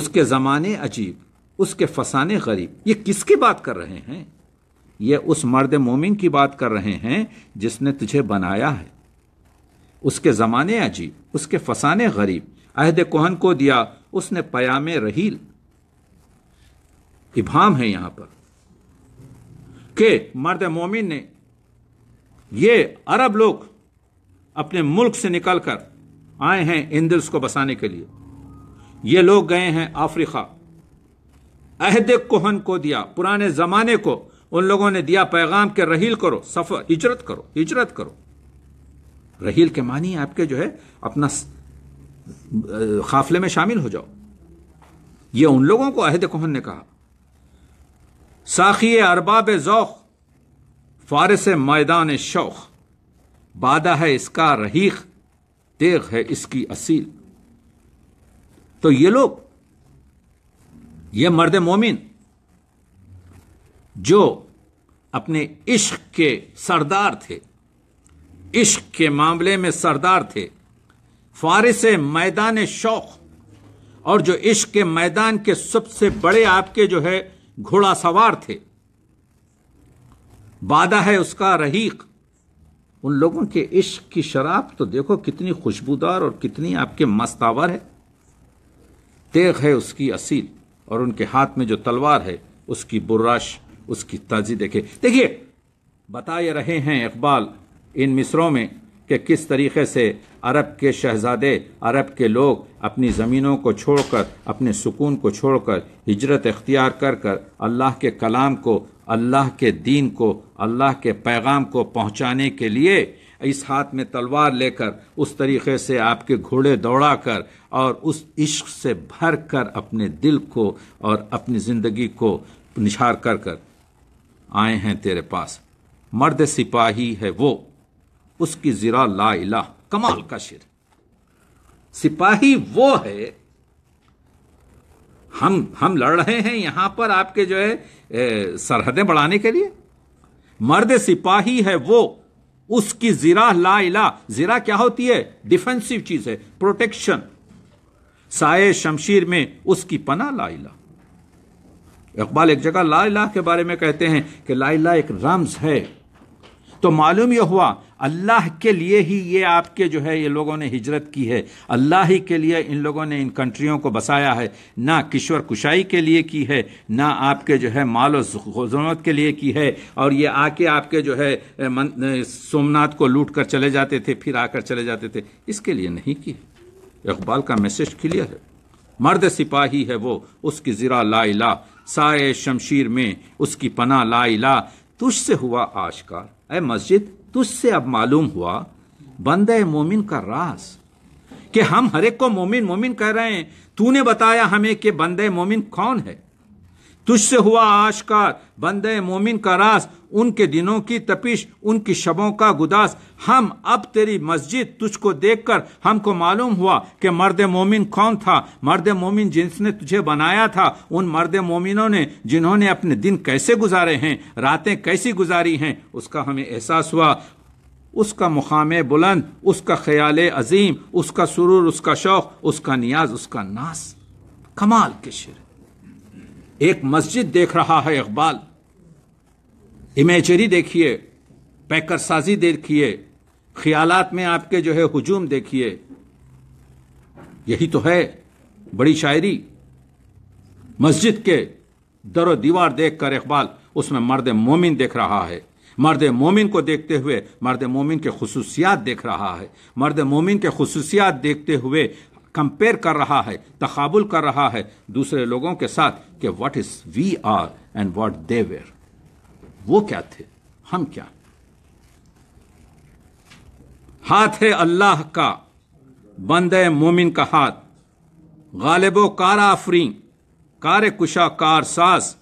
उसके ज़माने अजीब उसके फसाने गरीब ये किसकी बात कर रहे हैं ये उस मर्द मोमिन की बात कर रहे हैं जिसने तुझे बनाया है उसके ज़माने अजीब उसके फसाने गरीब अहद कोहन को दिया उसने पयाम रहील इभाम है यहां पर के मर्द मोमिन ने ये अरब लोग अपने मुल्क से निकलकर आए हैं इंद्रस को बसाने के लिए ये लोग गए हैं अफ्रीका अहद कोहन को दिया पुराने जमाने को उन लोगों ने दिया पैगाम के रहील करो सफर हिजरत करो हिजरत करो रहील के मानी आपके जो है अपना काफले में शामिल हो जाओ ये उन लोगों को अहद कोहन ने कहा साखी अरबाब जौक फारस मैदान शौख बादा है इसका रहीख तेग है इसकी असील तो ये लोग ये मर्द मोमिन जो अपने इश्क के सरदार थे इश्क के मामले में सरदार थे फारिस मैदान शौक और जो इश्क के मैदान के सबसे बड़े आपके जो है घोड़ा सवार थे वादा है उसका रहीक उन लोगों के इश्क की शराब तो देखो कितनी खुशबूदार और कितनी आपके मस्तावर है तेग है उसकी असील और उनके हाथ में जो तलवार है उसकी बुर्राश उसकी ताजी देखे देखिए बताए रहे हैं इकबाल इन मिसरों में कि किस तरीके से अरब के शहजादे अरब के लोग अपनी ज़मीनों को छोड़कर अपने सुकून को छोड़कर हिजरत इख्तियार कर कर अल्लाह के कलाम को अल्लाह के दीन को अल्लाह के पैगाम को पहुँचाने के लिए इस हाथ में तलवार लेकर उस तरीके से आपके घोड़े दौड़ा कर और उस इश्क से भर कर अपने दिल को और अपनी ज़िंदगी को निछार कर कर आए हैं तेरे पास मर्द सिपाही है वो उसकी जिरा ला इला कमाल का शिर सिपाही वो है हम हम लड़ रहे हैं यहां पर आपके जो है सरहदें बढ़ाने के लिए मर्द सिपाही है वो उसकी जिरा ला इला जिरा क्या होती है डिफेंसिव चीज है प्रोटेक्शन साय शमशीर में उसकी पना ला इला इकबाल एक जगह ला इला के बारे में कहते हैं कि ला इला एक रम्स है तो मालूम यह हुआ अल्लाह के लिए ही ये आपके जो है ये लोगों ने हिजरत की है अल्लाह ही के लिए इन लोगों ने इन कंट्रियों को बसाया है ना किश्वर कुशाई के लिए की है ना आपके जो है माल ज़रूरत के लिए की है और ये आके आपके जो है सोमनाथ को लूट कर चले जाते थे फिर आकर चले जाते थे इसके लिए नहीं की इकबाल का मैसेज क्लियर है मर्द सिपाही है वो उसकी ज़रा लाइला सारे शमशीर में उसकी पना लाइला इला तुझसे हुआ आशकार ए मस्जिद तुझसे अब मालूम हुआ बंद मोमिन का रास कि हम हरेक को मोमिन मोमिन कह रहे हैं तूने बताया हमें कि बंदे मोमिन कौन है तुझसे हुआ आशकार बंदे मोमिन का रास उनके दिनों की तपिश उनकी शबों का गुदास हम अब तेरी मस्जिद तुझको देखकर हमको मालूम हुआ कि मर्द मोमिन कौन था मर्द मोमिन जिसने तुझे बनाया था उन मर्द मोमिनों ने जिन्होंने अपने दिन कैसे गुजारे हैं रातें कैसी गुजारी हैं उसका हमें एहसास हुआ उसका मुकाम बुलंद उसका ख्याल अजीम उसका सुरूर उसका शौक उसका नियाज उसका नास कमाल के शिर एक मस्जिद देख रहा है इकबाल इमेजरी देखिए पैकर साजी देखिए ख्यालात में आपके जो है हुजूम देखिए यही तो है बड़ी शायरी मस्जिद के दर दीवार देखकर इकबाल उसमें मर्द मोमिन देख रहा है मर्द मोमिन को देखते हुए मर्द मोमिन के खसूसियात देख रहा है मर्द मोमिन के खसूसियात देखते हुए कंपेयर कर रहा है तकबुल कर रहा है दूसरे लोगों के साथ कि what is we are and what they were वो क्या थे हम क्या हाथ है अल्लाह का बंदे मोमिन का हाथ गालिबो कार आफरी कार कुशा कार सास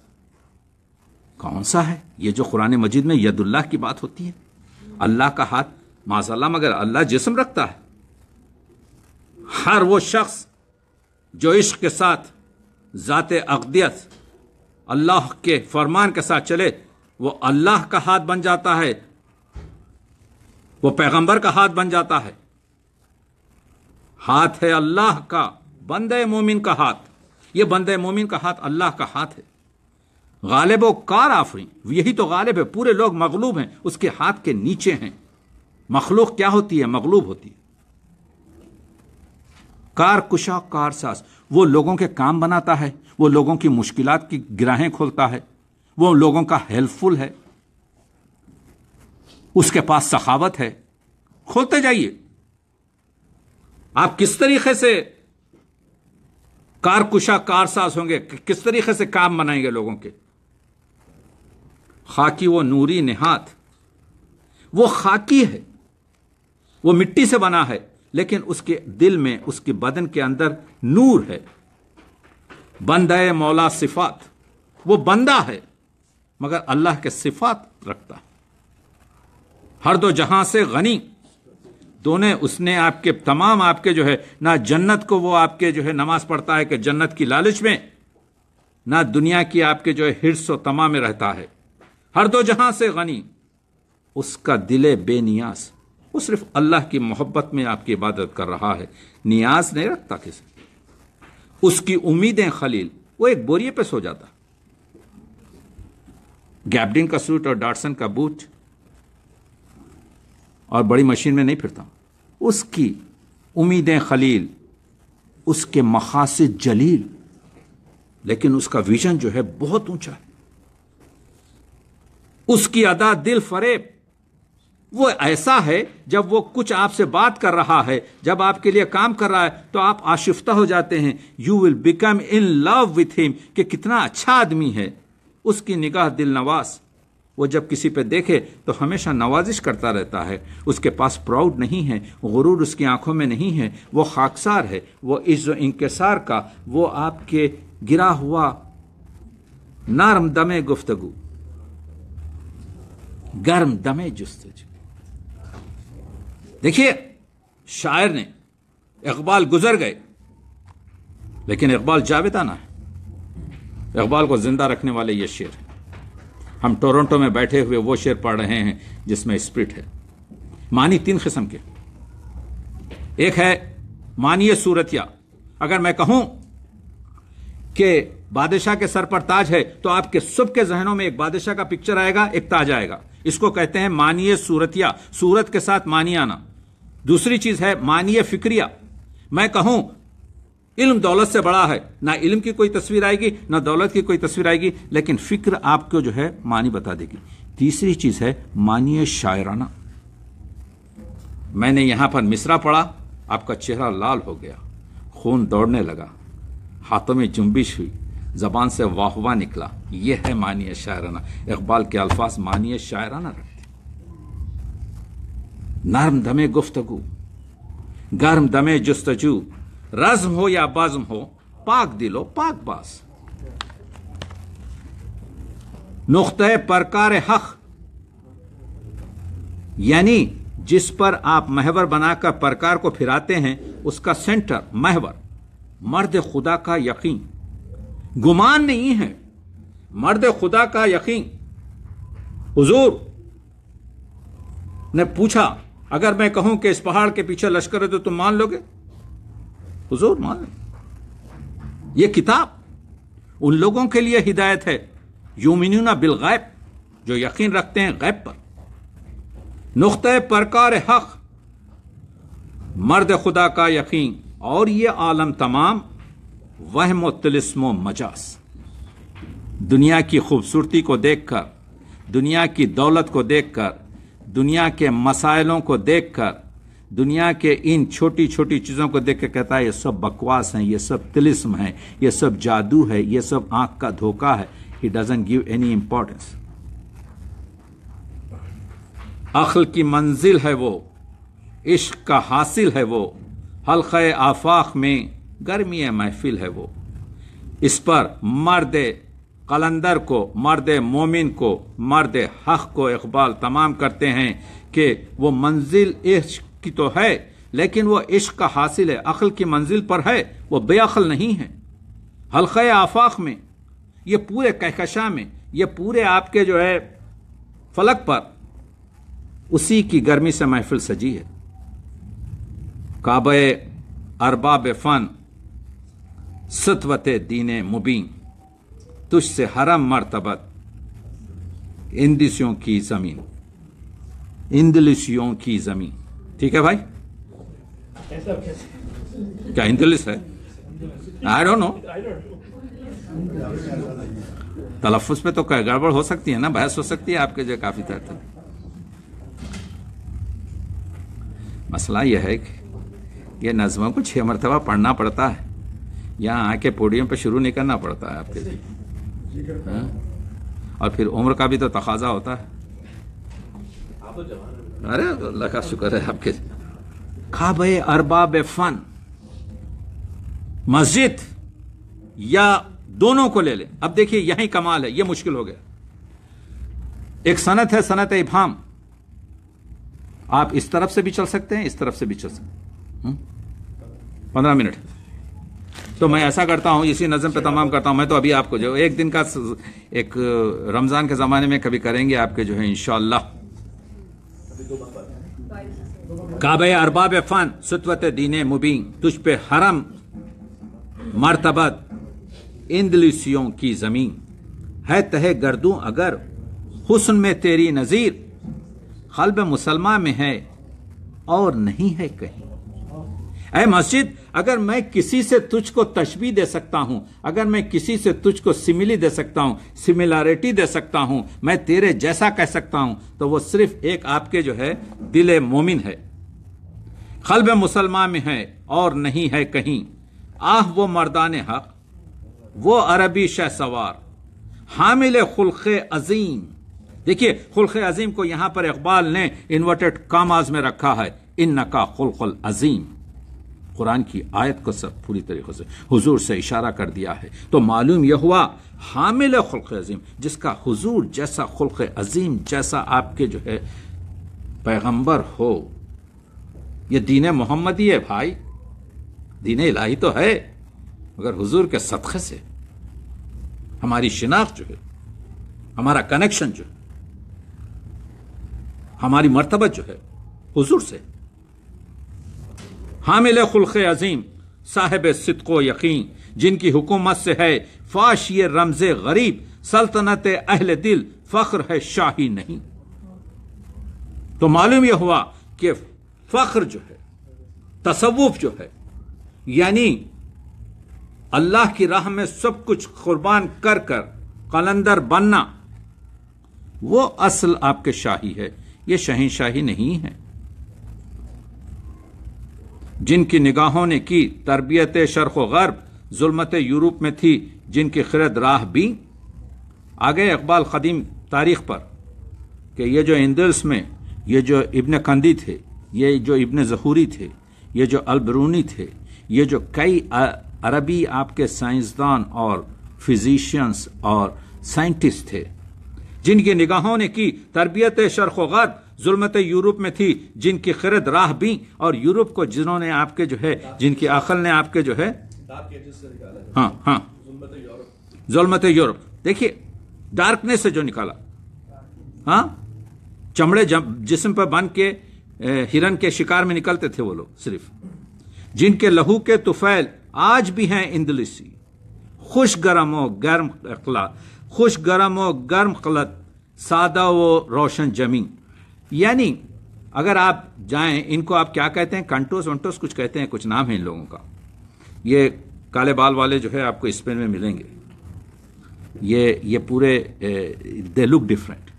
कौन सा है ये जो कुरान मजिद में यदुल्लाह की बात होती है अल्लाह का हाथ माजल्ला मगर अल्लाह जिसम रखता है हर वो शख्स जो इश्क के साथ ज़ात अकदियत अल्लाह के फरमान के साथ चले वो अल्लाह का हाथ बन जाता है वो पैगंबर का हाथ बन जाता है हाथ है अल्लाह का बंद मोमिन का हाथ ये बंद मोमिन का हाथ अल्लाह का हाथ है गालिब कार आफरी यही तो गालिब है पूरे लोग मगलूब हैं उसके हाथ के नीचे हैं मखलूक क्या होती है मगलूब होती है कारकुशा कारसास वो लोगों के काम बनाता है वो लोगों की मुश्किल की गिराहें खोलता है वो लोगों का हेल्पफुल है उसके पास सखावत है खोलते जाइए आप किस तरीके से कारकुशा कारसास होंगे किस तरीके से काम बनाएंगे लोगों के खाकी वो नूरी निहात वो खाकी है वो मिट्टी से बना है लेकिन उसके दिल में उसके बदन के अंदर नूर है बंद है मौला सिफात वो बंदा है मगर अल्लाह के सिफात रखता हर दो जहां से गनी दोनों उसने आपके तमाम आपके जो है ना जन्नत को वो आपके जो है नमाज पढ़ता है कि जन्नत की लालच में ना दुनिया की आपके जो है हिरस व तमाम में रहता है हर दो जहां से गनी उसका दिले बेनियास वो सिर्फ अल्लाह की मोहब्बत में आपकी इबादत कर रहा है नियाज नहीं रखता किसी उसकी उम्मीदें खलील वो एक बोरिए पे सो जाता गैबडिन का सूट और डार्सन का बूट और बड़ी मशीन में नहीं फिरता उसकी उम्मीदें खलील उसके मखासे जलील लेकिन उसका विजन जो है बहुत ऊंचा है उसकी अदा दिल फरेब वो ऐसा है जब वो कुछ आपसे बात कर रहा है जब आपके लिए काम कर रहा है तो आप आशिफ्ता हो जाते हैं you will become in love with him कि कितना अच्छा आदमी है उसकी निगाह दिल नवाज वो जब किसी पे देखे तो हमेशा नवाजिश करता रहता है उसके पास प्राउड नहीं है गुरूर उसकी आंखों में नहीं है वो खाकसार है वो इज्ज इंकसार का वो आपके गिरा हुआ नरम दमे गुफ्तगु गर्म दमे जुस्तजू देखिए शायर ने इकबाल गुजर गए लेकिन इकबाल जावेदाना है इकबाल को जिंदा रखने वाले ये शेर हम टोरंटो में बैठे हुए वो शेर पढ़ रहे हैं जिसमें स्प्रिट है मानी तीन किस्म के एक है मानिए सूरतिया अगर मैं कहूं कि बादशाह के सर पर ताज है तो आपके के जहनों में एक बादशाह का पिक्चर आएगा एक ताज आएगा इसको कहते हैं मानिए सूरतिया सूरत के साथ मानियाना दूसरी चीज है मानिए फिक्रिया मैं कहूं इल्म दौलत से बड़ा है ना इल्म की कोई तस्वीर आएगी ना दौलत की कोई तस्वीर आएगी लेकिन फिक्र आपको जो है मानी बता देगी तीसरी चीज है मानिय शायराना मैंने यहां पर मिसरा पढ़ा आपका चेहरा लाल हो गया खून दौड़ने लगा हाथों में जुम्बिश हुई जबान से वाहवा निकला यह है मानिय शायराना इकबाल के अल्फाज मानिय शायराना रख नरम दमे गुफ्तगु गर्म दमे जस्तजू रज्म हो या बज्म हो पाक दिलो पाक बास नुख्त परकार हक यानी जिस पर आप महवर बनाकर परकार को फिराते हैं उसका सेंटर महवर मर्द खुदा का यकीन गुमान नहीं है मर्द खुदा का यकीन हुजूर ने पूछा अगर मैं कहूं कि इस पहाड़ के पीछे लश्कर है तो तुम मान लोगे हुजूर मान लो ये किताब उन लोगों के लिए हिदायत है यूमिनुना बिल गैब जो यकीन रखते हैं गैब पर नुक़ परकार हक मर्द खुदा का यकीन और ये आलम तमाम वहम तलस्म मजास दुनिया की खूबसूरती को देखकर दुनिया की दौलत को देखकर दुनिया के मसाइलों को देखकर दुनिया के इन छोटी छोटी चीज़ों को देख कर कहता है ये सब बकवास हैं ये सब तिलिस्म है ये सब जादू है ये सब आंख का धोखा है he doesn't give any importance अखल की मंजिल है वो इश्क का हासिल है वो हल्के आफाक में गर्मी महफिल है वो इस पर मर्द कलंदर को मर्द मोमिन को मर्द हक को इकबाल तमाम करते हैं कि वो मंजिल इश्क की तो है लेकिन वो इश्क का हासिल है अकल की मंजिल पर है वो बेअल नहीं है हल्क़ आफाक में ये पूरे कहकशा में ये पूरे आपके जो है फलक पर उसी की गर्मी से महफिल सजी है काब अरबाब फ़न सतवत दीन मुबीन तुझसे से हरा मरतबत इंदिशियों की जमीन इंदलिसियों की जमीन ठीक है भाई क्या इंदलिस है आई डोंट नो तलफ़ पे तो गड़बड़ हो सकती है ना बहस हो सकती है आपके जो काफ़ी तरह तक मसला यह है कि ये नज़मों को छह मरतबा पढ़ना पड़ता है यहाँ आके पोडियम पर शुरू नहीं करना पड़ता है आपके लिए और फिर उम्र का भी तो तकाजा होता है अरे अल्लाह का शुक्र है आपके अरबा बे फन मस्जिद या दोनों को ले लें अब देखिए यही कमाल है यह मुश्किल हो गया एक सनत है सनत इफाम आप इस तरफ से भी चल सकते हैं इस तरफ से भी चल सकते हैं हम्म? पंद्रह मिनट तो मैं ऐसा करता हूँ इसी नज़म पे तमाम करता हूँ मैं तो अभी आपको जो एक दिन का एक रमज़ान के ज़माने में कभी करेंगे आपके जो है इन काब अरबाब फ़न सुतवत दीन मुबीन तुझ पे हरम मरतबत इंदलिसियों की ज़मीन है तह गर्दू अगर हुसन में तेरी नज़ीर कल्ब मुसलमान में है और नहीं है कहीं अः मस्जिद अगर मैं किसी से तुझको तशबी दे सकता हूं अगर मैं किसी से तुझको सिमिली दे सकता हूं सिमिलरिटी दे सकता हूं मैं तेरे जैसा कह सकता हूं तो वो सिर्फ एक आपके जो है दिल मोमिन है खलब मुसलमान में है और नहीं है कहीं आह वो मर्दान हक वो अरबी शह सवार हामिल खुल्ख अजीम देखिए खुल्ख अजीम को यहां पर इकबाल ने इन्वर्टेड कामाज में रखा है इन नका खुल्क अजीम कुरान की आयत को सब पूरी तरीके से हुजूर से इशारा कर दिया है तो मालूम यह हुआ हामिल खुल्क अजीम जिसका हुजूर जैसा खुल्क अजीम जैसा आपके जो है पैगंबर हो ये दीन मोहम्मदी है भाई दीन इलाही तो है मगर हुजूर के सदक़े से हमारी शिनाख्त जो है हमारा कनेक्शन जो है हमारी मरतबत जो है हुजूर से हामिल खुलख अजीम साहिब सिद्को यकीन जिनकी हुकूमत से है फाश ये रमज गरीब सल्तनत अहल दिल फख्र है शाही नहीं तो मालूम यह हुआ कि फख्र जो है तसवुफ जो है यानी अल्लाह की राह में सब कुछ कुर्बान कर कर कलंदर बनना वो असल आपके शाही है ये शाही नहीं है जिनकी निगाहों ने की तरबियत शर्क गर्ब जुलमत यूरोप में थी जिनकी खिरद राह भी आगे इकबाल कदीम तारीख पर कि ये जो इंदल्स में ये जो इब्न कंदी थे ये जो इब्न जहूरी थे ये जो अलबरूनी थे ये जो कई अरबी आपके साइंसदान और फिजिशियंस और साइंटिस्ट थे जिनकी निगाहों ने की तरबियत शर्क गर्ब जुलमत यूरोप में थी जिनकी खरद राह भी और यूरोप को जिन्होंने आपके जो है जिनकी अकल ने आपके जो है हाँ हाँ जुलमत यूरोप देखिए डार्कनेस से जो निकाला हाँ चमड़े जिसम पर बन के हिरन के शिकार में निकलते थे वो लोग सिर्फ जिनके लहू के तुफैल आज भी हैं इंदलिसी खुश गर्म व गर्म अखला खुश गर्म व गर्म खलत सादा व रोशन जमीन यानी अगर आप जाएं इनको आप क्या कहते हैं कंटोस वंटोस कुछ कहते हैं कुछ नाम है इन लोगों का ये काले बाल वाले जो है आपको स्पेन में मिलेंगे ये ये पूरे दे लुक डिफरेंट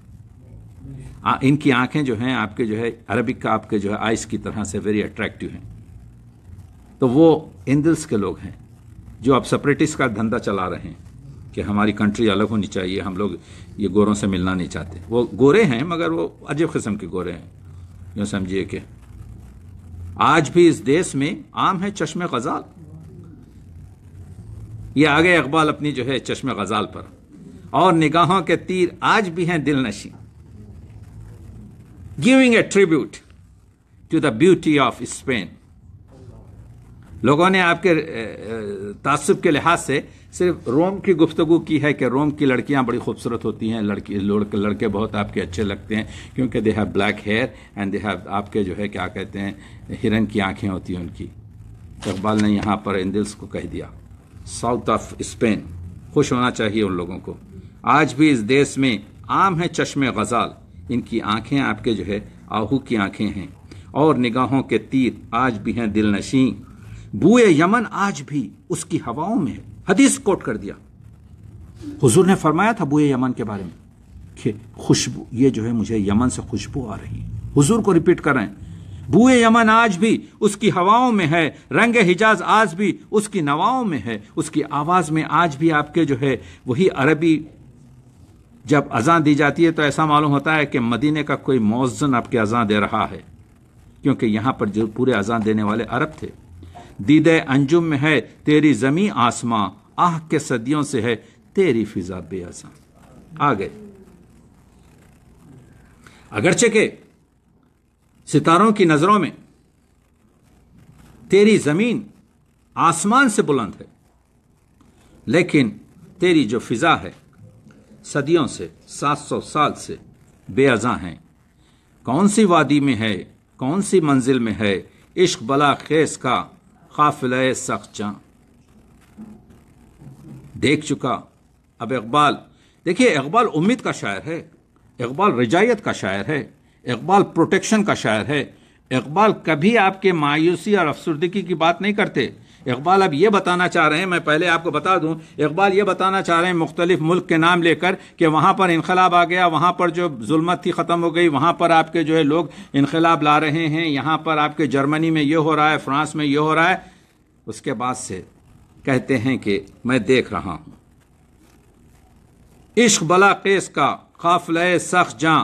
इनकी आंखें जो हैं आपके जो है अरबिक का आपके जो है आइस की तरह से वेरी अट्रैक्टिव हैं तो वो इंदल्स के लोग हैं जो अब सेपरेटिस का धंधा चला रहे हैं कि हमारी कंट्री अलग होनी चाहिए हम लोग ये गोरों से मिलना नहीं चाहते वो गोरे हैं मगर वो अजीब किस्म के गोरे हैं यूँ समझिए कि आज भी इस देश में आम है चश्म गज़ाल ये आगे इकबाल अपनी जो है चश्म गज़ाल पर और निगाहों के तीर आज भी हैं दिल नशी giving a tribute to the beauty of Spain लोगों ने आपके तसब के लिहाज से सिर्फ रोम की गुफ्तगु की है कि रोम की लड़कियां बड़ी खूबसूरत होती हैं लड़की लड़के लड़के बहुत आपके अच्छे लगते हैं क्योंकि they have black hair and they have आपके जो है क्या कहते हैं हिरन की आंखें होती हैं उनकी इकबाल ने यहाँ पर इंदिल्स को कह दिया साउथ ऑफ स्पेन खुश होना चाहिए उन लोगों को आज भी इस देश में आम है चश्मे गज़ाल इनकी आंखें आपके जो है आहू की आंखें हैं और निगाहों के तीर आज भी हैं दिल नशीं बुए यमन आज भी उसकी हवाओं में है हदीस कोट कर दिया हुजूर ने फरमाया था बुए यमन के बारे में कि खुशबू ये जो है मुझे यमन से खुशबू आ रही है हुजूर को रिपीट कर रहे हैं बुए यमन आज भी उसकी हवाओं में है रंग हिजाज आज भी उसकी नवाओं में है उसकी आवाज में आज भी आपके जो है वही अरबी जब अजान दी जाती है तो ऐसा मालूम होता है कि मदीने का कोई मौजन आपके अजान दे रहा है क्योंकि यहां पर जो पूरे अजान देने वाले अरब थे दीदे अंजुम में है तेरी जमी आसमां आह के सदियों से है तेरी फिजा बेअसा आ गए अगरचे के सितारों की नजरों में तेरी जमीन आसमान से बुलंद है लेकिन तेरी जो फिजा है सदियों से सात सौ साल से बेअजा हैं कौन सी वादी में है कौन सी मंजिल में है इश्क बला खेस का काफिल सख्चा देख चुका अब इकबाल देखिए इकबाल उम्मीद का शायर है इकबाल रजायत का शायर है इकबाल प्रोटेक्शन का शायर है इकबाल कभी आपके मायूसी और अफसरदगी की बात नहीं करते इकबाल अब ये बताना चाह रहे हैं मैं पहले आपको बता दूं इकबाल ये बताना चाह रहे हैं मुख्तलिफ मुल्क के नाम लेकर कि वहाँ पर इनकलाब आ गया वहाँ पर जो जुल्मत थी ख़त्म हो गई वहाँ पर आपके जो है लोग इनकलाब ला रहे हैं यहाँ पर आपके जर्मनी में ये हो रहा है फ्रांस में ये हो रहा है उसके बाद से कहते हैं कि मैं देख रहा हूँ इश्क बला केस का काफिल सख जहाँ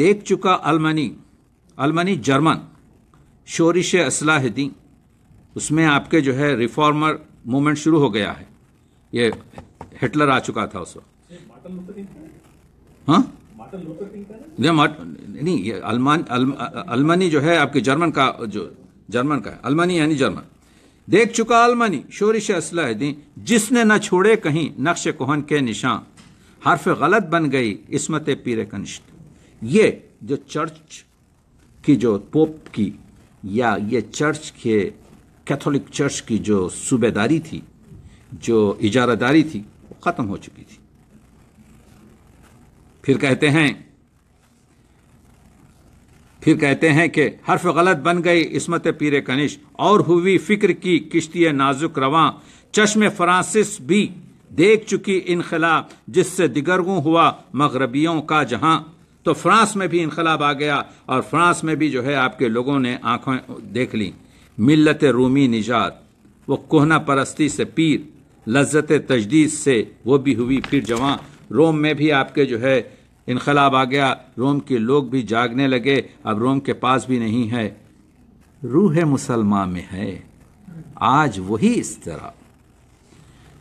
देख चुका अलमनी अलमनी जर्मन शोरिश असलाह दी उसमें आपके जो है रिफॉर्मर मूवमेंट शुरू हो गया है ये हिटलर आ चुका था उस वक्त हाँ नहीं ये अलमान अलमानी जो है आपके जर्मन का जो जर्मन का है अलमानी यानी जर्मन देख चुका अलमानी शोरिश असलह दी जिसने न छोड़े कहीं नक्श कोहन के निशान हर्फ गलत बन गई इसमत पीर कनिष्ठ ये जो चर्च की जो पोप की या ये चर्च के कैथोलिक चर्च की जो सूबेदारी थी जो इजारादारी थी वो ख़त्म हो चुकी थी फिर कहते हैं फिर कहते हैं कि हर्फ गलत बन गई इसमत पीर कनिश और हुई फिक्र की किश्ती नाजुक रवां चश्मे फ्रांसिस भी देख चुकी इनखला जिससे दिगरगू हुआ मगरबियों का जहां तो फ्रांस में भी इनकलाब आ गया और फ्रांस में भी जो है आपके लोगों ने आंखों देख ली मिलत रूमी निजात वो कोहना परस्ती से पीर लज्जत तजदीद से वो भी हुई फिर जवान रोम में भी आपके जो है इनकलाब आ गया रोम के लोग भी जागने लगे अब रोम के पास भी नहीं है रूह मुसलमान में है आज वही इस तरह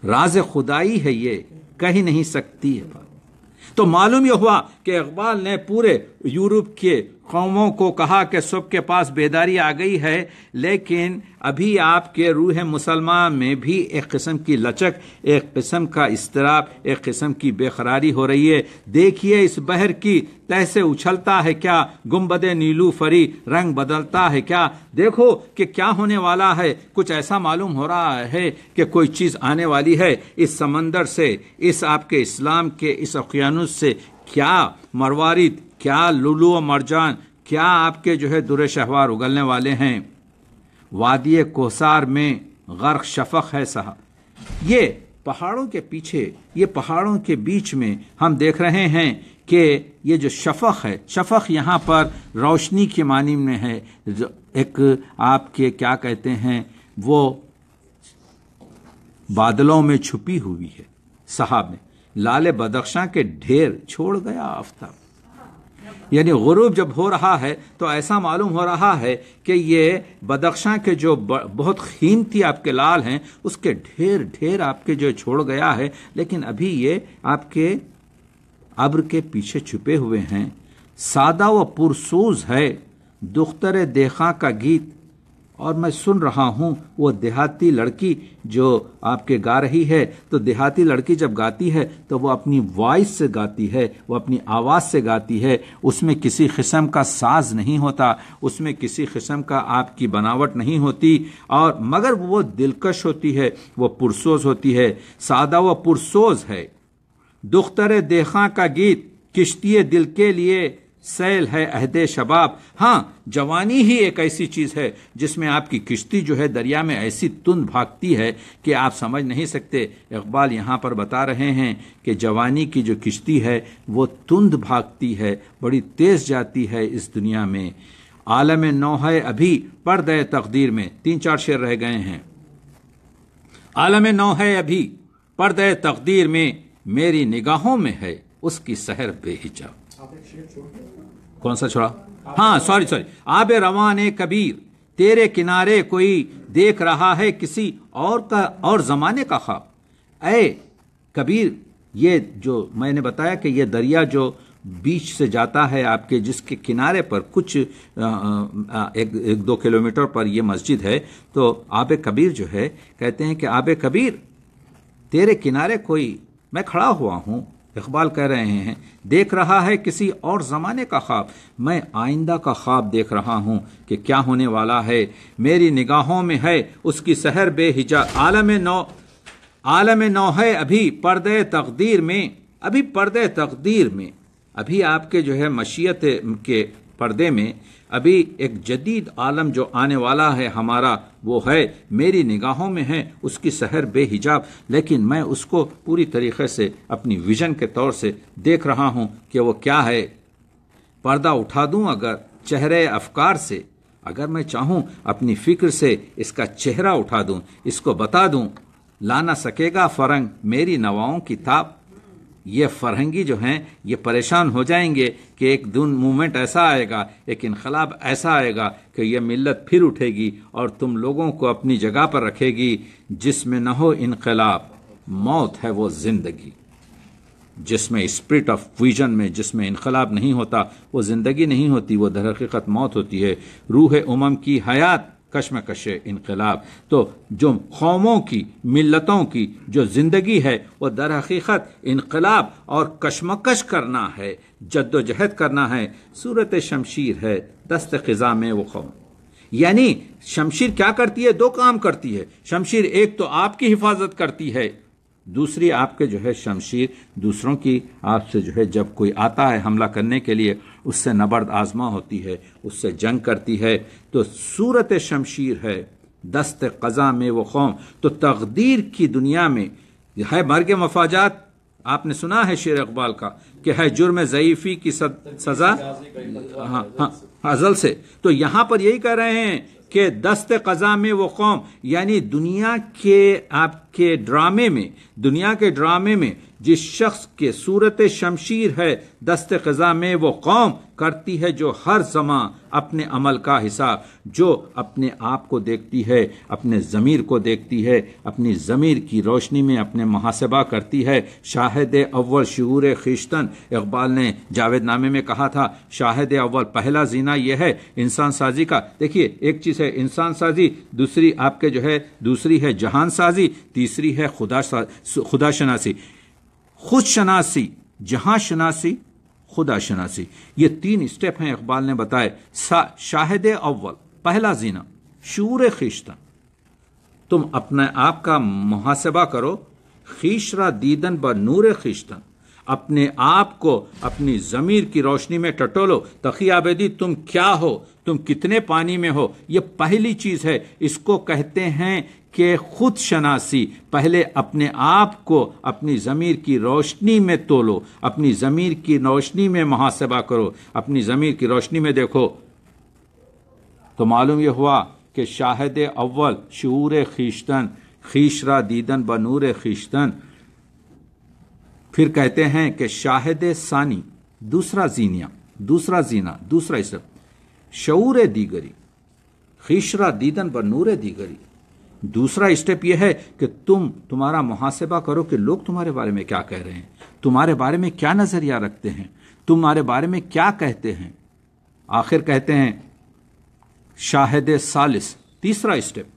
राज खुदाई है ये कही नहीं सकती है तो मालूम यह हुआ कि इकबाल ने पूरे यूरोप के कौमों को कहा कि सबके पास बेदारी आ गई है लेकिन अभी आपके रूह मुसलमान में भी एक किस्म की लचक एक किस्म का इसतराब एक किस्म की बेकरारी हो रही है देखिए इस बहर की तह से उछलता है क्या गुमबद नीलू फरी रंग बदलता है क्या देखो कि क्या होने वाला है कुछ ऐसा मालूम हो रहा है कि कोई चीज़ आने वाली है इस समंदर से इस आपके इस्लाम के इस अकियानुस से क्या मरवारी क्या लुलू और मरजान क्या आपके जो है दुरे शहवार उगलने वाले हैं वादिय कोसार में गर्क शफक है साहब ये पहाड़ों के पीछे ये पहाड़ों के बीच में हम देख रहे हैं कि ये जो शफक है शफक यहाँ पर रोशनी के मानी में है एक आपके क्या कहते हैं वो बादलों में छुपी हुई है साहब में लाल बदख्शां के ढेर छोड़ गया आफ्ताब यानी गुरूब जब हो रहा है तो ऐसा मालूम हो रहा है कि ये बदख्शां के जो बहुत कीमती आपके लाल हैं उसके ढेर ढेर आपके जो छोड़ गया है लेकिन अभी ये आपके अब्र के पीछे छुपे हुए हैं सादा व पुरसूज है दुख्तर देखा का गीत और मैं सुन रहा हूँ वो देहाती लड़की जो आपके गा रही है तो देहाती लड़की जब गाती है तो वो अपनी वॉइस से गाती है वो अपनी आवाज़ से गाती है उसमें किसी किस्म का साज नहीं होता उसमें किसी किस्म का आपकी बनावट नहीं होती और मगर वो दिलकश होती है वो पुरसोज होती है सादा व पुरसोज है दुख्तर देखा का गीत किश्ती दिल के लिए सैल है अहद शबाब हाँ जवानी ही एक ऐसी चीज़ है जिसमें आपकी किश्ती जो है दरिया में ऐसी तुंद भागती है कि आप समझ नहीं सकते इकबाल यहाँ पर बता रहे हैं कि जवानी की जो किश्ती है वो तुंद भागती है बड़ी तेज़ जाती है इस दुनिया में आलम नौ है अभी पर्द तकदीर में तीन चार शेर रह गए हैं आलम नौ है अभी पर्द तकदीर में मेरी निगाहों में है उसकी सहर बेहिजाब कौन सा छोड़ा हाँ सॉरी सॉरी आब रवान कबीर तेरे किनारे कोई देख रहा है किसी और का और जमाने का ख्वाब ए कबीर ये जो मैंने बताया कि ये दरिया जो बीच से जाता है आपके जिसके किनारे पर कुछ आ, एक, एक दो किलोमीटर पर यह मस्जिद है तो आब कबीर जो है कहते हैं कि आब कबीर तेरे किनारे कोई मैं खड़ा हुआ हूँ इकबाल कह रहे हैं देख रहा है किसी और ज़माने का ख्वाब मैं आइंदा का ख्वाब देख रहा हूँ कि क्या होने वाला है मेरी निगाहों में है उसकी सहर बेहिजा आलम नौ आलम नौ है अभी पर्द तकदीर में अभी पर्द तकदीर में अभी आपके जो है मशीयत के पर्दे में अभी एक जदीद आलम जो आने वाला है हमारा वो है मेरी निगाहों में है उसकी शहर बेहिजाब लेकिन मैं उसको पूरी तरीके से अपनी विजन के तौर से देख रहा हूँ कि वो क्या है पर्दा उठा दूँ अगर चेहरे अफकार से अगर मैं चाहूँ अपनी फिक्र से इसका चेहरा उठा दूँ इसको बता दूँ लाना सकेगा फरंग मेरी नवाओं की ताप ये फरहंगी जो हैं ये परेशान हो जाएंगे कि एक दिन मूवमेंट ऐसा आएगा एक इनकलाब ऐसा आएगा कि यह मिलत फिर उठेगी और तुम लोगों को अपनी जगह पर रखेगी जिसमें न हो इनकलाब मौत है वो ज़िंदगी जिसमें स्प्रिट ऑफ विजन में जिसमें इनकलाब नहीं होता वो ज़िंदगी नहीं होती वो दरक़ीकत मौत होती है रूह उमम की हयात कश्मकश इनकलाब तो जो कौमों की मिलतों की जो ज़िंदगी है वह दर हकीकत इनकलाब और कश्मकश करना है जद्दोजहद करना है सूरत शमशीर है दस्त ख़ज़ा में वो कौम यानी शमशीर क्या करती है दो काम करती है शमशीर एक तो आपकी हिफाजत करती है दूसरी आपके जो है शमशीर दूसरों की आपसे जो है जब कोई आता है हमला करने के लिए उससे नबर्द आजमा होती है उससे जंग करती है तो सूरत शमशीर है दस्त कज़ा में वो कौम तो तकदीर की दुनिया में है मर्ग मफाजात आपने सुना है शेर इकबाल का कि है जुर्म ज़यीफ़ी की सद, सज़ा हाँ हाँ अजल से तो यहाँ पर यही कह रहे हैं कि दस्त कज़ा में वो कौम यानी दुनिया के आपके ड्रामे में दुनिया के ड्रामे में जिस शख्स के सूरत शमशीर है दस्त खजा में वो कौम करती है जो हर जमा अपने अमल का हिसाब जो अपने आप को देखती है अपने ज़मीर को देखती है अपनी ज़मीर की रोशनी में अपने मुहासबा करती है शाहिद अव्वल शूर खिश्तन इकबाल ने जावेद नामे में कहा था शाहिद अव्वल पहला जीना यह है इंसान साजी का देखिए एक चीज़ है इंसान साजी दूसरी आपके जो है दूसरी है जहान साजी तीसरी है खुदा खुदा शनासी खुद शनासी जहां शनासी खुदा शनासी ये तीन स्टेप हैं इकबाल ने बताए शाहिद अव्वल पहला जीना शूर खिश्ता तुम अपने आप का मुहासबा करो खीशरा दीदन ब नूर खिश्ता अपने आप को अपनी ज़मीर की रोशनी में टटोलो तखियाबेदी तुम क्या हो तुम कितने पानी में हो यह पहली चीज है इसको कहते हैं कि खुद शनासी पहले अपने आप को अपनी ज़मीर की रोशनी में तोलो अपनी ज़मीर की रोशनी में महासभा करो अपनी ज़मीर की रोशनी में देखो तो मालूम यह हुआ कि शाहिद अव्वल शूर खीशतन खीशरा दीदन बनूर खीशतन फिर कहते हैं कि शाहिद सानी दूसरा जीनिया दूसरा जीना दूसरा इस शूर दीगरी खीशरा दीदन पर नूर दीगरी दूसरा स्टेप यह है कि तुम तुम्हारा मुहासिबा करो कि लोग तुम्हारे बारे में क्या कह रहे हैं तुम्हारे बारे में क्या नज़रिया रखते हैं तुम्हारे बारे में क्या कहते हैं आखिर कहते हैं शाहिद सालिस तीसरा स्टेप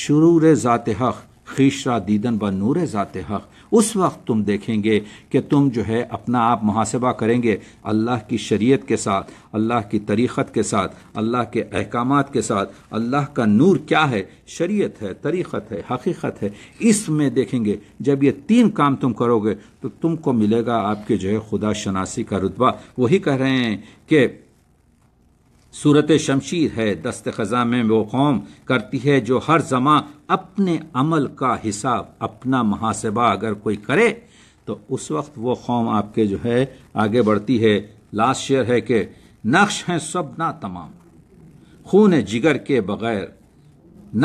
शुरू जाते हक़ खीशरा दीदन ब नूर जाते हक़ उस वक्त तुम देखेंगे कि तुम जो है अपना आप मुहासबा करेंगे अल्लाह की शरीयत के साथ अल्लाह की तरीक़त के साथ अल्लाह के अहकाम के साथ अल्लाह का नूर क्या है शरीयत है तरीक़त है हकीकत है इसमें देखेंगे जब ये तीन काम तुम करोगे तो तुमको मिलेगा आपके जो है खुदा शनासी का रुतबा वही कह रहे हैं कि सूरत शमशीर है दस्त खजा में वो कौम करती है जो हर जमा अपने अमल का हिसाब अपना महासभा अगर कोई करे तो उस वक्त वो कौम आपके जो है आगे बढ़ती है लास्ट शेयर है कि नक्श है सब ना तमाम खून जिगर के बगैर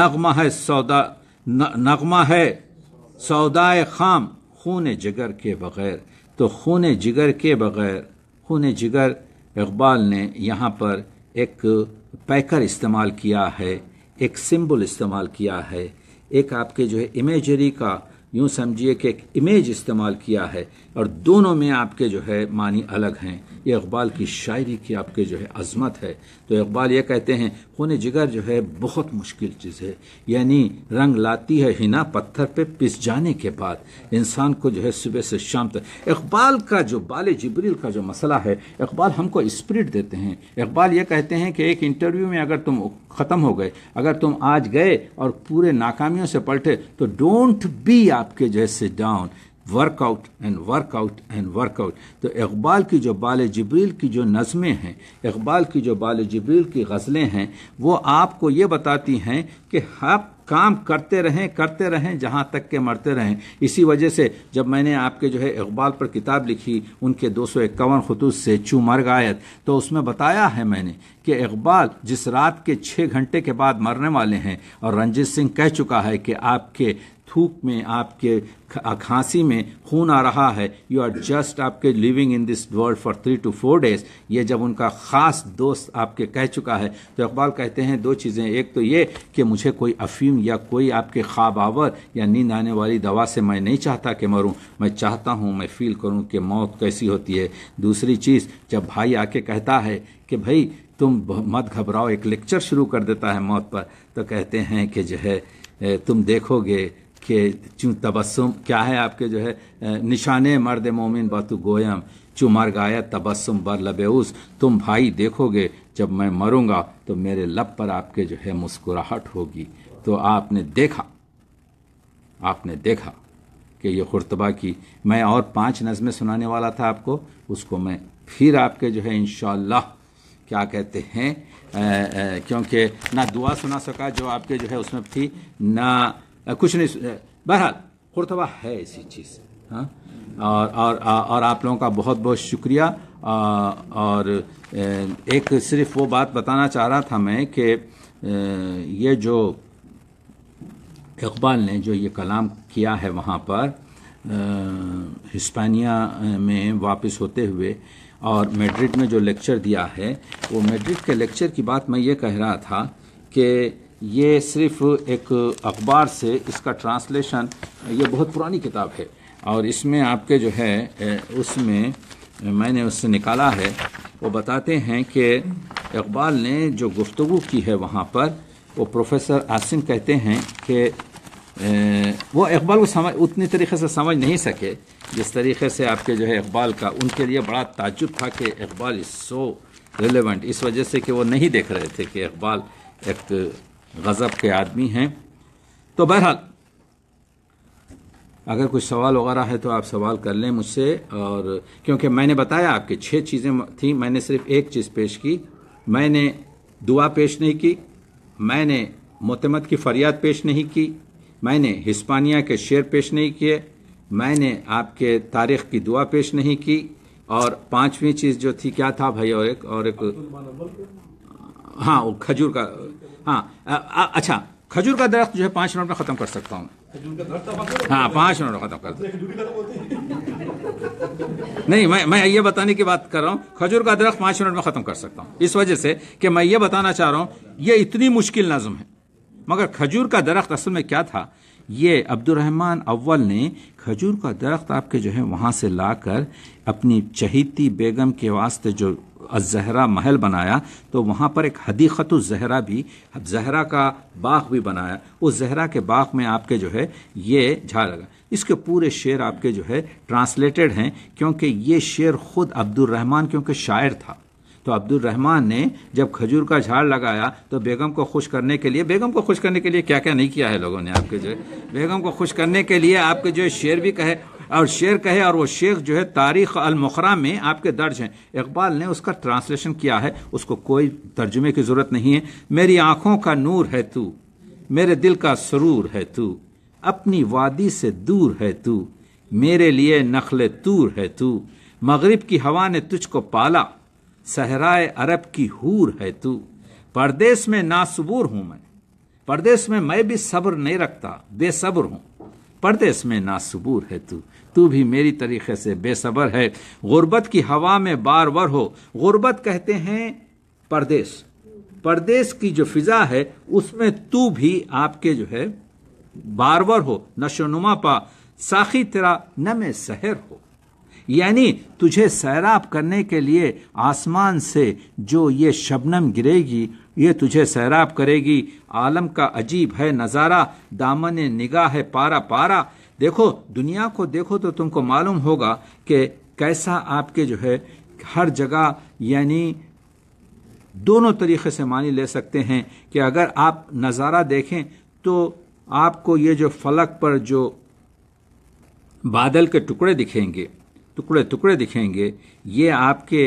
नगमा है सौदा न, नगमा है सौदाए खाम खून जिगर के बगैर तो खून जिगर के बगैर खून जिगर इकबाल ने यहाँ पर एक पैकर इस्तेमाल किया है एक सिंबल इस्तेमाल किया है एक आपके जो है इमेजरी का यूं समझिए कि एक इमेज इस्तेमाल किया है और दोनों में आपके जो है मानी अलग हैं ये इकबाल की शायरी की आपके जो है अजमत है तो इकबाल ये कहते हैं खून जिगर जो है बहुत मुश्किल चीज़ है यानी रंग लाती है हिना पत्थर पे पिस जाने के बाद इंसान को जो है सुबह से शाम तक इकबाल का जो बाल जबरील का जो मसला है इकबाल हमको स्प्रिट देते हैं इकबाल ये कहते हैं कि एक इंटरव्यू में अगर तुम ख़त्म हो गए अगर तुम आज गए और पूरे नाकामियों से पलटे तो डोंट बी आपके जैसे down workout and workout and workout तो इकबाल की जो बाल जबरील की जो नज़में हैं इकबाल की जो बाल जबरील की गज़लें हैं वो आपको ये बताती हैं कि आप काम करते रहें करते रहें जहाँ तक के मरते रहें इसी वजह से जब मैंने आपके जो है इकबाल पर किताब लिखी उनके दो सौ इक्यावन खतूत से चू मर गायत तो उसमें बताया है मैंने कि इकबाल जिस रात के छः घंटे के बाद मरने वाले हैं और रंजीत सिंह कह चुका है कि आपके थूक में आपके खांसी में खून आ रहा है यू आर जस्ट आपके living in this world for three two four days ये जब उनका ख़ास दोस्त आपके कह चुका है तो इकबाल कहते हैं दो चीज़ें एक तो ये कि मुझे कोई अफीम या कोई आपके ख्वाब आवर या नींद आने वाली दवा से मैं नहीं चाहता कि मरूँ मैं चाहता हूँ मैं फील करूँ कि मौत कैसी होती है दूसरी चीज़ जब भाई आके कहता है कि भाई तुम मत घबराओ एक लेक्चर शुरू कर देता है मौत पर तो कहते हैं कि जो है तुम देखोगे कि चूँ तबस्सुम क्या है आपके जो है निशाने मर्द मोमिन बातु गोयम चू मर गाया तबस्सुम बर उस तुम भाई देखोगे जब मैं मरूंगा तो मेरे लब पर आपके जो है मुस्कुराहट होगी तो आपने देखा आपने देखा कि ये खुरतबा की मैं और पांच नज़में सुनाने वाला था आपको उसको मैं फिर आपके जो है इन क्या कहते हैं क्योंकि ना दुआ सुना सका जो आपके जो है उसमें थी ना Uh, कुछ नहीं uh, बहरहाल खुरतबा है ऐसी चीज़ हाँ और और और आप लोगों का बहुत बहुत शुक्रिया और uh, एक सिर्फ वो बात बताना चाह रहा था मैं कि ये जो इकबाल ने जो ये कलाम किया है वहाँ पर हिस्पानिया में वापस होते हुए और मैड्रिड में जो लेक्चर दिया है वो मैड्रिड के लेक्चर की बात मैं ये कह रहा था कि ये सिर्फ एक अखबार से इसका ट्रांसलेशन ये बहुत पुरानी किताब है और इसमें आपके जो है उसमें मैंने उससे निकाला है वो बताते हैं कि इकबाल ने जो गुफ्तु की है वहाँ पर वो प्रोफेसर आसिम कहते हैं कि वो इकबाल को समझ उतनी तरीके से समझ नहीं सके जिस तरीके से आपके जो है इकबाल का उनके लिए बड़ा ताजुब था कि इकबाल इज़ सो रिलेवेंट इस वजह से कि वो नहीं देख रहे थे कि इकबाल एक गज़ब के आदमी हैं तो बहरहाल अगर कुछ सवाल वगैरह है तो आप सवाल कर लें मुझसे और क्योंकि मैंने बताया आपके छः चीज़ें थी मैंने सिर्फ एक चीज़ पेश की मैंने दुआ पेश नहीं की मैंने मोतमद की फरियाद पेश नहीं की मैंने हिस्पानिया के शेर पेश नहीं किए मैंने आपके तारीख की दुआ पेश नहीं की और पांचवी चीज़ जो थी क्या था भाई और एक और एक हाँ वो खजूर का हाँ अच्छा खजूर का दरख्त जो है पाँच मिनट में ख़त्म कर सकता हूँ हाँ पाँच मिनट में ख़त्म कर सकता नहीं मैं मैं ये बताने की बात कर रहा हूँ खजूर का दरख्त पाँच मिनट में ख़त्म कर सकता हूँ इस वजह से कि मैं ये बताना चाह रहा हूँ ये इतनी मुश्किल नज़म है मगर खजूर का दरख्त असल में क्या था ये अब्दुलरहमान अव्वल ने खजूर का दरख्त आपके जो है वहाँ से लाकर अपनी चहीती बेगम के वास्ते जो जहरा महल बनाया तो वहाँ पर एक हदीक़त जहरा भी जहरा का बाग भी बनाया उस जहरा के बाग में आपके जो है ये झा लगा इसके पूरे शेर आपके जो है ट्रांसलेटेड हैं क्योंकि ये शेर ख़ुद अब्दुलरहमान क्योंकि शायर था तो अब्दुल रहमान ने जब खजूर का झाड़ लगाया तो बेगम को खुश करने के लिए बेगम को खुश करने के लिए क्या क्या नहीं किया है लोगों ने आपके जो बेगम को खुश करने के लिए आपके जो शेर भी कहे और शेर कहे और वो शेख जो है तारीख अलमुखरा में आपके दर्ज हैं इकबाल ने उसका ट्रांसलेशन किया है उसको कोई तर्जुमे की ज़रूरत नहीं है मेरी आंखों का नूर है तू मेरे दिल का सरूर है तू अपनी वादी से दूर है तू मेरे लिए नखल तूर है तू मगरब की हवा ने तुझको पाला सहराए अरब की हूर है तू परदेश में नासबूर हूं मैं परदेश में मैं भी सब्र नहीं रखता बेसब्र हूं परदेश में नासबूर है तू तू भी मेरी तरीके से बेसब्र है गुर्बत की हवा में बार बार हो गुर्बत कहते हैं परदेश परदेश की जो फिजा है उसमें तू भी आपके जो है बार बार हो नशो नुमा पा साखी तेरा न में सहर हो यानी तुझे सैराब करने के लिए आसमान से जो ये शबनम गिरेगी ये तुझे सैराब करेगी आलम का अजीब है नज़ारा दामन निगाह है पारा पारा देखो दुनिया को देखो तो तुमको मालूम होगा कि कैसा आपके जो है हर जगह यानी दोनों तरीके से मानी ले सकते हैं कि अगर आप नज़ारा देखें तो आपको ये जो फलक पर जो बादल के टुकड़े दिखेंगे टुकड़े टुकड़े दिखेंगे ये आपके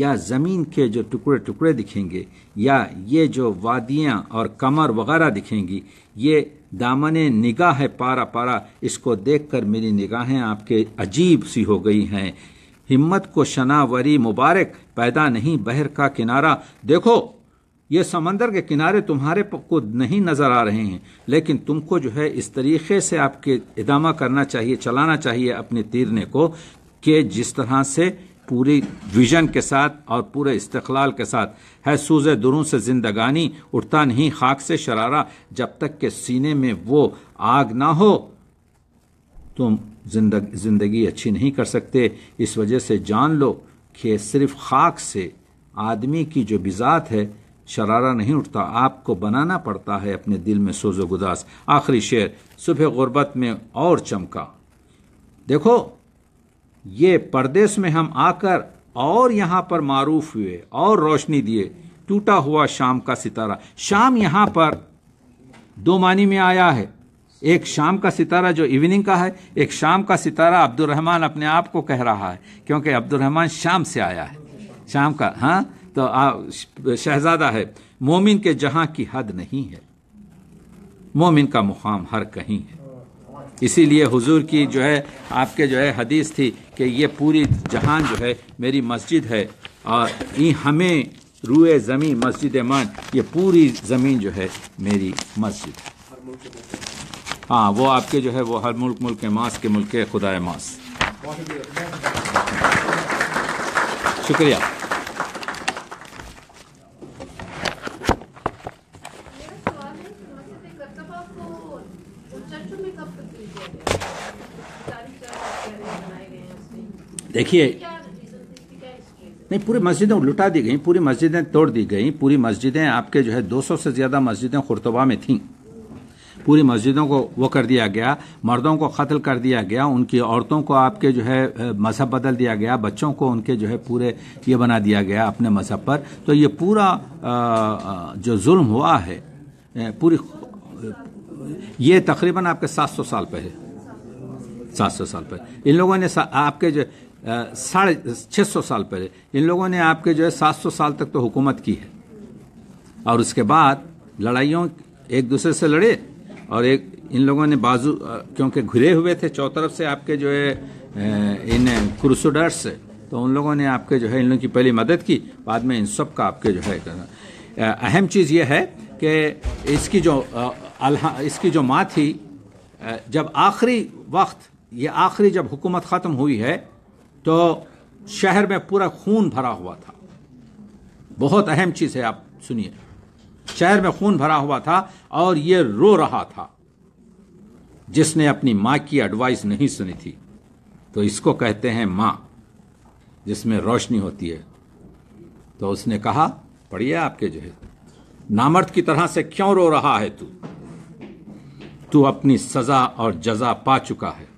या ज़मीन के जो टुकड़े टुकड़े दिखेंगे या ये जो वादियाँ और कमर वगैरह दिखेंगी ये दामन निगाह है पारा पारा इसको देखकर मेरी निगाहें आपके अजीब सी हो गई हैं हिम्मत को शनावरी मुबारक पैदा नहीं बहर का किनारा देखो ये समंदर के किनारे तुम्हारे को नहीं नज़र आ रहे हैं लेकिन तुमको जो है इस तरीके से आपके इदामा करना चाहिए चलाना चाहिए अपने तीरने को कि जिस तरह से पूरे विजन के साथ और पूरे इस्तलाल के साथ है सूज दुरू से जिंदगानी उठता नहीं खाक से शरारा जब तक के सीने में वो आग ना हो तुम जिंदगी अच्छी नहीं कर सकते इस वजह से जान लो कि सिर्फ खाक से आदमी की जो बिजात है शरारा नहीं उठता आपको बनाना पड़ता है अपने दिल में सोजो गुदास आखिरी शेर सुबह गुर्बत में और चमका देखो ये परदेश में हम आकर और यहां पर मारूफ हुए और रोशनी दिए टूटा हुआ शाम का सितारा शाम यहां पर दो मानी में आया है एक शाम का सितारा जो इवनिंग का है एक शाम का सितारा अब्दुलरहमान अपने आप को कह रहा है क्योंकि अब्दुलरहमान शाम से आया है शाम का हाँ तो शहजादा है मोमिन के जहां की हद नहीं है मोमिन का मुकाम हर कहीं है इसीलिए हुजूर की जो है आपके जो है हदीस थी कि ये पूरी जहान जो है मेरी मस्जिद है और ये हमें रूए ज़मीन मस्जिद मान ये पूरी ज़मीन जो है मेरी मस्जिद है हाँ वो आपके जो है वो हर मुल्क मुल्क मास के मुल्क खुदा मास शुक्रिया देखिए नहीं पूरी मस्जिदें लुटा दी गई पूरी मस्जिदें तोड़ दी गई पूरी मस्जिदें आपके जो है 200 से ज़्यादा मस्जिदें खुरतबा में थीं पूरी मस्जिदों को वो कर दिया गया मर्दों को कत्ल कर दिया गया उनकी औरतों को आपके जो है मज़हब बदल दिया गया बच्चों को उनके जो है पूरे ये बना दिया गया अपने मज़हब पर तो ये पूरा जो जुल्म हुआ है पूरी ये तकरीबन आपके सात सौ साल पहले सात सौ साल पहले इन लोगों ने आपके जो साढ़े छः सौ साल पहले इन लोगों ने आपके जो है सात सौ साल तक तो हुकूमत की है और उसके बाद लड़ाइयों एक दूसरे से लड़े और एक इन लोगों ने बाजू क्योंकि घिरे हुए थे चौतरफ से आपके जो है इन क्रूसडर्स से तो उन लोगों ने आपके जो है इन लोगों की पहली मदद की बाद में इन सब का आपके जो है अहम चीज़ यह है कि इसकी जो अल्हा इसकी जो माँ थी जब आखिरी वक्त ये आखिरी जब हुकूमत ख़त्म हुई है तो शहर में पूरा खून भरा हुआ था बहुत अहम चीज़ है आप सुनिए शहर में खून भरा हुआ था और ये रो रहा था जिसने अपनी मां की एडवाइस नहीं सुनी थी तो इसको कहते हैं मां जिसमें रोशनी होती है तो उसने कहा पढ़िए आपके जो है नामर्द की तरह से क्यों रो रहा है तू तू अपनी सजा और जजा पा चुका है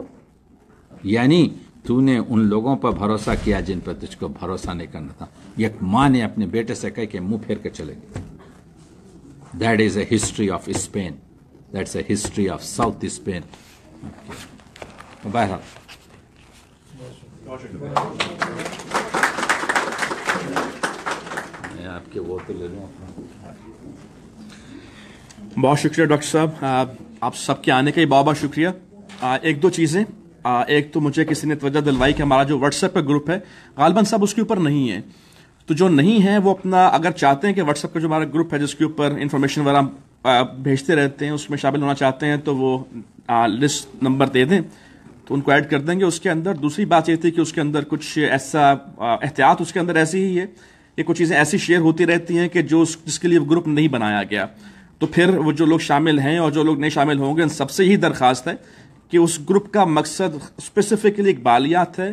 यानी तूने उन लोगों पर भरोसा किया जिन पर तुझको भरोसा नहीं करना था एक माँ ने अपने बेटे से कह के मुंह फेर के चले गए that is a history of Spain that's a history of south Spain बहरा आपके वो तो ले बहुत शुक्रिया डॉक्टर साहब आप सबके आने का ही बहुत बहुत शुक्रिया एक दो चीज़ें आ, एक तो मुझे किसी ने तवज्जो दिलवाई कि हमारा जो व्हाट्सएप का ग्रुप है गालबन साहब उसके ऊपर नहीं है तो जो नहीं है वो अपना अगर चाहते हैं कि व्हाट्सएप का जो हमारा ग्रुप है जिसके ऊपर इन्फॉर्मेशन वगैरह भेजते रहते हैं उसमें शामिल होना चाहते हैं तो वो आ, लिस्ट नंबर दे दें तो उनको ऐड कर देंगे उसके अंदर दूसरी बात ये थी कि उसके अंदर कुछ ऐसा एहतियात उसके अंदर ऐसी ही है कि कुछ चीज़ें ऐसी शेयर होती रहती हैं कि जो जिसके लिए ग्रुप नहीं बनाया गया तो फिर वो जो लोग शामिल हैं और जो लोग नहीं शामिल होंगे उन सबसे ही दरख्वास्त है कि उस ग्रुप का मकसद स्पेसिफिकली इकबालियात है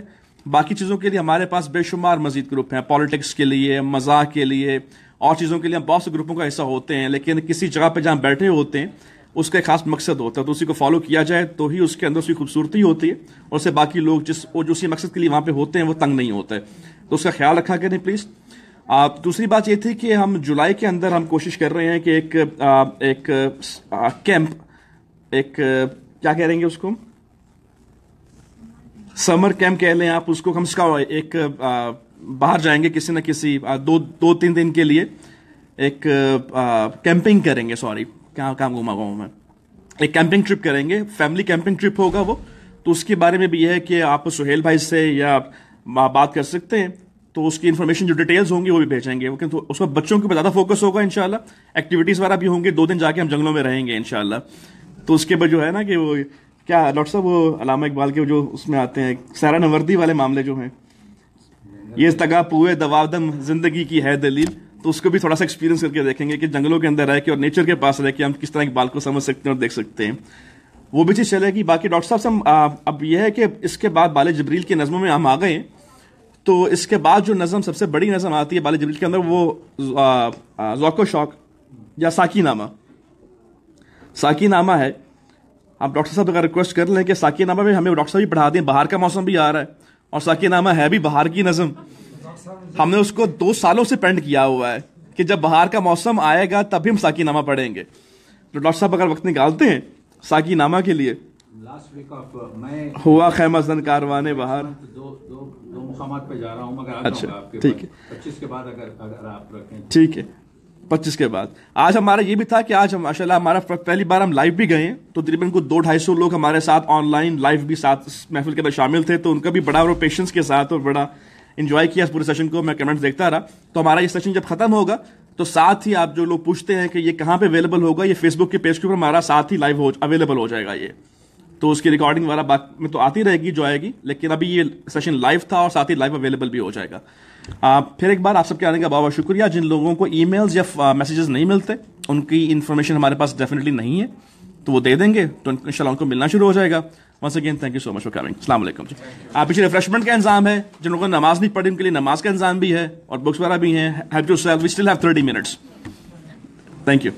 बाकी चीज़ों के लिए हमारे पास बेशुमार मजीद ग्रुप हैं पॉलिटिक्स के लिए मजाक के लिए और चीज़ों के लिए हम बहुत से ग्रुपों का हिस्सा होते हैं लेकिन किसी जगह पर जहाँ बैठे होते हैं उसका एक खास मकसद होता है तो उसी को फॉलो किया जाए तो ही उसके अंदर उसकी खूबसूरती होती है और उससे बाकी लोग जिस वो जो उसी मकसद के लिए वहाँ पे होते हैं वो तंग नहीं होते तो उसका ख्याल रखा करें प्लीज़ आप दूसरी बात ये थी कि हम जुलाई के अंदर हम कोशिश कर रहे हैं कि एक आ, एक कैंप एक क्या कह रहेंगे उसको समर कैंप कह लें आप उसको कम से कम एक बाहर जाएंगे किसी ना किसी दो दो तीन दिन के लिए एक कैंपिंग करेंगे सॉरी क्या काम घुमा हुआ मैं एक कैंपिंग ट्रिप करेंगे फैमिली कैंपिंग ट्रिप होगा वो तो उसके बारे में भी यह है कि आप सुहेल भाई से या बात कर सकते हैं तो उसकी इन्फॉर्मेशन जो डिटेल्स होंगी वो भी भेजेंगे वो तो उसमें बच्चों के ऊपर ज़्यादा फोकस होगा इनशाला एक्टिविटीज़ वगैरह भी होंगे दो दिन जाके हम जंगलों में रहेंगे इनशाला तो उसके बाद जो है ना कि वो क्या डॉक्टर साहब वो अलामा इकबाल के जो उसमें आते हैं सारा नवर्दी वाले मामले जो हैं ये तगा पुए दवादम जिंदगी की है दलील तो उसको भी थोड़ा सा एक्सपीरियंस करके देखेंगे कि जंगलों के अंदर रह के और नेचर के पास रह के हम किस तरह इकबाल को समझ सकते हैं और देख सकते हैं वो भी चीज़ चलेगी बाकी डॉक्टर साहब से हम अब यह है कि इसके बाद बाल जबरील की नज़मों में हम आ गए तो इसके बाद जो नज़म सबसे बड़ी नज़म आती है बाल जबरील के अंदर वो ज़ौको शौक या साकी नामा साकीनामा है आप डॉक्टर साहब का रिक्वेस्ट कर लें कि साकीनामा में हमें डॉक्टर साहब भी पढ़ा दें बाहर का मौसम भी आ रहा है और साकीनामा है भी बाहर की नज़म हमने उसको दो सालों से पेंट किया हुआ है कि जब बाहर का मौसम आएगा तब भी हम साकीनामा पढ़ेंगे तो डॉक्टर साहब अगर वक्त निकालते हैं साकीनामा के लिए uh, हुआ खैमा जन कारवाने बाहर दो दो दो मुकाम पे जा रहा हूँ मगर अच्छा ठीक है पच्चीस के बाद अगर अगर आप रखें तो- ठीक है पच्चीस के बाद आज हमारा ये भी था कि आज हम माशाला हमारा पहली बार हम लाइव भी गए तो तकरीबन को दो ढाई सौ लोग हमारे साथ ऑनलाइन लाइव भी साथ महफिल के अंदर शामिल थे तो उनका भी बड़ा और पेशेंस के साथ और बड़ा इन्जॉय किया इस पूरे सेशन को मैं कमेंट्स देखता रहा तो हमारा ये सेशन जब खत्म होगा तो साथ ही आप जो लोग पूछते हैं कि ये कहाँ पे अवेलेबल होगा ये फेसबुक के पेज के ऊपर हमारा साथ ही लाइव हो अवेलेबल हो जाएगा ये तो उसकी रिकॉर्डिंग वाला बात में तो आती रहेगी जो आएगी लेकिन अभी ये सेशन लाइव था और साथ ही लाइव अवेलेबल भी हो जाएगा फिर एक बार आप सबके आने का बहुत बहुत शुक्रिया जिन लोगों को ई या मैसेजेस नहीं मिलते उनकी इन्फॉर्मेशन हमारे पास डेफिनेटली नहीं है तो वो दे देंगे तो इनशाला उनको मिलना शुरू हो जाएगा once again thank you so much for coming असल जी आप पीछे रिफ्रेशमेंट का इंजाम है जिन लोगों ने नमाज नहीं पढ़ी उनके लिए नमाज का इंजाम भी है और बुक्स वगैरह भी हैं have to self we still have thirty minutes thank you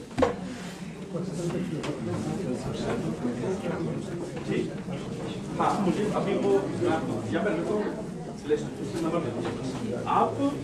मुझे अभी आप